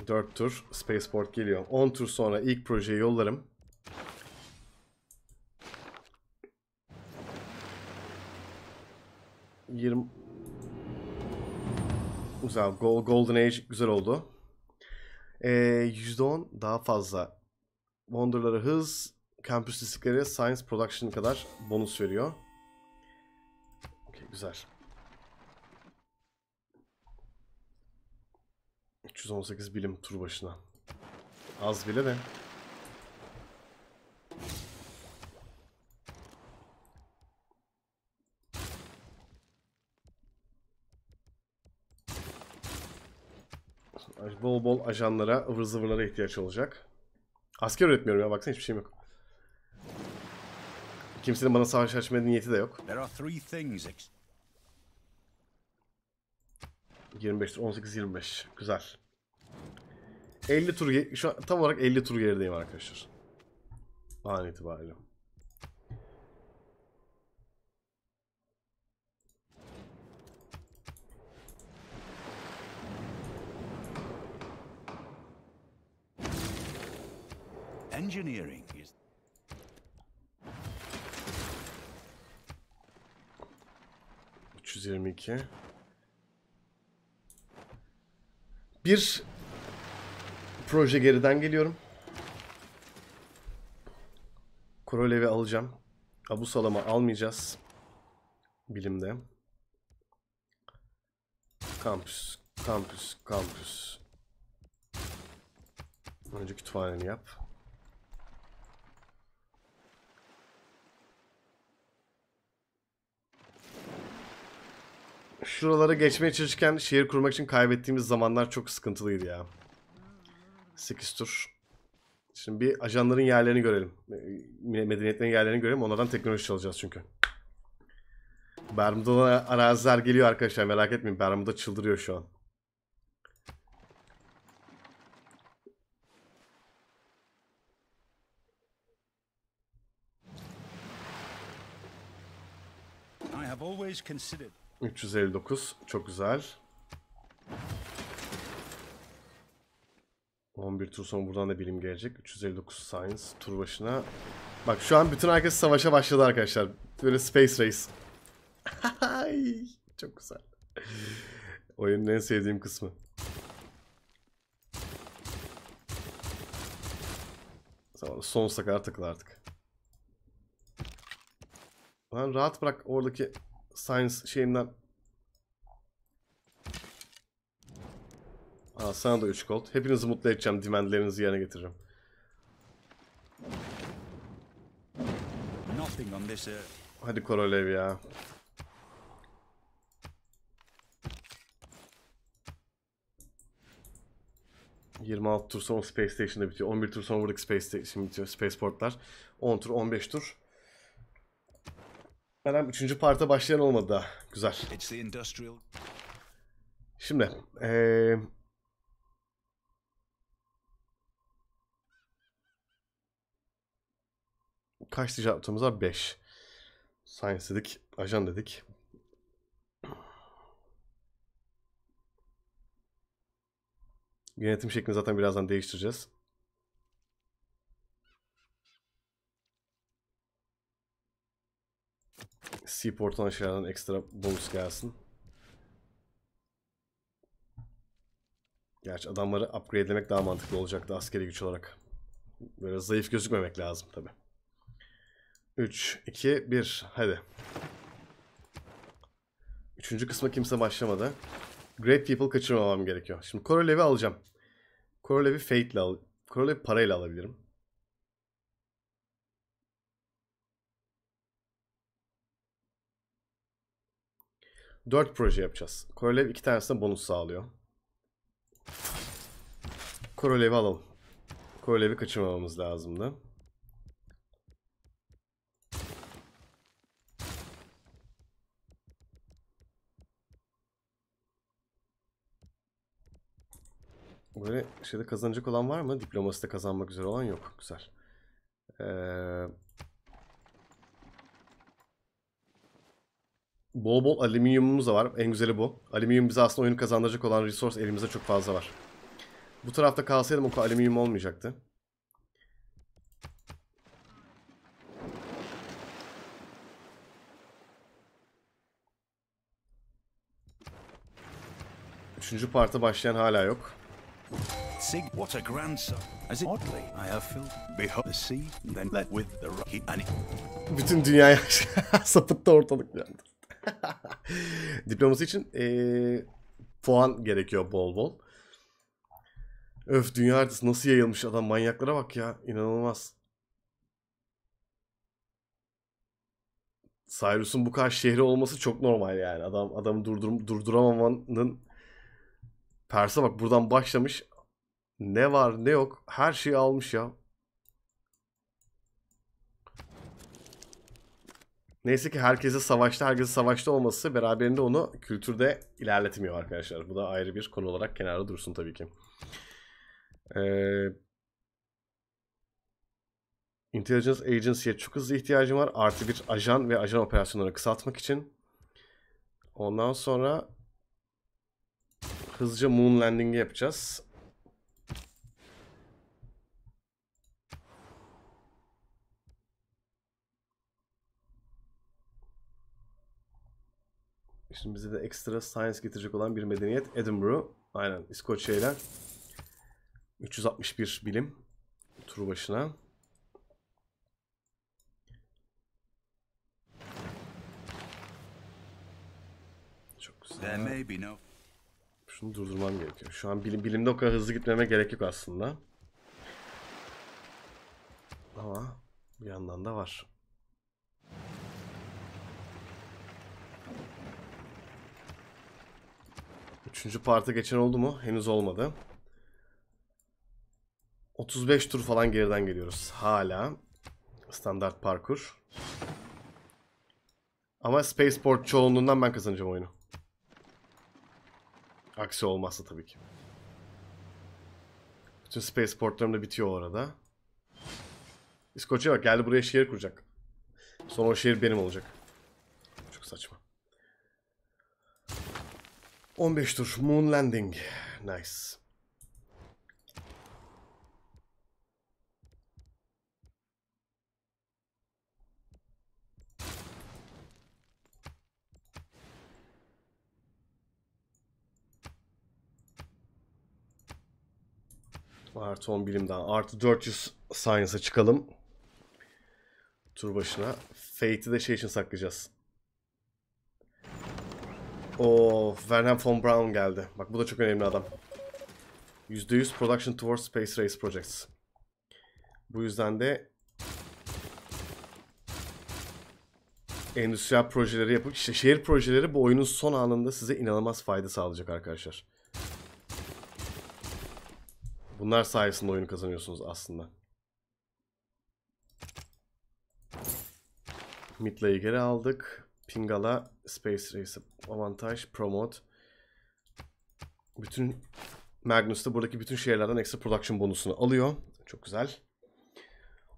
4 tur Spaceport geliyor. 10 tur sonra ilk projeyi yollarım. Yirmi... Güzel. Golden Age güzel oldu. Ee, %10 daha fazla. Wonder'lara hız, Campus Disikleri, Science Production kadar bonus veriyor. Okey güzel. 318 bilim tur başına. Az bile de. Bol bol ajanlara, ıvır zıvırlara ihtiyaç olacak. Asker üretmiyorum ya baksana hiçbir şeyim yok. Kimsenin bana savaş açma niyeti de yok. 25 18 25. Güzel. 50 tur şu an tam olarak 50 tur gerideyim arkadaşlar. An itibariyle. Engineering is ...322. Bir Proje geriden geliyorum. Korolev'i alacağım. Abu Salam'ı almayacağız. Bilimde. Kampüs, kampüs, kampüs. Önce kütüphaneni yap. Şuralara geçmeye çalışırken şehir kurmak için kaybettiğimiz zamanlar çok sıkıntılıydı ya. 8 tur. Şimdi bir ajanların yerlerini görelim. E, medeniyetlerin yerlerini görelim. Onlardan teknoloji çalacağız çünkü. Bermuda'dan araziler geliyor arkadaşlar. Merak etmeyin. Bermuda çıldırıyor şu an. I have always considered 359 çok güzel. 11 tur sonra buradan da bilim gelecek. 359 science tur başına. Bak şu an bütün herkes savaşa başladı arkadaşlar. Böyle space race. Çok güzel. Oyunun en sevdiğim kısmı. Tamam, sonsuza kadar takıl artık. Lan rahat bırak oradaki science şeyinden Al sana da 3 gold. Hepinizi mutlu edeceğim. Demandlerinizi yerine getiririm. Hadi Korolev ya. ...26 tur sonra Space Station'da bitiyor. 11 tur sonra buradaki Space Station bitiyor. Spaceportlar. 10 tur, 15 tur. Meram üçüncü parta başlayan olmadı daha. Güzel. Şimdi... Ee, kaç ticaret yaptığımız var? 5. Science dedik, ajan dedik. Yönetim şeklini zaten birazdan değiştireceğiz. Seaport'tan aşağıdan ekstra bonus gelsin. Gerçi adamları upgradelemek daha mantıklı olacaktı askeri güç olarak. Böyle zayıf gözükmemek lazım tabii. 3, 2, 1. Hadi. Üçüncü kısma kimse başlamadı. Great People kaçırmamam gerekiyor. Şimdi Korolev'i alacağım. Korolev'i Fate'le al... Korolev parayla alabilirim. Dört proje yapacağız. Korolev iki tanesine bonus sağlıyor. Korolev'i alalım. Korolev'i kaçırmamamız lazımdı. Böyle şeyde kazanacak olan var mı? Diploması da kazanmak üzere olan yok. Güzel. Ee, bol bol alüminyumumuz da var. En güzeli bu. Alüminyum bize aslında oyunu kazandıracak olan resource elimizde çok fazla var. Bu tarafta kalsaydım o kadar alüminyum olmayacaktı. Üçüncü parta başlayan hala yok. Sig, what a grandson. As it oddly, I have filled behold the sea, then let with the rocky and Bütün dünyaya sapıttı ortalık yani. Diploması için ee, puan gerekiyor bol bol. Öf dünya haritası nasıl yayılmış adam manyaklara bak ya inanılmaz. Cyrus'un bu kadar şehri olması çok normal yani. Adam adamı durdur durduramamanın Pers'e bak buradan başlamış. Ne var ne yok her şeyi almış ya. Neyse ki herkese savaşta, herkese savaşta olması beraberinde onu kültürde ilerletmiyor arkadaşlar. Bu da ayrı bir konu olarak kenarda dursun tabii ki. Ee, Intelligence Agency'ye çok hızlı ihtiyacım var. Artı bir ajan ve ajan operasyonlarını kısaltmak için. Ondan sonra Hızlıca moon landing'i yapacağız. Şimdi bize de ekstra science getirecek olan bir medeniyet Edinburgh. Aynen İskoçya ile 361 bilim tur başına. Çok güzel. Şunu durdurmam gerekiyor. Şu an bilim, bilimde o kadar hızlı gitmeme gerek yok aslında. Ama bir yandan da var. Üçüncü parti geçen oldu mu? Henüz olmadı. 35 tur falan geriden geliyoruz. Hala. Standart parkur. Ama Spaceport çoğunluğundan ben kazanacağım oyunu. Aksi olmazsa tabii ki. Bütün space da bitiyor orada. İskoçya bak geldi buraya şehir kuracak. Sonra o şehir benim olacak. Çok saçma. 15 tur. Moon Landing. Nice. Artı 10 birimden. Artı 400 Science'a çıkalım. Tur başına. Fate'i de şey için saklayacağız. O Werner von Braun geldi. Bak bu da çok önemli adam. %100 Production Towards Space Race Projects. Bu yüzden de endüstriyel projeleri yapıp işte şehir projeleri bu oyunun son anında size inanılmaz fayda sağlayacak arkadaşlar. Bunlar sayesinde oyunu kazanıyorsunuz aslında. Midla'yı geri aldık. Pingala, Space Race avantaj, promote. Bütün Magnus da buradaki bütün şehirlerden ekstra production bonusunu alıyor. Çok güzel.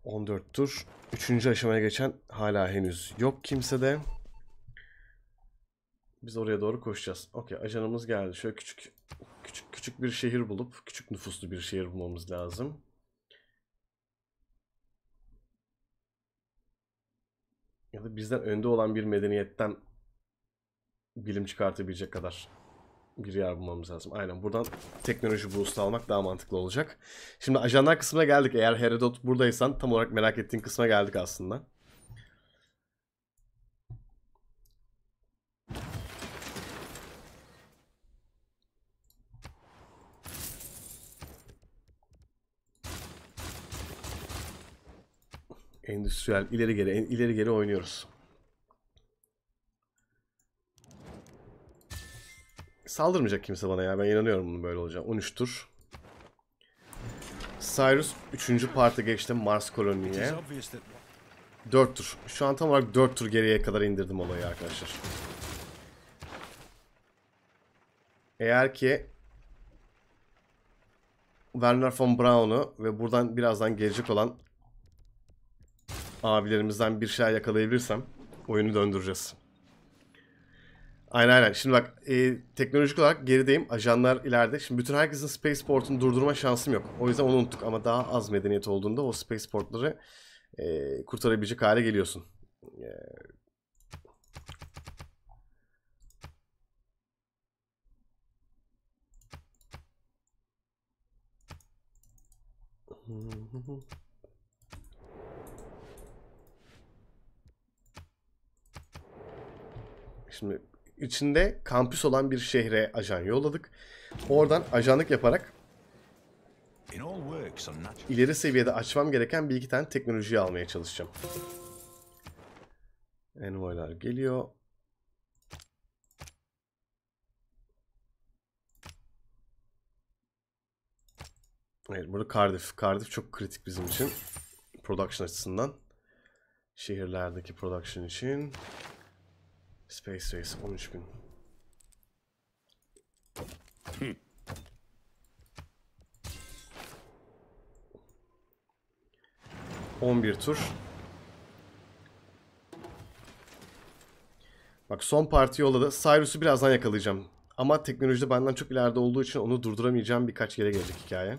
14 tur. Üçüncü aşamaya geçen hala henüz yok kimse de. Biz oraya doğru koşacağız. Okey ajanımız geldi. Şöyle küçük küçük küçük bir şehir bulup küçük nüfuslu bir şehir bulmamız lazım. Ya da bizden önde olan bir medeniyetten bilim çıkartabilecek kadar bir yer bulmamız lazım. Aynen buradan teknoloji boost'u almak daha mantıklı olacak. Şimdi ajanlar kısmına geldik. Eğer Herodot buradaysan tam olarak merak ettiğin kısma geldik aslında. Endüstriyel ileri geri ileri geri oynuyoruz. Saldırmayacak kimse bana ya. Ben inanıyorum bunun böyle olacağı. 13 tur. Cyrus 3. parti geçti Mars koloniye. 4 tur. Şu an tam olarak 4 tur geriye kadar indirdim olayı arkadaşlar. Eğer ki Werner von Braun'u ve buradan birazdan gelecek olan abilerimizden bir şeyler yakalayabilirsem oyunu döndüreceğiz. Aynen aynen. Şimdi bak e, teknolojik olarak gerideyim. Ajanlar ileride. Şimdi bütün herkesin spaceport'unu durdurma şansım yok. O yüzden onu unuttuk ama daha az medeniyet olduğunda o spaceport'ları e, kurtarabilecek hale geliyorsun. E, Mm-hmm. Şimdi içinde kampüs olan bir şehre ajan yolladık. Oradan ajanlık yaparak ileri seviyede açmam gereken bir iki tane teknolojiyi almaya çalışacağım. Envoylar geliyor. Evet burada Cardiff. Cardiff çok kritik bizim için. Production açısından. Şehirlerdeki production için. Space Race 13 bin. Hmm. On bir tur. Bak son parti yolladı. Cyrus'u birazdan yakalayacağım. Ama teknolojide benden çok ileride olduğu için onu durduramayacağım birkaç yere gelecek hikaye.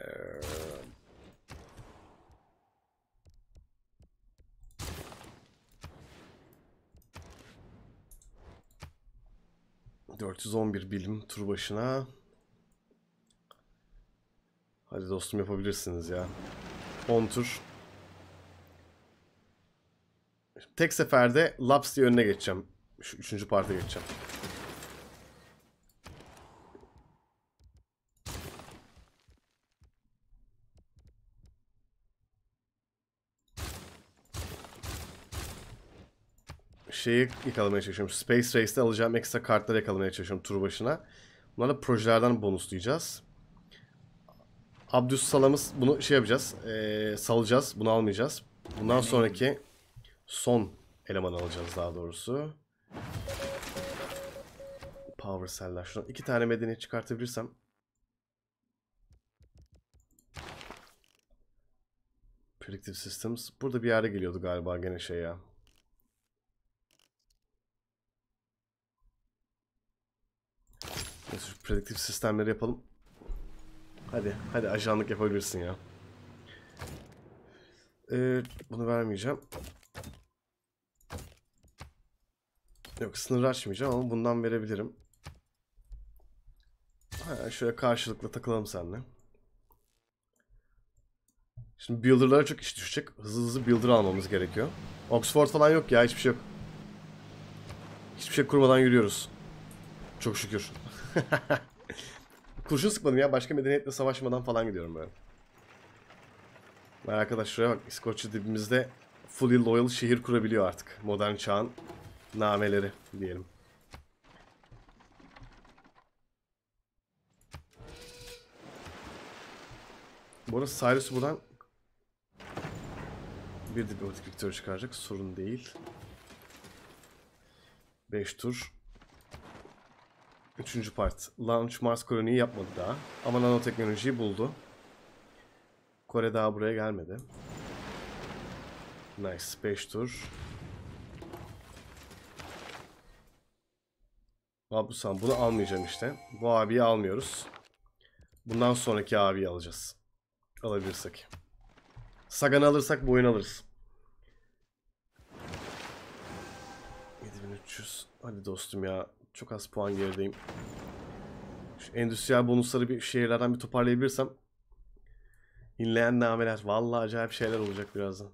Ee, 411 bilim tur başına. Hadi dostum yapabilirsiniz ya. 10 tur. Tek seferde Laps diye önüne geçeceğim. Şu üçüncü parta geçeceğim. şeyi yakalamaya çalışıyorum. Space Race'de alacağım ekstra kartları yakalamaya çalışıyorum tur başına. Bunlarla projelerden bonuslayacağız. Abdüs Salam'ız bunu şey yapacağız. E, salacağız. Bunu almayacağız. Bundan sonraki son eleman alacağız daha doğrusu. Power Cell'ler. Şuradan iki tane medeni çıkartabilirsem. Predictive Systems. Burada bir yere geliyordu galiba gene şey ya. şu prediktif sistemleri yapalım. Hadi, hadi ajanlık yapabilirsin ya. Ee, bunu vermeyeceğim. Yok sınır açmayacağım ama bundan verebilirim. Ha, şöyle karşılıklı takılalım seninle. Şimdi builder'lara çok iş düşecek. Hızlı hızlı builder almamız gerekiyor. Oxford falan yok ya hiçbir şey yok. Hiçbir şey kurmadan yürüyoruz. Çok şükür. Kurşun sıkmadım ya. Başka medeniyetle savaşmadan falan gidiyorum böyle. Vay arkadaş şuraya bak. İskoçya dibimizde fully loyal şehir kurabiliyor artık. Modern çağın nameleri diyelim. Bu arada Cyrus buradan bir diplomatik viktörü çıkaracak. Sorun değil. 5 tur. Üçüncü part. Launch Mars koloniyi yapmadı daha. Ama nanoteknolojiyi buldu. Kore daha buraya gelmedi. Nice. 5 tur. Abusan bunu almayacağım işte. Bu abiyi almıyoruz. Bundan sonraki abiyi alacağız. Alabilirsek. Sagan alırsak bu oyunu alırız. 7300. Hadi dostum ya. Çok az puan gerideyim. Şu endüstriyel bonusları bir şehirlerden bir toparlayabilirsem. İnleyen nameler. Vallahi acayip şeyler olacak birazdan.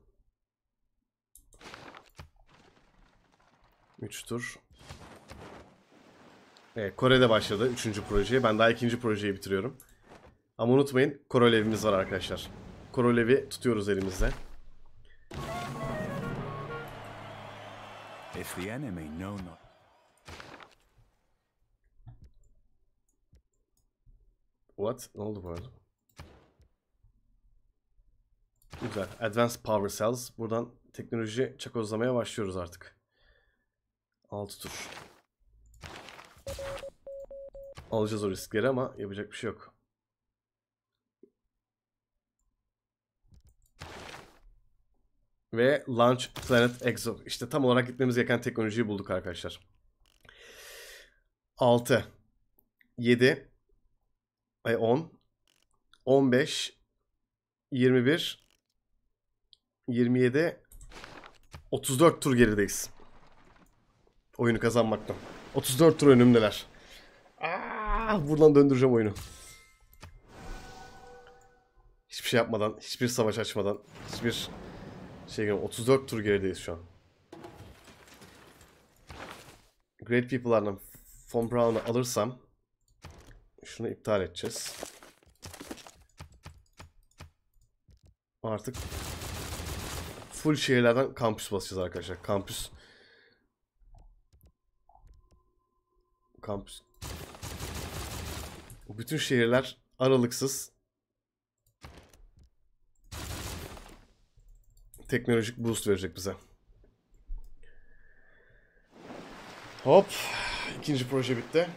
3 tur. Evet, Kore'de başladı 3. projeyi. Ben daha 2. projeyi bitiriyorum. Ama unutmayın Korolev'imiz var arkadaşlar. Korolev'i tutuyoruz elimizde. If the enemy know not What? Ne oldu bu arada? Güzel. Advanced Power Cells. Buradan teknoloji çakozlamaya başlıyoruz artık. 6 tur. Alacağız o riskleri ama yapacak bir şey yok. Ve Launch Planet Exo. İşte tam olarak gitmemiz gereken teknolojiyi bulduk arkadaşlar. 6 7 Ay 10. 15. 21. 27. 34 tur gerideyiz. Oyunu kazanmaktan. 34 tur önümdeler. Aa, ah, buradan döndüreceğim oyunu. Hiçbir şey yapmadan, hiçbir savaş açmadan, hiçbir şey 34 tur gerideyiz şu an. Great People'larla Von Braun'u alırsam şunu iptal edeceğiz. Artık full şehirlerden kampüs basacağız arkadaşlar. Kampüs kampüs bütün şehirler aralıksız teknolojik boost verecek bize. Hop. ikinci proje bitti.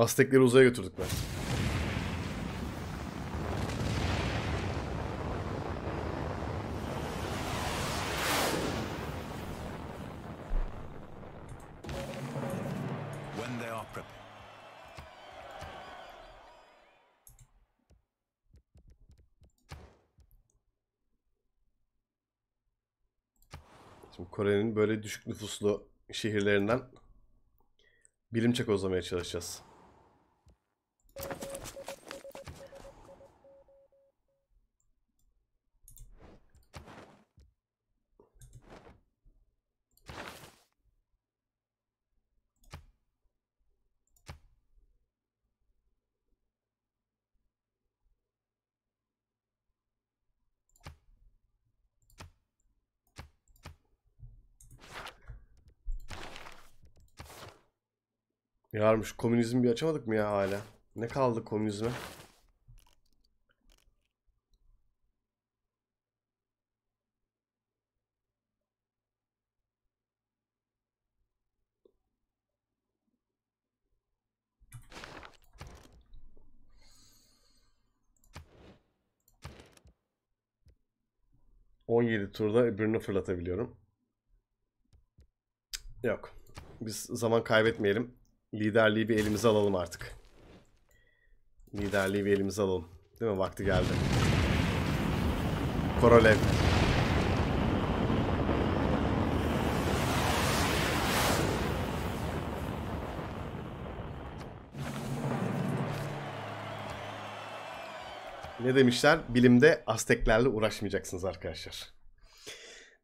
Aztekleri uzaya götürdük ben. Şimdi Kore'nin böyle düşük nüfuslu şehirlerinden bilim çakozlamaya çalışacağız. Yarım komünizm bir açamadık mı ya hala? Ne kaldı komünizme? On yedi turda birini fırlatabiliyorum. Yok. Biz zaman kaybetmeyelim. Liderliği bir elimize alalım artık. Liderliği bir elimize alalım. Değil mi? Vakti geldi. Korolev. Ne demişler? Bilimde Azteklerle uğraşmayacaksınız arkadaşlar.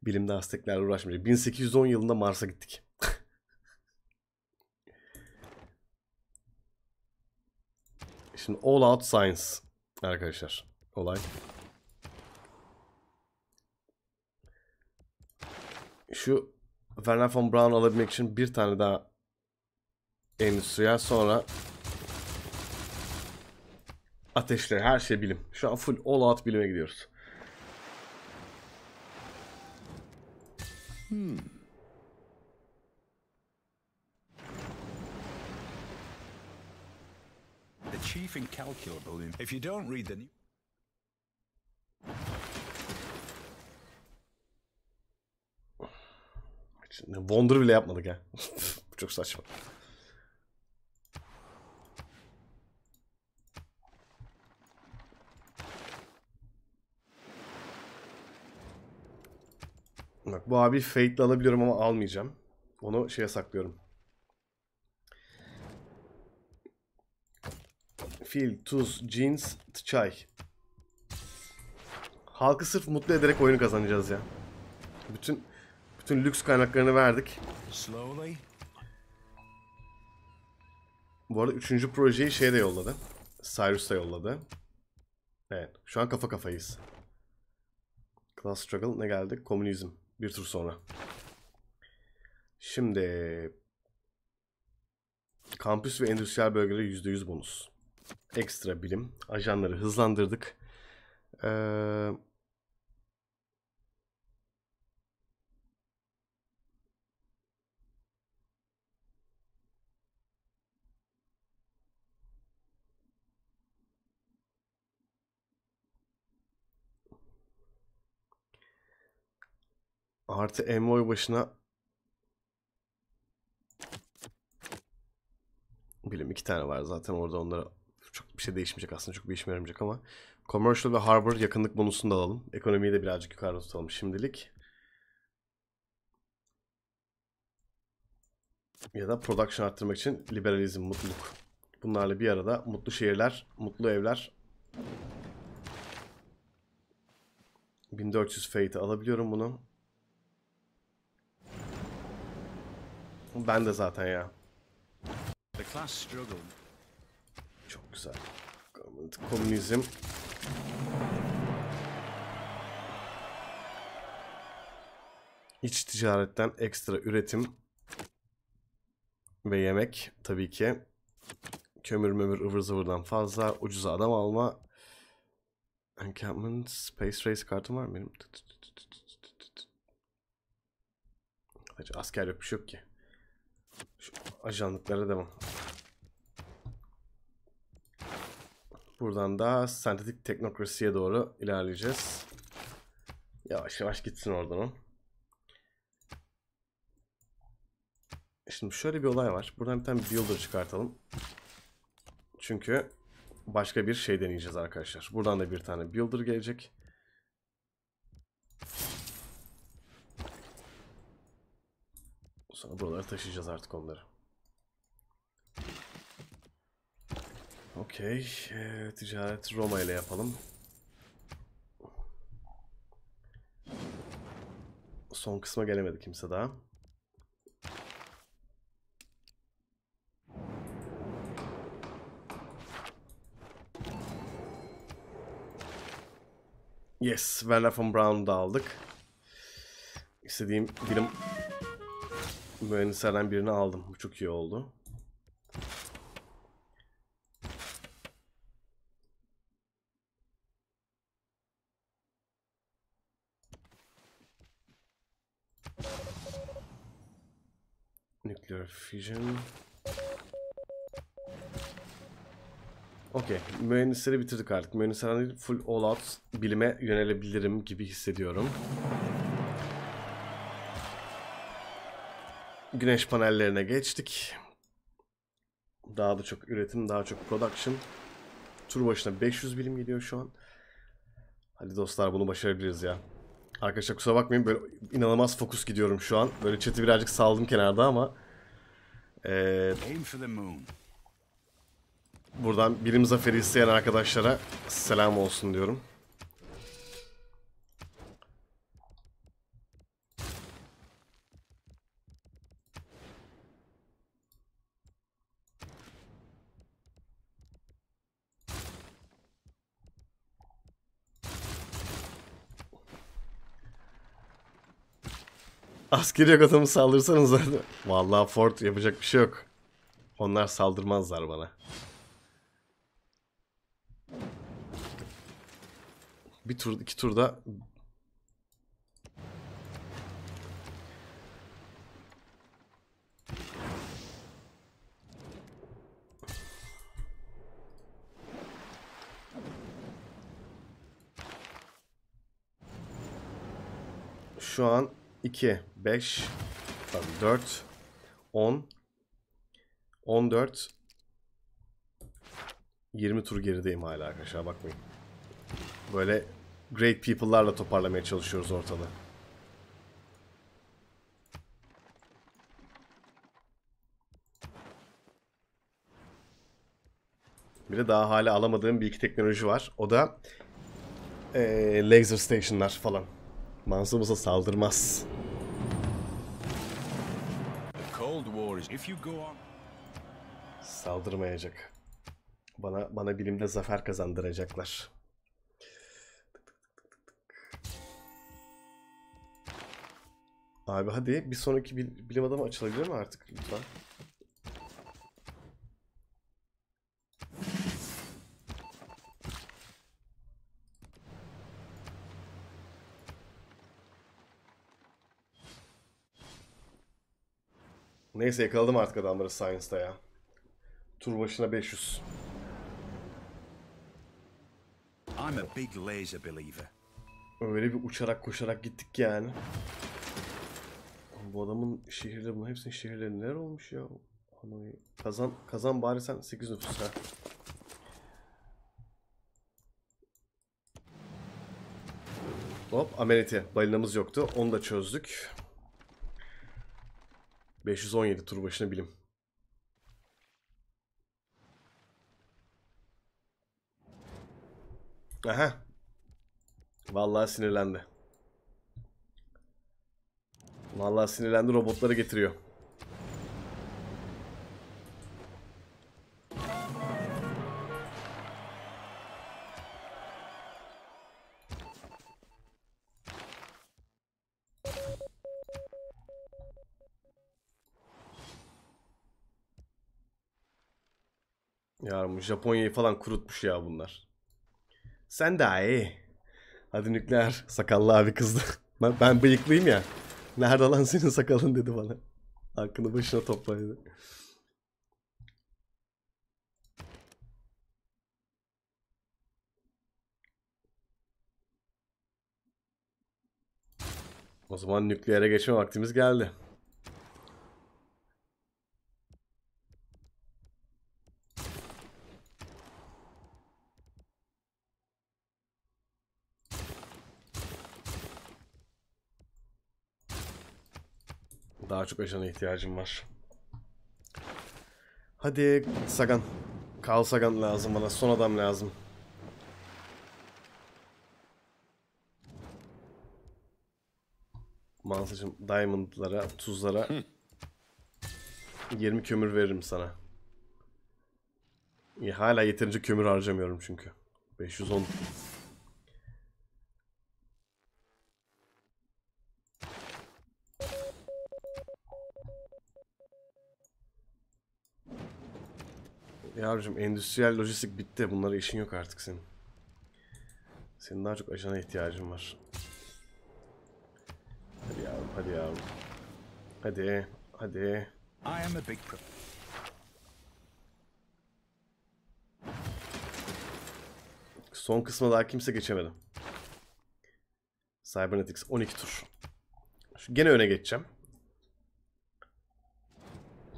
Bilimde Azteklerle uğraşmayacaksınız. 1810 yılında Mars'a gittik. Şimdi all out science arkadaşlar olay. Şu Werner von Braun alabilmek için bir tane daha endüstriyel sonra ateşle her şey bilim. Şu an full all out bilime gidiyoruz. Hmm. chief incalculable in if you don't read the new, Wonder bile yapmadık ya. çok saçma. Bak bu abi fake'le alabiliyorum ama almayacağım. Onu şeye saklıyorum. Fil, tuz, jeans, çay. Halkı sırf mutlu ederek oyunu kazanacağız ya. Bütün bütün lüks kaynaklarını verdik. Bu arada üçüncü projeyi şey de yolladı. Cyrus yolladı. Evet. Şu an kafa kafayız. Class struggle ne geldi? Komünizm. Bir tur sonra. Şimdi kampüs ve endüstriyel bölgeleri %100 bonus ekstra bilim, Ajanları hızlandırdık. Ee, Artı envoy başına bilim iki tane var zaten orada onları çok bir şey değişmeyecek aslında çok bir işime yaramayacak ama commercial ve harbor yakınlık bonusunu da alalım. Ekonomiyi de birazcık yukarıda tutalım şimdilik. Ya da production arttırmak için liberalizm, mutluluk. Bunlarla bir arada mutlu şehirler, mutlu evler. 1400 fate'i alabiliyorum bunu. Ben de zaten ya. The class struggled güzel. Komünizm. İç ticaretten ekstra üretim ve yemek tabii ki. Kömür mömür ıvır zıvırdan fazla. Ucuza adam alma. Encampment Space Race kartım var mı benim? Asker yok bir şey yok ki. Şu ajanlıklara devam. Buradan da sentetik teknokrasiye doğru ilerleyeceğiz. Yavaş yavaş gitsin oradan o. Şimdi şöyle bir olay var. Buradan bir tane builder çıkartalım. Çünkü başka bir şey deneyeceğiz arkadaşlar. Buradan da bir tane builder gelecek. Sonra buraları taşıyacağız artık onları. Okey. E, ticaret Roma ile yapalım. Son kısma gelemedi kimse daha. Yes, Werner von Braun'u da aldık. İstediğim birim mühendislerden birini aldım. Bu çok iyi oldu. Nükleer füzyon. Okey. Mühendisleri bitirdik artık. Mühendislerden full all out bilime yönelebilirim gibi hissediyorum. Güneş panellerine geçtik. Daha da çok üretim, daha çok production. Tur başına 500 bilim geliyor şu an. Hadi dostlar bunu başarabiliriz ya. Arkadaşlar kusura bakmayın böyle inanılmaz fokus gidiyorum şu an. Böyle chat'i birazcık saldım kenarda ama. Ee, buradan birim zaferi isteyen arkadaşlara selam olsun diyorum. Askeri yok adamı saldırsanız zaten. Vallahi Ford yapacak bir şey yok. Onlar saldırmazlar bana. Bir tur, iki turda şu an 2, 5, 4, 10, 14, 20 tur gerideyim hala arkadaşlar bakmayın. Böyle great people'larla toparlamaya çalışıyoruz ortalığı. Bir de daha hala alamadığım bir iki teknoloji var. O da ee, laser station'lar falan. Mansur saldırmaz. Saldırmayacak. Bana bana bilimde zafer kazandıracaklar. Abi hadi bir sonraki bilim adamı açılabilir mi artık lütfen? Neyse yakaladım artık adamları Science'da ya. Tur başına 500. I'm a big laser believer. Öyle bir uçarak koşarak gittik yani. Bu adamın şehirde bunun hepsinin şehirleri neler olmuş ya? Hanoi. Kazan kazan bari sen 8 nüfus ha. Hop amenity. Balinamız yoktu. Onu da çözdük. 517 tur başına bilim. Aha. Vallahi sinirlendi. Vallahi sinirlendi robotları getiriyor. Yarım Japonya'yı falan kurutmuş ya bunlar. Sen de iyi. Hadi nükleer. Sakallı abi kızdı. ben, ben bıyıklıyım ya. Nerede lan senin sakalın dedi bana. Aklını başına topladı. O zaman nükleere geçme vaktimiz geldi. çok ajana ihtiyacım var. Hadi Sagan. Carl Sagan lazım bana. Son adam lazım. Mansacım, diamondlara, tuzlara 20 kömür veririm sana. Ya, hala yeterince kömür harcamıyorum çünkü. 510 Yavrucuğum endüstriyel lojistik bitti. Bunlara işin yok artık senin. Senin daha çok ajana ihtiyacın var. Hadi yavrum, hadi yavrum. Hadi, hadi. I am a big Son kısma daha kimse geçemedi. Cybernetics 12 tur. Şu gene öne geçeceğim.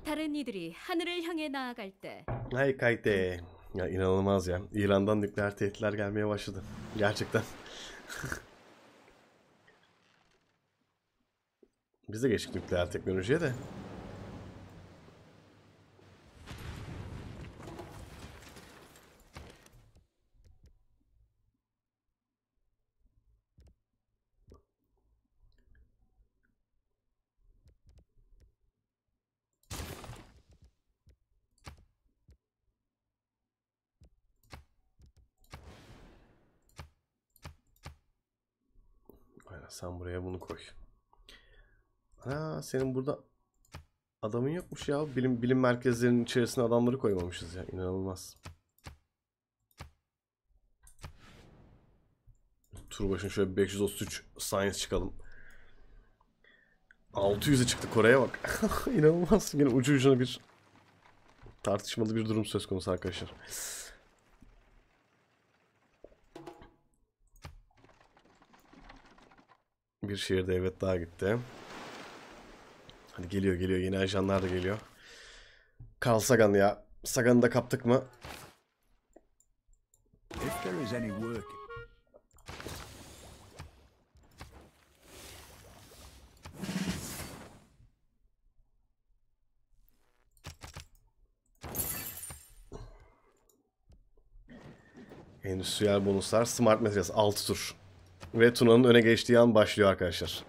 다른 이들이 하늘을 향해 나아갈 때 Like haydi. Ya inanılmaz ya. İran'dan nükleer tehditler gelmeye başladı. Gerçekten. Biz de geçtik nükleer teknolojiye de. Sen buraya bunu koy. Ha senin burada adamın yokmuş ya. Bilim bilim merkezlerinin içerisine adamları koymamışız ya. İnanılmaz. Tur başına şöyle 533 science çıkalım. 600'e çıktı Kore'ye bak. İnanılmaz. Yine ucu ucuna bir tartışmalı bir durum söz konusu arkadaşlar. Bir şehirde evet daha gitti. Hadi geliyor geliyor. Yeni ajanlar da geliyor. Carl Sagan ya. Sagan'ı da kaptık mı? Endüstriyel bonuslar. Smart Materials 6 tur. Ve Tuna'nın öne geçtiği an başlıyor arkadaşlar.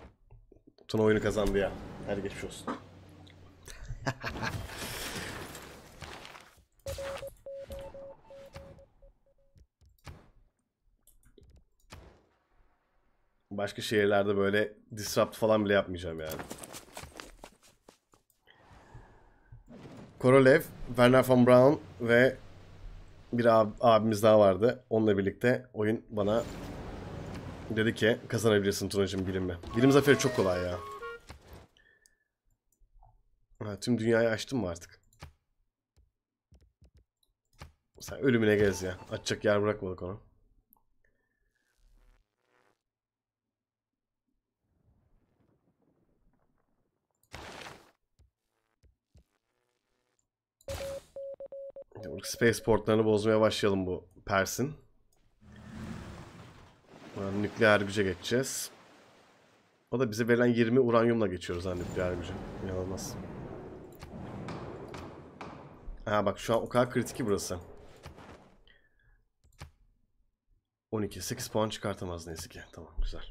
Tuna oyunu kazandı ya. Her geçmiş olsun. Başka şehirlerde böyle disrupt falan bile yapmayacağım yani. Korolev, Werner von Braun ve bir ab abimiz daha vardı. Onunla birlikte oyun bana Dedi ki kazanabilirsin Tunacığım bilinme. Bilim zaferi çok kolay ya. Ha, tüm dünyayı açtım mı artık? Sen ölümüne gez ya. Açacak yer bırakmadık ona. Spaceportlarını bozmaya başlayalım bu Pers'in. Ee, nükleer güce geçeceğiz. O da bize verilen 20 uranyumla geçiyoruz hani nükleer güce. İnanılmaz. Ha bak şu an o kadar kritik ki burası. 12. 8 puan çıkartamaz neyse ki. Tamam güzel.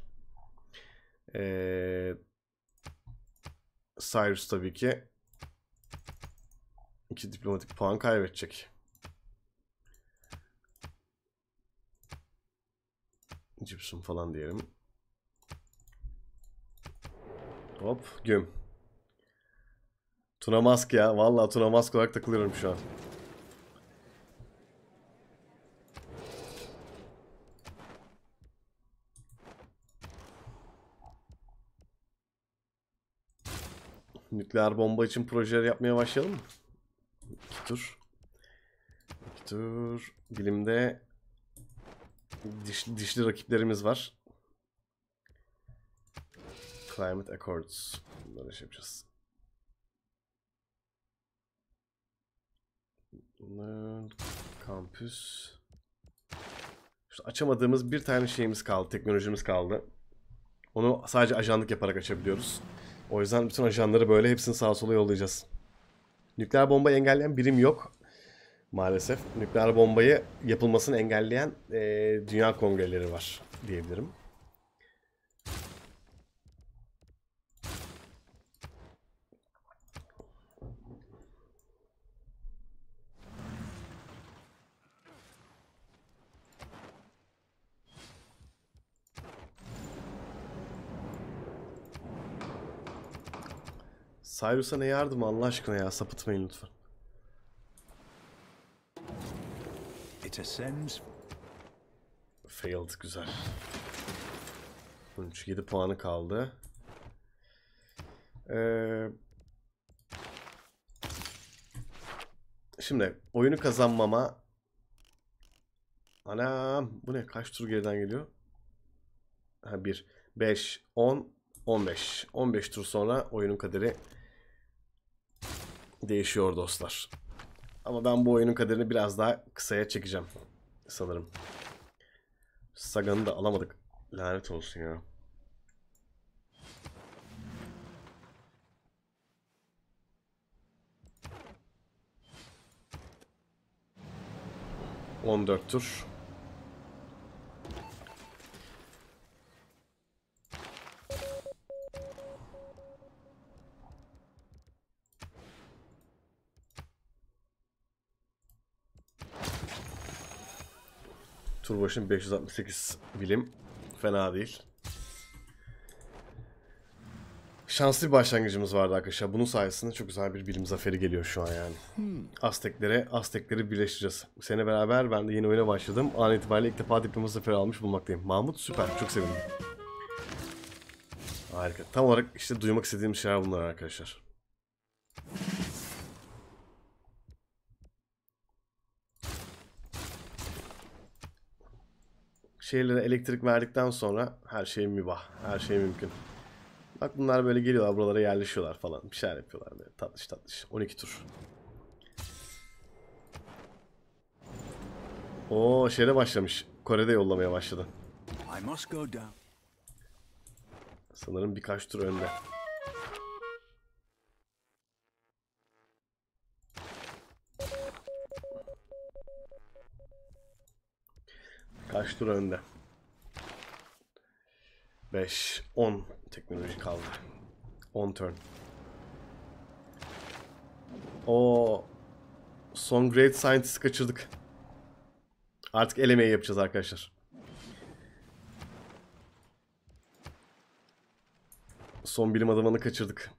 Ee, Cyrus tabii ki. 2 diplomatik puan kaybedecek. Cipsum falan diyelim. Hop güm. Tuna mask ya. Vallahi Tuna mask olarak takılıyorum şu an. Nükleer bomba için projeler yapmaya başlayalım mı? İki tur. İki tur. Dilimde dişli, dişli rakiplerimiz var. Climate Accords. Bunları şey yapacağız. Bunlar kampüs. İşte açamadığımız bir tane şeyimiz kaldı. Teknolojimiz kaldı. Onu sadece ajanlık yaparak açabiliyoruz. O yüzden bütün ajanları böyle hepsini sağa sola yollayacağız. Nükleer bomba engelleyen birim yok maalesef nükleer bombayı yapılmasını engelleyen e, dünya kongreleri var diyebilirim. Cyrus'a ne yardım Allah aşkına ya sapıtmayın lütfen. It ascends. Failed güzel. 13 7 puanı kaldı. Ee, şimdi oyunu kazanmama Anam bu ne kaç tur geriden geliyor? Ha 1 5 10 15. 15 tur sonra oyunun kaderi değişiyor dostlar. Ama ben bu oyunun kaderini biraz daha kısaya çekeceğim. Sanırım. Sagan'ı da alamadık. Lanet olsun ya. On dört tur. tur başına 568 bilim. Fena değil. Şanslı bir başlangıcımız vardı arkadaşlar. Bunun sayesinde çok güzel bir bilim zaferi geliyor şu an yani. Hmm. Azteklere, Aztekleri birleştireceğiz. bu sene beraber ben de yeni oyuna başladım. An itibariyle ilk defa diploma zaferi almış bulmaktayım. Mahmut süper, çok sevindim. Harika. Tam olarak işte duymak istediğim şeyler bunlar arkadaşlar. Şehirlere elektrik verdikten sonra her şey mübah. Her şey mümkün. Bak bunlar böyle geliyorlar buralara yerleşiyorlar falan. Bir şeyler yapıyorlar böyle tatlış tatlış. 12 tur. O şeyde başlamış. Kore'de yollamaya başladı. Sanırım birkaç tur önde. Kaç tur önde? 5, 10 teknoloji kaldı. 10 turn. O son Great Scientist kaçırdık. Artık el yapacağız arkadaşlar. Son bilim adamını kaçırdık.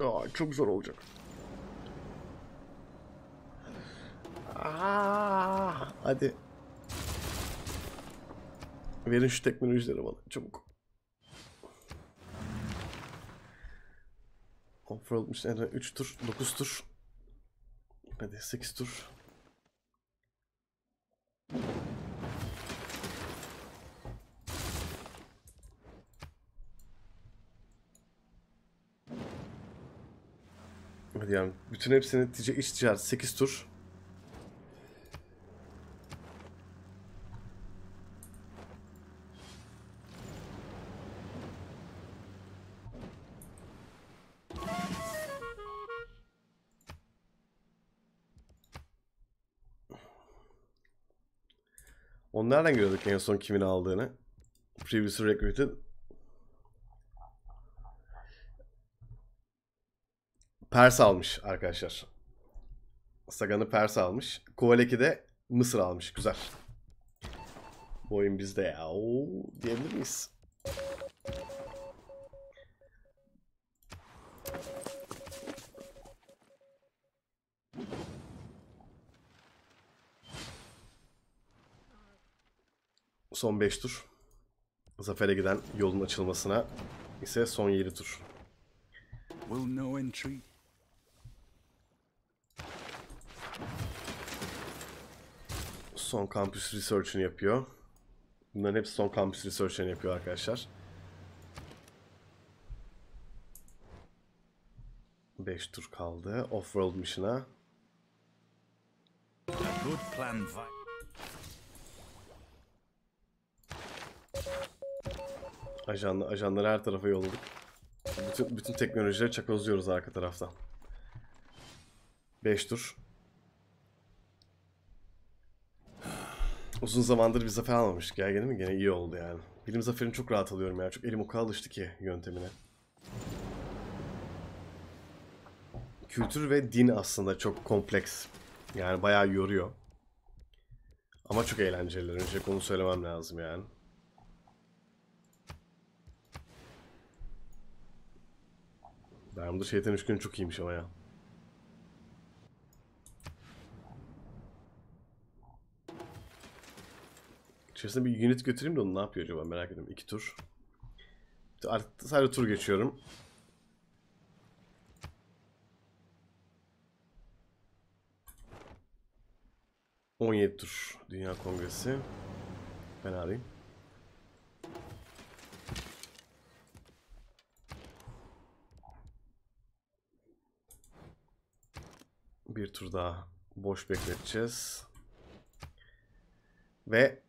Aa, çok zor olacak. Aa, hadi. Verin şu teknolojileri bana çabuk. Offroad'muş yani 3 tur, 9 tur. Hadi 8 tur. Hadi yani bütün hepsini iç ticaret 8 tur. nereden gördük en son kimin aldığını? Previously recruited. Pers almış arkadaşlar. Sagan'ı Pers almış. Kovaleki de Mısır almış. Güzel. Bu oyun bizde ya. Oo, diyebilir miyiz? son 5 tur. Zafere giden yolun açılmasına ise son 7 tur. Will no entry son kampüs research'ını yapıyor. Bunların hepsi son kampüs research'ını yapıyor arkadaşlar. 5 tur kaldı. Off-world mission'a. Good plan fight. Ajan, ajanları her tarafa yolladık. Bütün, bütün teknolojileri çakozluyoruz arka taraftan. 5 tur. Uzun zamandır bir zafer almamıştık ya gene mi? Gene iyi oldu yani. Bilim zaferini çok rahat alıyorum ya. Çok elim oka alıştı ki yöntemine. Kültür ve din aslında çok kompleks. Yani bayağı yoruyor. Ama çok eğlenceli. Önce onu söylemem lazım yani. Diamond'da şeytan üç gün çok iyiymiş ama ya. İçerisine bir unit götüreyim de onu ne yapıyor acaba merak ediyorum. İki tur. Artık sadece tur geçiyorum. On yedi tur Dünya Kongresi. Fena değil. Bir tur daha boş bekleteceğiz. Ve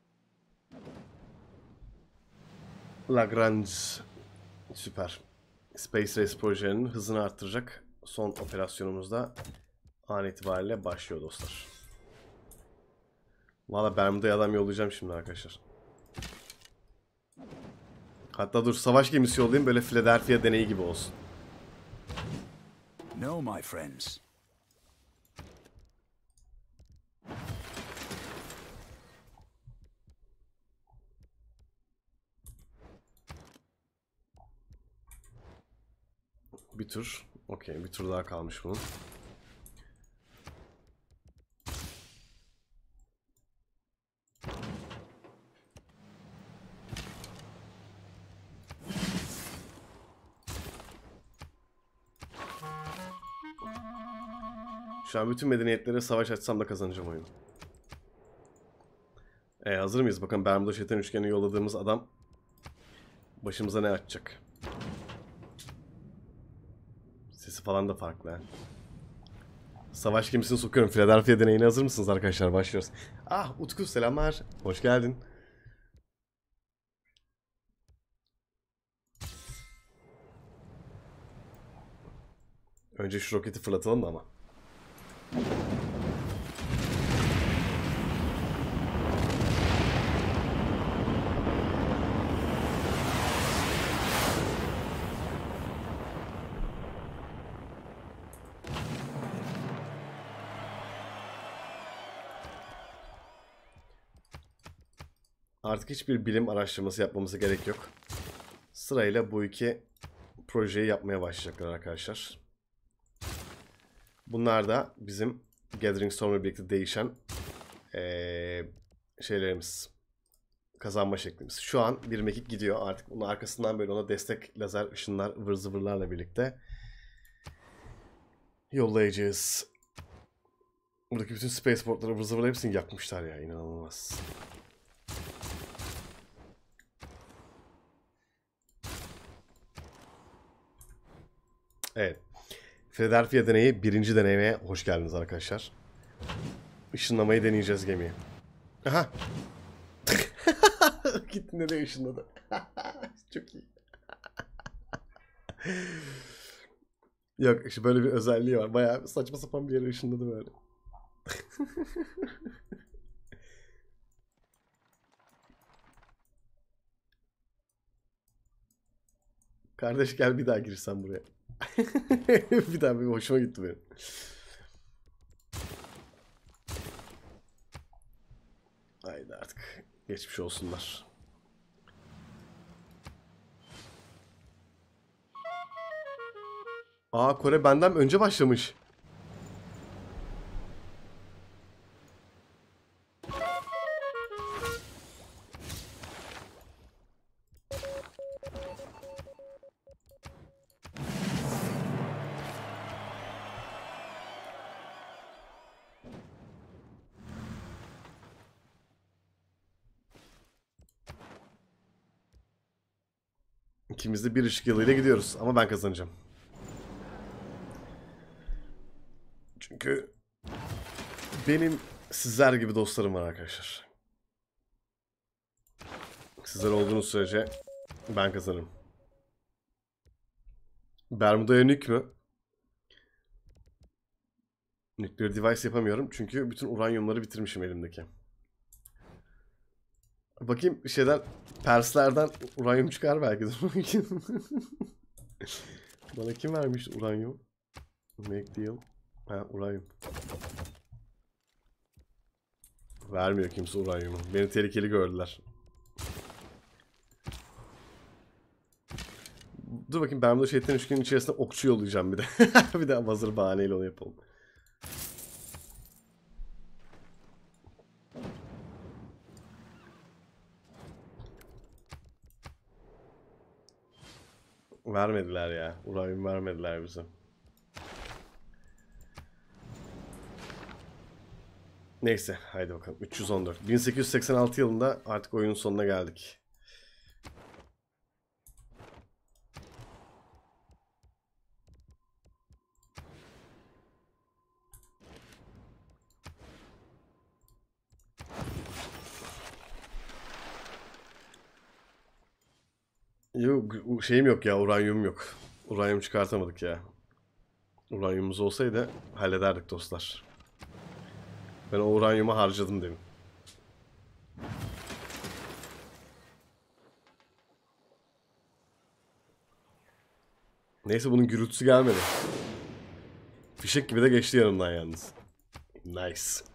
Lagrange süper. Space Race projenin hızını arttıracak son operasyonumuzda an itibariyle başlıyor dostlar. Valla Bermuda'ya adam yollayacağım şimdi arkadaşlar. Hatta dur savaş gemisi yollayayım böyle Philadelphia deneyi gibi olsun. No my friends. Bir tur. Okey bir tur daha kalmış bunun. Şu an bütün medeniyetlere savaş açsam da kazanacağım oyunu. E hazır mıyız? Bakın Bermuda Şeytan Üçgeni yolladığımız adam başımıza ne açacak? Gemisi falan da farklı. Savaş gemisini sokuyorum. Philadelphia deneyine hazır mısınız arkadaşlar? Başlıyoruz. Ah Utku selamlar. Hoş geldin. Önce şu roketi fırlatalım da ama. Artık hiçbir bilim araştırması yapmamıza gerek yok. Sırayla bu iki projeyi yapmaya başlayacaklar arkadaşlar. Bunlar da bizim Gathering Storm'la birlikte değişen ee, şeylerimiz. Kazanma şeklimiz. Şu an bir mekik gidiyor. Artık bunun arkasından böyle ona destek lazer ışınlar vır zıvırlarla birlikte yollayacağız. Buradaki bütün spaceportları vır zıvırla hepsini yakmışlar ya. inanılmaz. Evet. Philadelphia deneyi birinci deneyime hoş geldiniz arkadaşlar. Işınlamayı deneyeceğiz gemiyi. Aha. Gitti nereye ışınladı. Çok iyi. Yok işte böyle bir özelliği var. Bayağı saçma sapan bir yere ışınladı böyle. Kardeş gel bir daha girsen buraya. bir daha bir hoşuma gitti benim. Haydi artık. Geçmiş olsunlar. Aa Kore benden önce başlamış. İkimiz de bir ışık yılıyla gidiyoruz. Ama ben kazanacağım. Çünkü benim sizler gibi dostlarım var arkadaşlar. Sizler olduğunuz sürece ben kazanırım. Bermuda'ya nük mü? Nükleer device yapamıyorum çünkü bütün uranyumları bitirmişim elimdeki. Bakayım şeyler Perslerden uranyum çıkar belki de. Bana kim vermiş uranyum? Make deal. Ha uranyum. Vermiyor kimse uranyumu. Beni tehlikeli gördüler. Dur bakayım ben bu şeytan üçgenin içerisinde okçu yollayacağım bir de. bir de hazır bahaneyle onu yapalım. Vermediler ya. Uranyum vermediler bize. Neyse haydi bakalım 314. 1886 yılında artık oyunun sonuna geldik. Yok şeyim yok ya uranyum yok. Uranyum çıkartamadık ya. Uranyumumuz olsaydı hallederdik dostlar. Ben o uranyumu harcadım demin. Neyse bunun gürültüsü gelmedi. Fişek gibi de geçti yanımdan yalnız. Nice.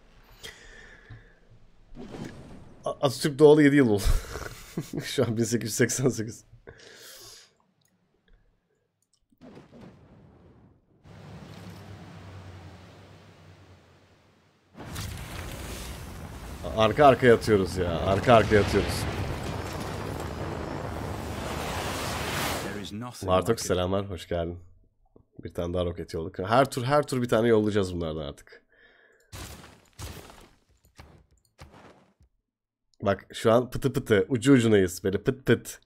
Atatürk doğalı 7 yıl oldu. Şu an 1888. Arka arka yatıyoruz ya. Arka arka yatıyoruz. Martok selamlar. Hoş geldin. Bir tane daha roket yolladık. Her tur her tur bir tane yollayacağız bunlardan artık. Bak şu an pıtı pıtı ucu ucunayız böyle pıt pıt.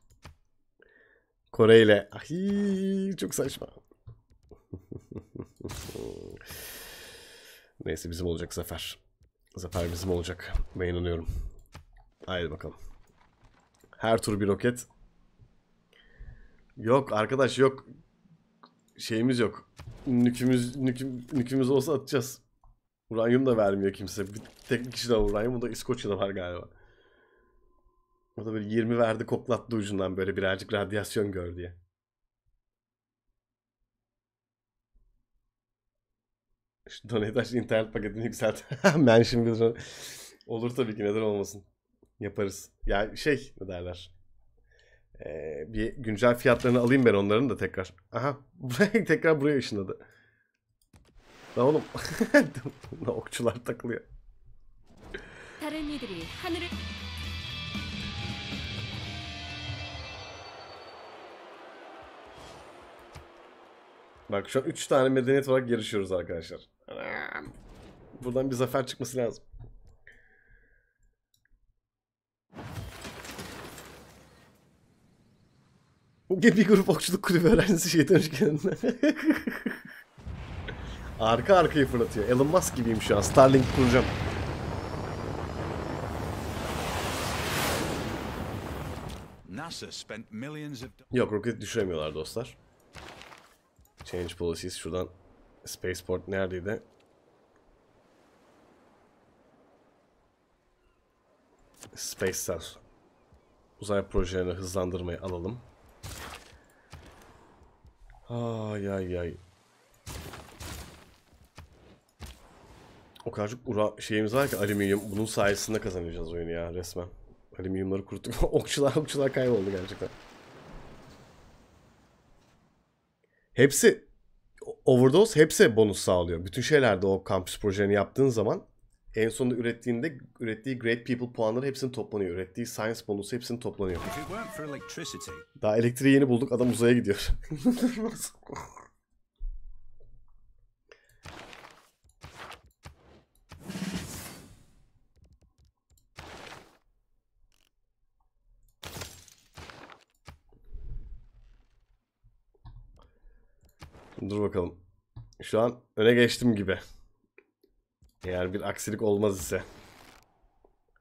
Kore ile Ay, çok saçma. Neyse bizim olacak zafer. Zafer bizim olacak. Ben inanıyorum. Haydi bakalım. Her tur bir roket. Yok arkadaş yok. Şeyimiz yok. Nükümüz, nüküm, nükümüz olsa atacağız. Uranyum da vermiyor kimse. Bir tek kişi de uranyum. O da İskoçya'da var galiba. O da böyle 20 verdi koklattı ucundan böyle birazcık radyasyon gör diye. Şu donate internet paketini yükselt. Ben şimdi Olur tabii ki neden olmasın. Yaparız. Ya yani şey ne derler. Ee, bir güncel fiyatlarını alayım ben onların da tekrar. Aha. tekrar buraya ışınladı. Lan oğlum. Bunda okçular takılıyor. Bak şu an 3 tane medeniyet olarak yarışıyoruz arkadaşlar. Buradan bir zafer çıkması lazım. Bu Bir grup okçuluk kulübü öğrencisi şeytan hoş Arka arkayı fırlatıyor. Elon Musk gibiyim şu an. Starlink kuracağım. Yok roket düşüremiyorlar dostlar. Change policies şuradan Spaceport neredeydi? Space Star. Uzay projelerini hızlandırmayı alalım. Ay ay ay. O kadar çok ura şeyimiz var ki alüminyum. Bunun sayesinde kazanacağız oyunu ya resmen. Alüminyumları kuruttuk. okçular okçular kayboldu gerçekten. Hepsi overdose hepsi bonus sağlıyor. Bütün şeylerde o kampüs projeni yaptığın zaman en sonunda ürettiğinde ürettiği Great People puanları hepsini toplanıyor. Ürettiği Science bonusu hepsini toplanıyor. Daha elektriği yeni bulduk adam uzaya gidiyor. Dur bakalım. Şu an öne geçtim gibi. Eğer bir aksilik olmaz ise.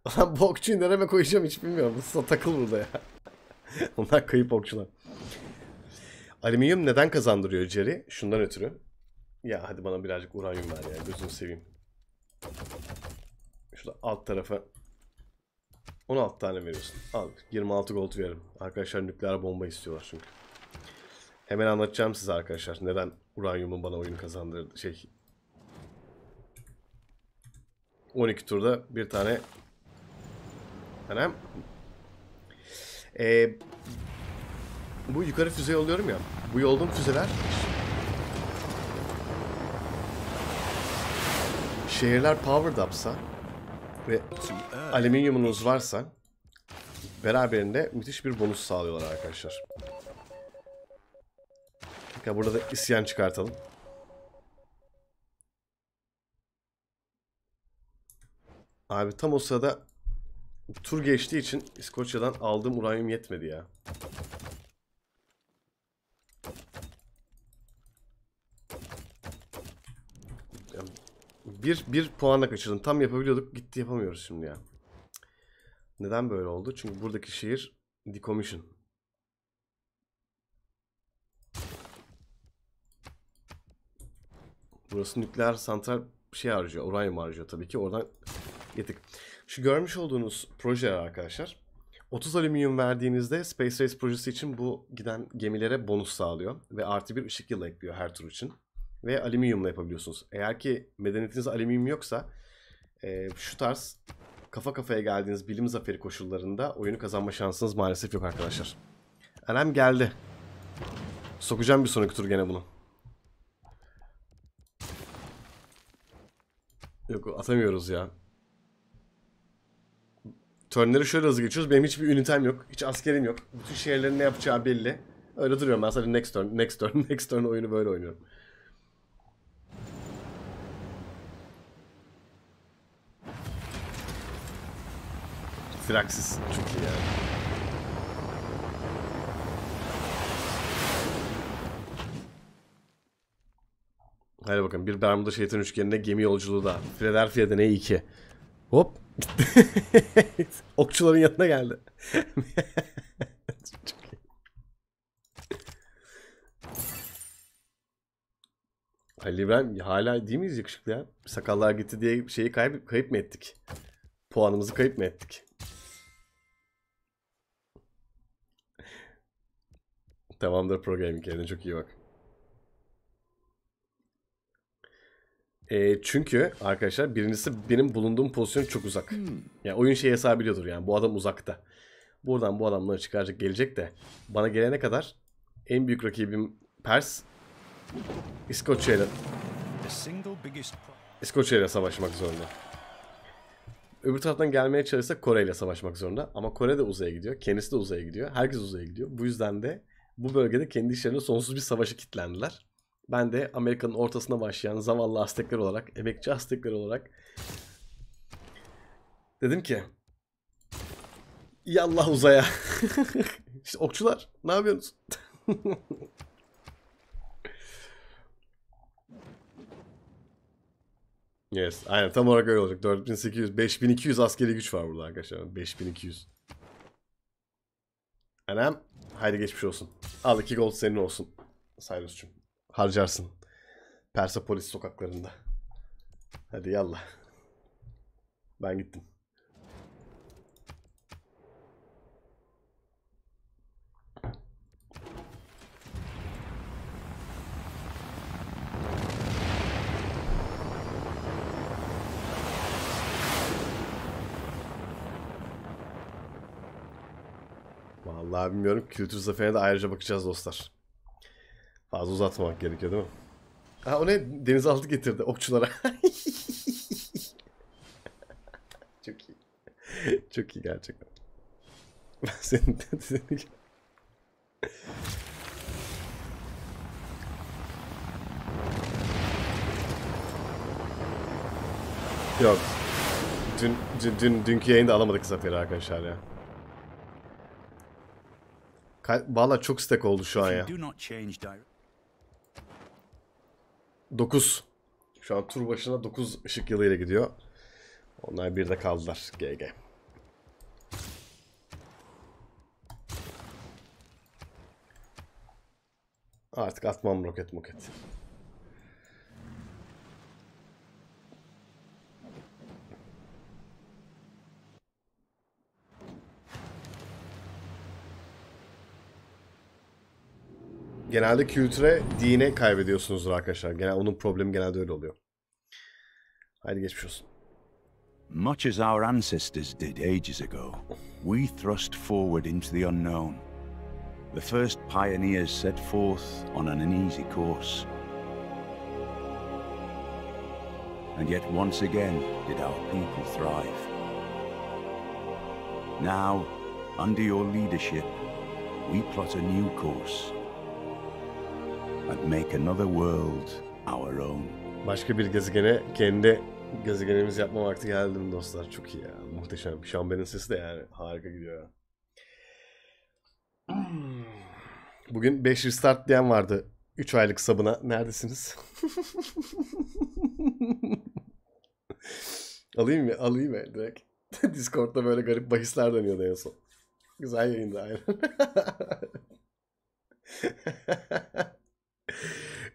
Lan bokçu'yu nereye koyacağım hiç bilmiyorum. Nasıl takıl burada ya. Onlar kayıp bokçular. Alüminyum neden kazandırıyor Jerry? Şundan ötürü. Ya hadi bana birazcık uranyum ver ya. Gözünü seveyim. Şurada alt tarafa 16 tane veriyorsun. Al 26 gold veririm. Arkadaşlar nükleer bomba istiyorlar çünkü. Hemen anlatacağım size arkadaşlar neden uranyumun bana oyunu kazandırdı şey 12 turda bir tane Hanem ee, Bu yukarı füze yolluyorum ya Bu yoldum füzeler Şehirler powered up'sa Ve alüminyumunuz varsa Beraberinde müthiş bir bonus sağlıyorlar arkadaşlar ya burada da isyan çıkartalım. Abi tam o sırada tur geçtiği için İskoçya'dan aldığım uranyum yetmedi ya. Bir, bir puanla kaçırdım. Tam yapabiliyorduk. Gitti yapamıyoruz şimdi ya. Neden böyle oldu? Çünkü buradaki şehir decommission. Burası nükleer santral şey harcıyor. Uranyum harcıyor tabii ki. Oradan yedik. Şu görmüş olduğunuz projeler arkadaşlar. 30 alüminyum verdiğinizde Space Race projesi için bu giden gemilere bonus sağlıyor. Ve artı bir ışık yılı ekliyor her tur için. Ve alüminyumla yapabiliyorsunuz. Eğer ki medeniyetiniz alüminyum yoksa e, şu tarz kafa kafaya geldiğiniz bilim zaferi koşullarında oyunu kazanma şansınız maalesef yok arkadaşlar. Enem geldi. Sokacağım bir sonraki tur gene bunu. Yok atamıyoruz ya. Turnleri şöyle hızlı geçiyoruz. Benim hiçbir ünitem yok. Hiç askerim yok. Bütün şehirlerin ne yapacağı belli. Öyle duruyorum ben sadece next turn, next turn, next turn oyunu böyle oynuyorum. Firaksiz. Çok iyi yani. Hadi bakalım bir Bermuda şeytan üçgenine gemi yolculuğu da. Philadelphia deneyi 2. Hop. Okçuların yanına geldi. Ali ben hala değil miyiz yakışıklı ya? Sakallar gitti diye şeyi kayıp, kayıp mı ettik? Puanımızı kayıp mı ettik? Tamamdır programming kendine çok iyi bak. E, çünkü arkadaşlar birincisi benim bulunduğum pozisyon çok uzak. Hmm. Yani oyun şey hesap ediyordur yani bu adam uzakta. Buradan bu adamları çıkaracak gelecek de bana gelene kadar en büyük rakibim Pers İskoçya'yla İskoçya'yla savaşmak zorunda. Öbür taraftan gelmeye çalışsa Kore ile savaşmak zorunda. Ama Kore de uzaya gidiyor. Kendisi de uzaya gidiyor. Herkes uzaya gidiyor. Bu yüzden de bu bölgede kendi işlerine sonsuz bir savaşa kitlendiler. Ben de Amerika'nın ortasına başlayan zavallı Aztekler olarak, emekçi Aztekler olarak dedim ki Yallah uzaya. işte okçular ne yapıyorsunuz? yes. Aynen tam olarak öyle olacak. 4800, 5200 askeri güç var burada arkadaşlar. 5200. Anam. Haydi geçmiş olsun. Al iki gold senin olsun. Cyrus'cum harcarsın. Persepolis sokaklarında. Hadi yallah. Ben gittim. Vallahi bilmiyorum. Kültür zaferine de ayrıca bakacağız dostlar. Fazla uzatmamak gerekiyor değil mi? Ha o ne? Denizaltı getirdi okçulara. Çok iyi. Çok iyi gerçekten. Ben senin dediğini... Yok. Dün, dün, dün, dünkü yayında alamadık zaferi arkadaşlar ya. Valla çok stack oldu şu an ya. 9. Şu an tur başına 9 ışık yılıyla gidiyor. Onlar bir de kaldılar. GG. Artık atmam roket moket. genelde kültüre, dine kaybediyorsunuz arkadaşlar. Genel onun problemi genelde öyle oluyor. Haydi geçmiş olsun. Much as our ancestors did ages ago, we thrust forward into the unknown. The first pioneers set forth on an uneasy course. And yet once again did our people thrive. Now, under your leadership, we plot a new course and make another world our own. Başka bir gezegene kendi gezegenimiz yapma vakti geldim dostlar. Çok iyi ya. Muhteşem. Şambenin sesi de yani harika gidiyor ya. Bugün 5 restart diyen vardı. 3 aylık sabına. Neredesiniz? alayım mı? Alayım mı direkt? Discord'da böyle garip bahisler dönüyordu en son. Güzel yayında aynen.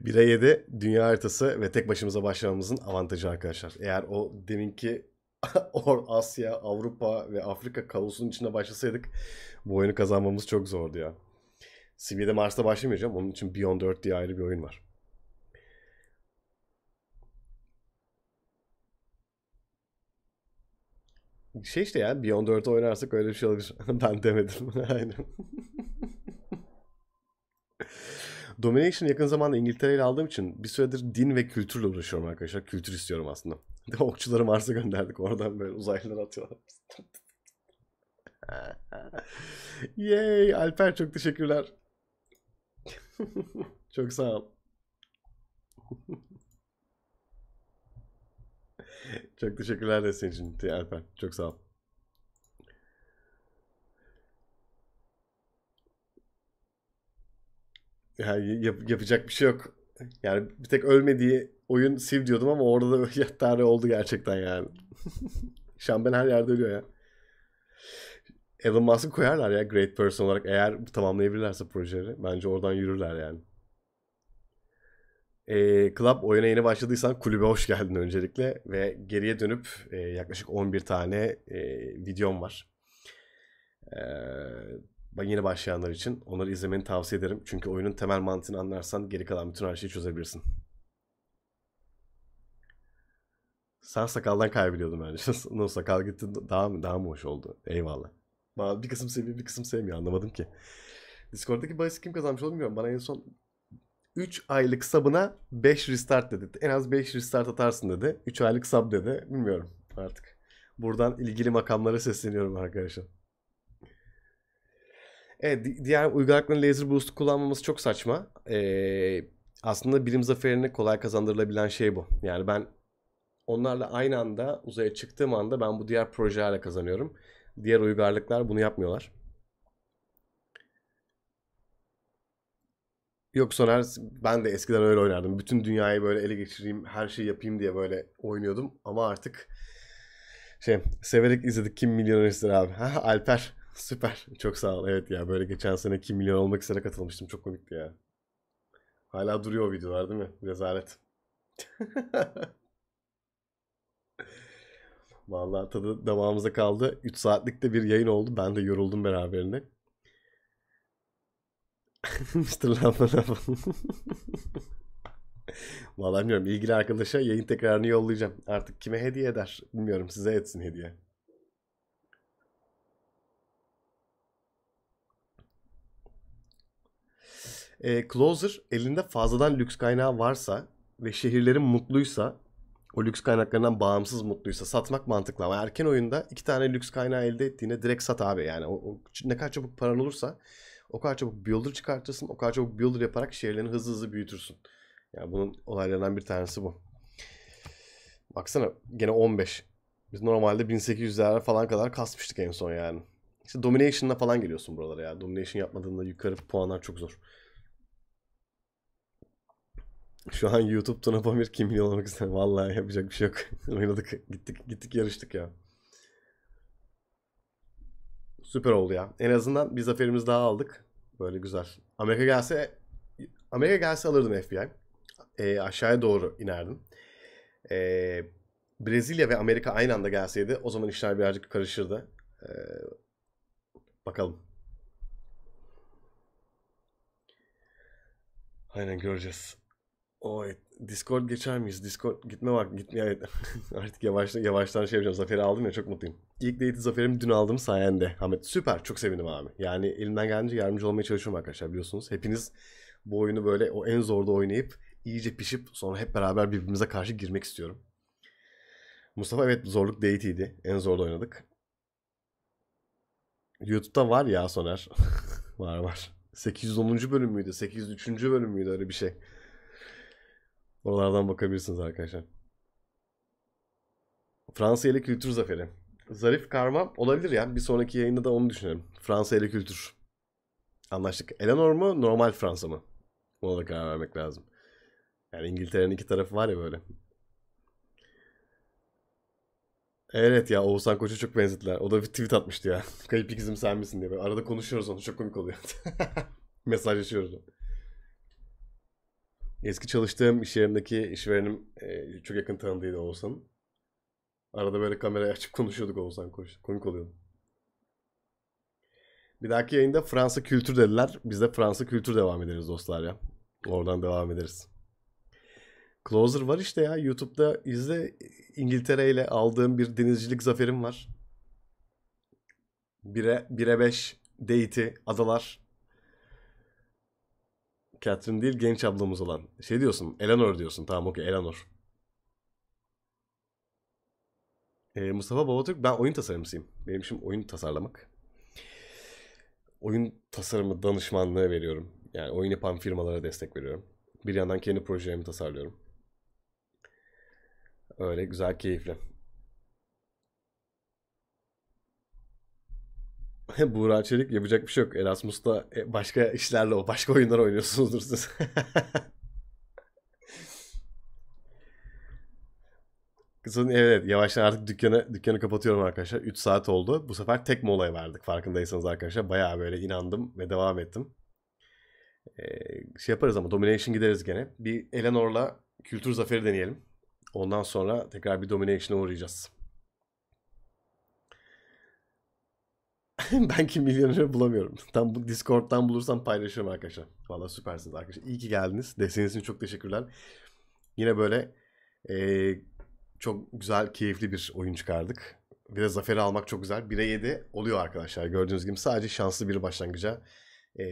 1'e 7 dünya haritası ve tek başımıza başlamamızın avantajı arkadaşlar. Eğer o deminki Or Asya, Avrupa ve Afrika kaosunun içinde başlasaydık bu oyunu kazanmamız çok zordu ya. Sibia'da Mars'ta başlamayacağım. Onun için Beyond 4 diye ayrı bir oyun var. Şey işte ya Beyond 4'ü oynarsak öyle bir şey olabilir. ben demedim. Aynen. Domination yakın zamanda İngiltere'yle aldığım için bir süredir din ve kültürle uğraşıyorum arkadaşlar. Kültür istiyorum aslında. De okçuları Mars'a gönderdik. Oradan böyle uzaylılar atıyorlar. Yay Alper çok teşekkürler. çok sağ ol. çok teşekkürler de senin için Alper. Çok sağ ol. Yani yap, yapacak bir şey yok. Yani bir tek ölmediği oyun Civ diyordum ama orada da yattare oldu gerçekten yani. Şamben her yerde ölüyor ya. Elon Musk'ı koyarlar ya great person olarak eğer tamamlayabilirlerse projeleri. Bence oradan yürürler yani. E, Club oyuna yeni başladıysan kulübe hoş geldin öncelikle ve geriye dönüp e, yaklaşık 11 tane e, videom var. E, yeni başlayanlar için onları izlemeni tavsiye ederim. Çünkü oyunun temel mantığını anlarsan geri kalan bütün her şeyi çözebilirsin. Sen sakaldan kayboluyordum bence. Nasıl sakal gitti daha mı daha mı hoş oldu? Eyvallah. Bir kısım seviyor bir kısım sevmiyor anlamadım ki. Discord'daki bahis kim kazanmış onu bilmiyorum. Bana en son 3 aylık sabına 5 restart dedi. En az 5 restart atarsın dedi. 3 aylık sub dedi. Bilmiyorum artık. Buradan ilgili makamlara sesleniyorum arkadaşlar. Evet, diğer uygarlıkların laser boost'u kullanmaması çok saçma. Ee, aslında bilim zaferini kolay kazandırılabilen şey bu. Yani ben onlarla aynı anda uzaya çıktığım anda ben bu diğer projelerle kazanıyorum. Diğer uygarlıklar bunu yapmıyorlar. Yok Soner ben de eskiden öyle oynardım. Bütün dünyayı böyle ele geçireyim, her şeyi yapayım diye böyle oynuyordum. Ama artık şey severek izledik Kim Milyoner abi. Alper. Süper. Çok sağ ol. Evet ya böyle geçen sene 2 milyon olmak üzere katılmıştım. Çok komikti ya. Hala duruyor o videolar değil mi? Rezalet. Vallahi tadı damağımıza kaldı. 3 saatlik de bir yayın oldu. Ben de yoruldum beraberinde. Mr. Lamba Lamba. Vallahi bilmiyorum. İlgili arkadaşa yayın tekrarını yollayacağım. Artık kime hediye eder bilmiyorum. Size etsin hediye. E, Closer elinde fazladan lüks kaynağı varsa ve şehirlerin mutluysa o lüks kaynaklarından bağımsız mutluysa satmak mantıklı ama erken oyunda iki tane lüks kaynağı elde ettiğinde direkt sat abi yani o, o, ne kadar çabuk paran olursa o kadar çabuk builder çıkartırsın o kadar çabuk builder yaparak şehirlerini hızlı hızlı büyütürsün. Yani bunun olaylarından bir tanesi bu. Baksana gene 15. Biz normalde 1800'lere falan kadar kasmıştık en son yani. İşte Domination'la falan geliyorsun buralara ya. Domination yapmadığında yukarı puanlar çok zor. Şu an YouTube Tuna Pamir kim milyon olmak ister? Vallahi yapacak bir şey yok. Oynadık, gittik, gittik yarıştık ya. Süper oldu ya. En azından bir zaferimiz daha aldık. Böyle güzel. Amerika gelse Amerika gelse alırdım FBI. E, ee, aşağıya doğru inerdim. E, Brezilya ve Amerika aynı anda gelseydi o zaman işler birazcık karışırdı. E, bakalım. Aynen göreceğiz. Oy Discord geçer miyiz? Discord gitme bak, Gitme evet. Artık yavaştan, yavaştan şey yapacağım. Zaferi aldım ya çok mutluyum. İlk date zaferimi dün aldım sayende. Ahmet süper çok sevindim abi. Yani elimden geldiğince yardımcı olmaya çalışıyorum arkadaşlar biliyorsunuz. Hepiniz bu oyunu böyle o en zorda oynayıp iyice pişip sonra hep beraber birbirimize karşı girmek istiyorum. Mustafa evet zorluk date'iydi. En zorda oynadık. YouTube'da var ya Soner. var var. 810. bölüm müydü? 803. bölüm müydü? Öyle bir şey. Oralardan bakabilirsiniz arkadaşlar. Fransa ile kültür zaferi. Zarif karma olabilir ya. Bir sonraki yayında da onu düşünelim. Fransa ile kültür. Anlaştık. Eleanor mu normal Fransa mı? Ona da karar vermek lazım. Yani İngiltere'nin iki tarafı var ya böyle. Evet ya Oğuzhan Koç'a çok benzettiler. O da bir tweet atmıştı ya. Kayıp ikizim sen misin diye. Böyle arada konuşuyoruz onu. Çok komik oluyor. Mesajlaşıyoruz onu. Eski çalıştığım iş yerindeki işverenim e, çok yakın tanıdığıydı Oğuzhan. Arada böyle kamerayı açıp konuşuyorduk Oğuzhan koş. Komik oluyordu. Bir dahaki yayında Fransa kültür dediler. Biz de Fransa kültür devam ederiz dostlar ya. Oradan devam ederiz. Closer var işte ya. YouTube'da izle. İngiltere ile aldığım bir denizcilik zaferim var. 1'e 1'e 5 Deity, Adalar, Catherine değil genç ablamız olan. Şey diyorsun Eleanor diyorsun. Tamam okey Eleanor. Ee, Mustafa Babatürk ben oyun tasarımcısıyım. Benim işim oyun tasarlamak. Oyun tasarımı danışmanlığı veriyorum. Yani oyun yapan firmalara destek veriyorum. Bir yandan kendi projelerimi tasarlıyorum. Öyle güzel keyifli. Burak Çelik yapacak bir şey yok. Erasmus'ta e, başka işlerle o başka oyunlar oynuyorsunuzdur siz. Kızın evet yavaştan artık dükkanı dükkanı kapatıyorum arkadaşlar. 3 saat oldu. Bu sefer tek molaya verdik farkındaysanız arkadaşlar. Bayağı böyle inandım ve devam ettim. Ee, şey yaparız ama domination gideriz gene. Bir Eleanor'la kültür zaferi deneyelim. Ondan sonra tekrar bir domination'a uğrayacağız. ben kim milyoneri bulamıyorum. Tam bu Discord'dan bulursam paylaşırım arkadaşlar. Valla süpersiniz arkadaşlar. İyi ki geldiniz. Desteğiniz için çok teşekkürler. Yine böyle e, çok güzel, keyifli bir oyun çıkardık. Bir de zaferi almak çok güzel. 1'e 7 oluyor arkadaşlar. Gördüğünüz gibi sadece şanslı bir başlangıca e,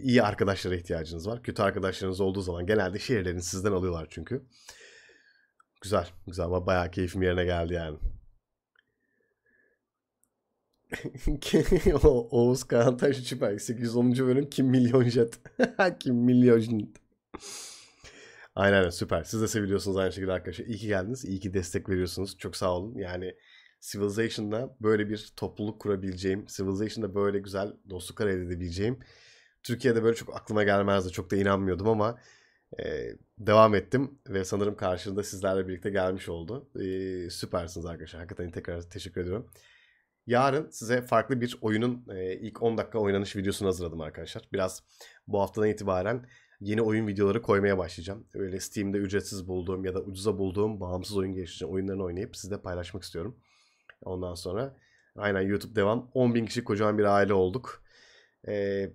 iyi arkadaşlara ihtiyacınız var. Kötü arkadaşlarınız olduğu zaman genelde şehirlerini sizden alıyorlar çünkü. Güzel, güzel. Bayağı keyfim yerine geldi yani. o, Oğuz Kağan Taş Çipak 810. bölüm Kim Milyon Jet. Kim Milyon Jet. Aynen öyle süper. Siz de seviyorsunuz aynı şekilde arkadaşlar. İyi ki geldiniz. İyi ki destek veriyorsunuz. Çok sağ olun. Yani Civilization'da böyle bir topluluk kurabileceğim, Civilization'da böyle güzel dostluklar elde edebileceğim. Türkiye'de böyle çok aklıma gelmezdi. Çok da inanmıyordum ama e, devam ettim ve sanırım karşında sizlerle birlikte gelmiş oldu. E, süpersiniz arkadaşlar. Hakikaten tekrar teşekkür ediyorum. Yarın size farklı bir oyunun e, ilk 10 dakika oynanış videosunu hazırladım arkadaşlar. Biraz bu haftadan itibaren yeni oyun videoları koymaya başlayacağım. Öyle Steam'de ücretsiz bulduğum ya da ucuza bulduğum bağımsız oyun geliştirici oyunlarını oynayıp sizle paylaşmak istiyorum. Ondan sonra aynen YouTube devam. 10 bin kişi kocaman bir aile olduk. Ee,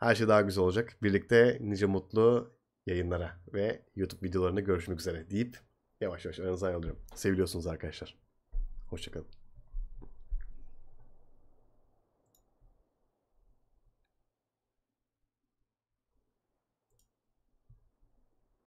her şey daha güzel olacak. Birlikte nice mutlu yayınlara ve YouTube videolarını görüşmek üzere deyip yavaş yavaş aranızdan ayrılıyorum. Seviliyorsunuz arkadaşlar. Hoşçakalın.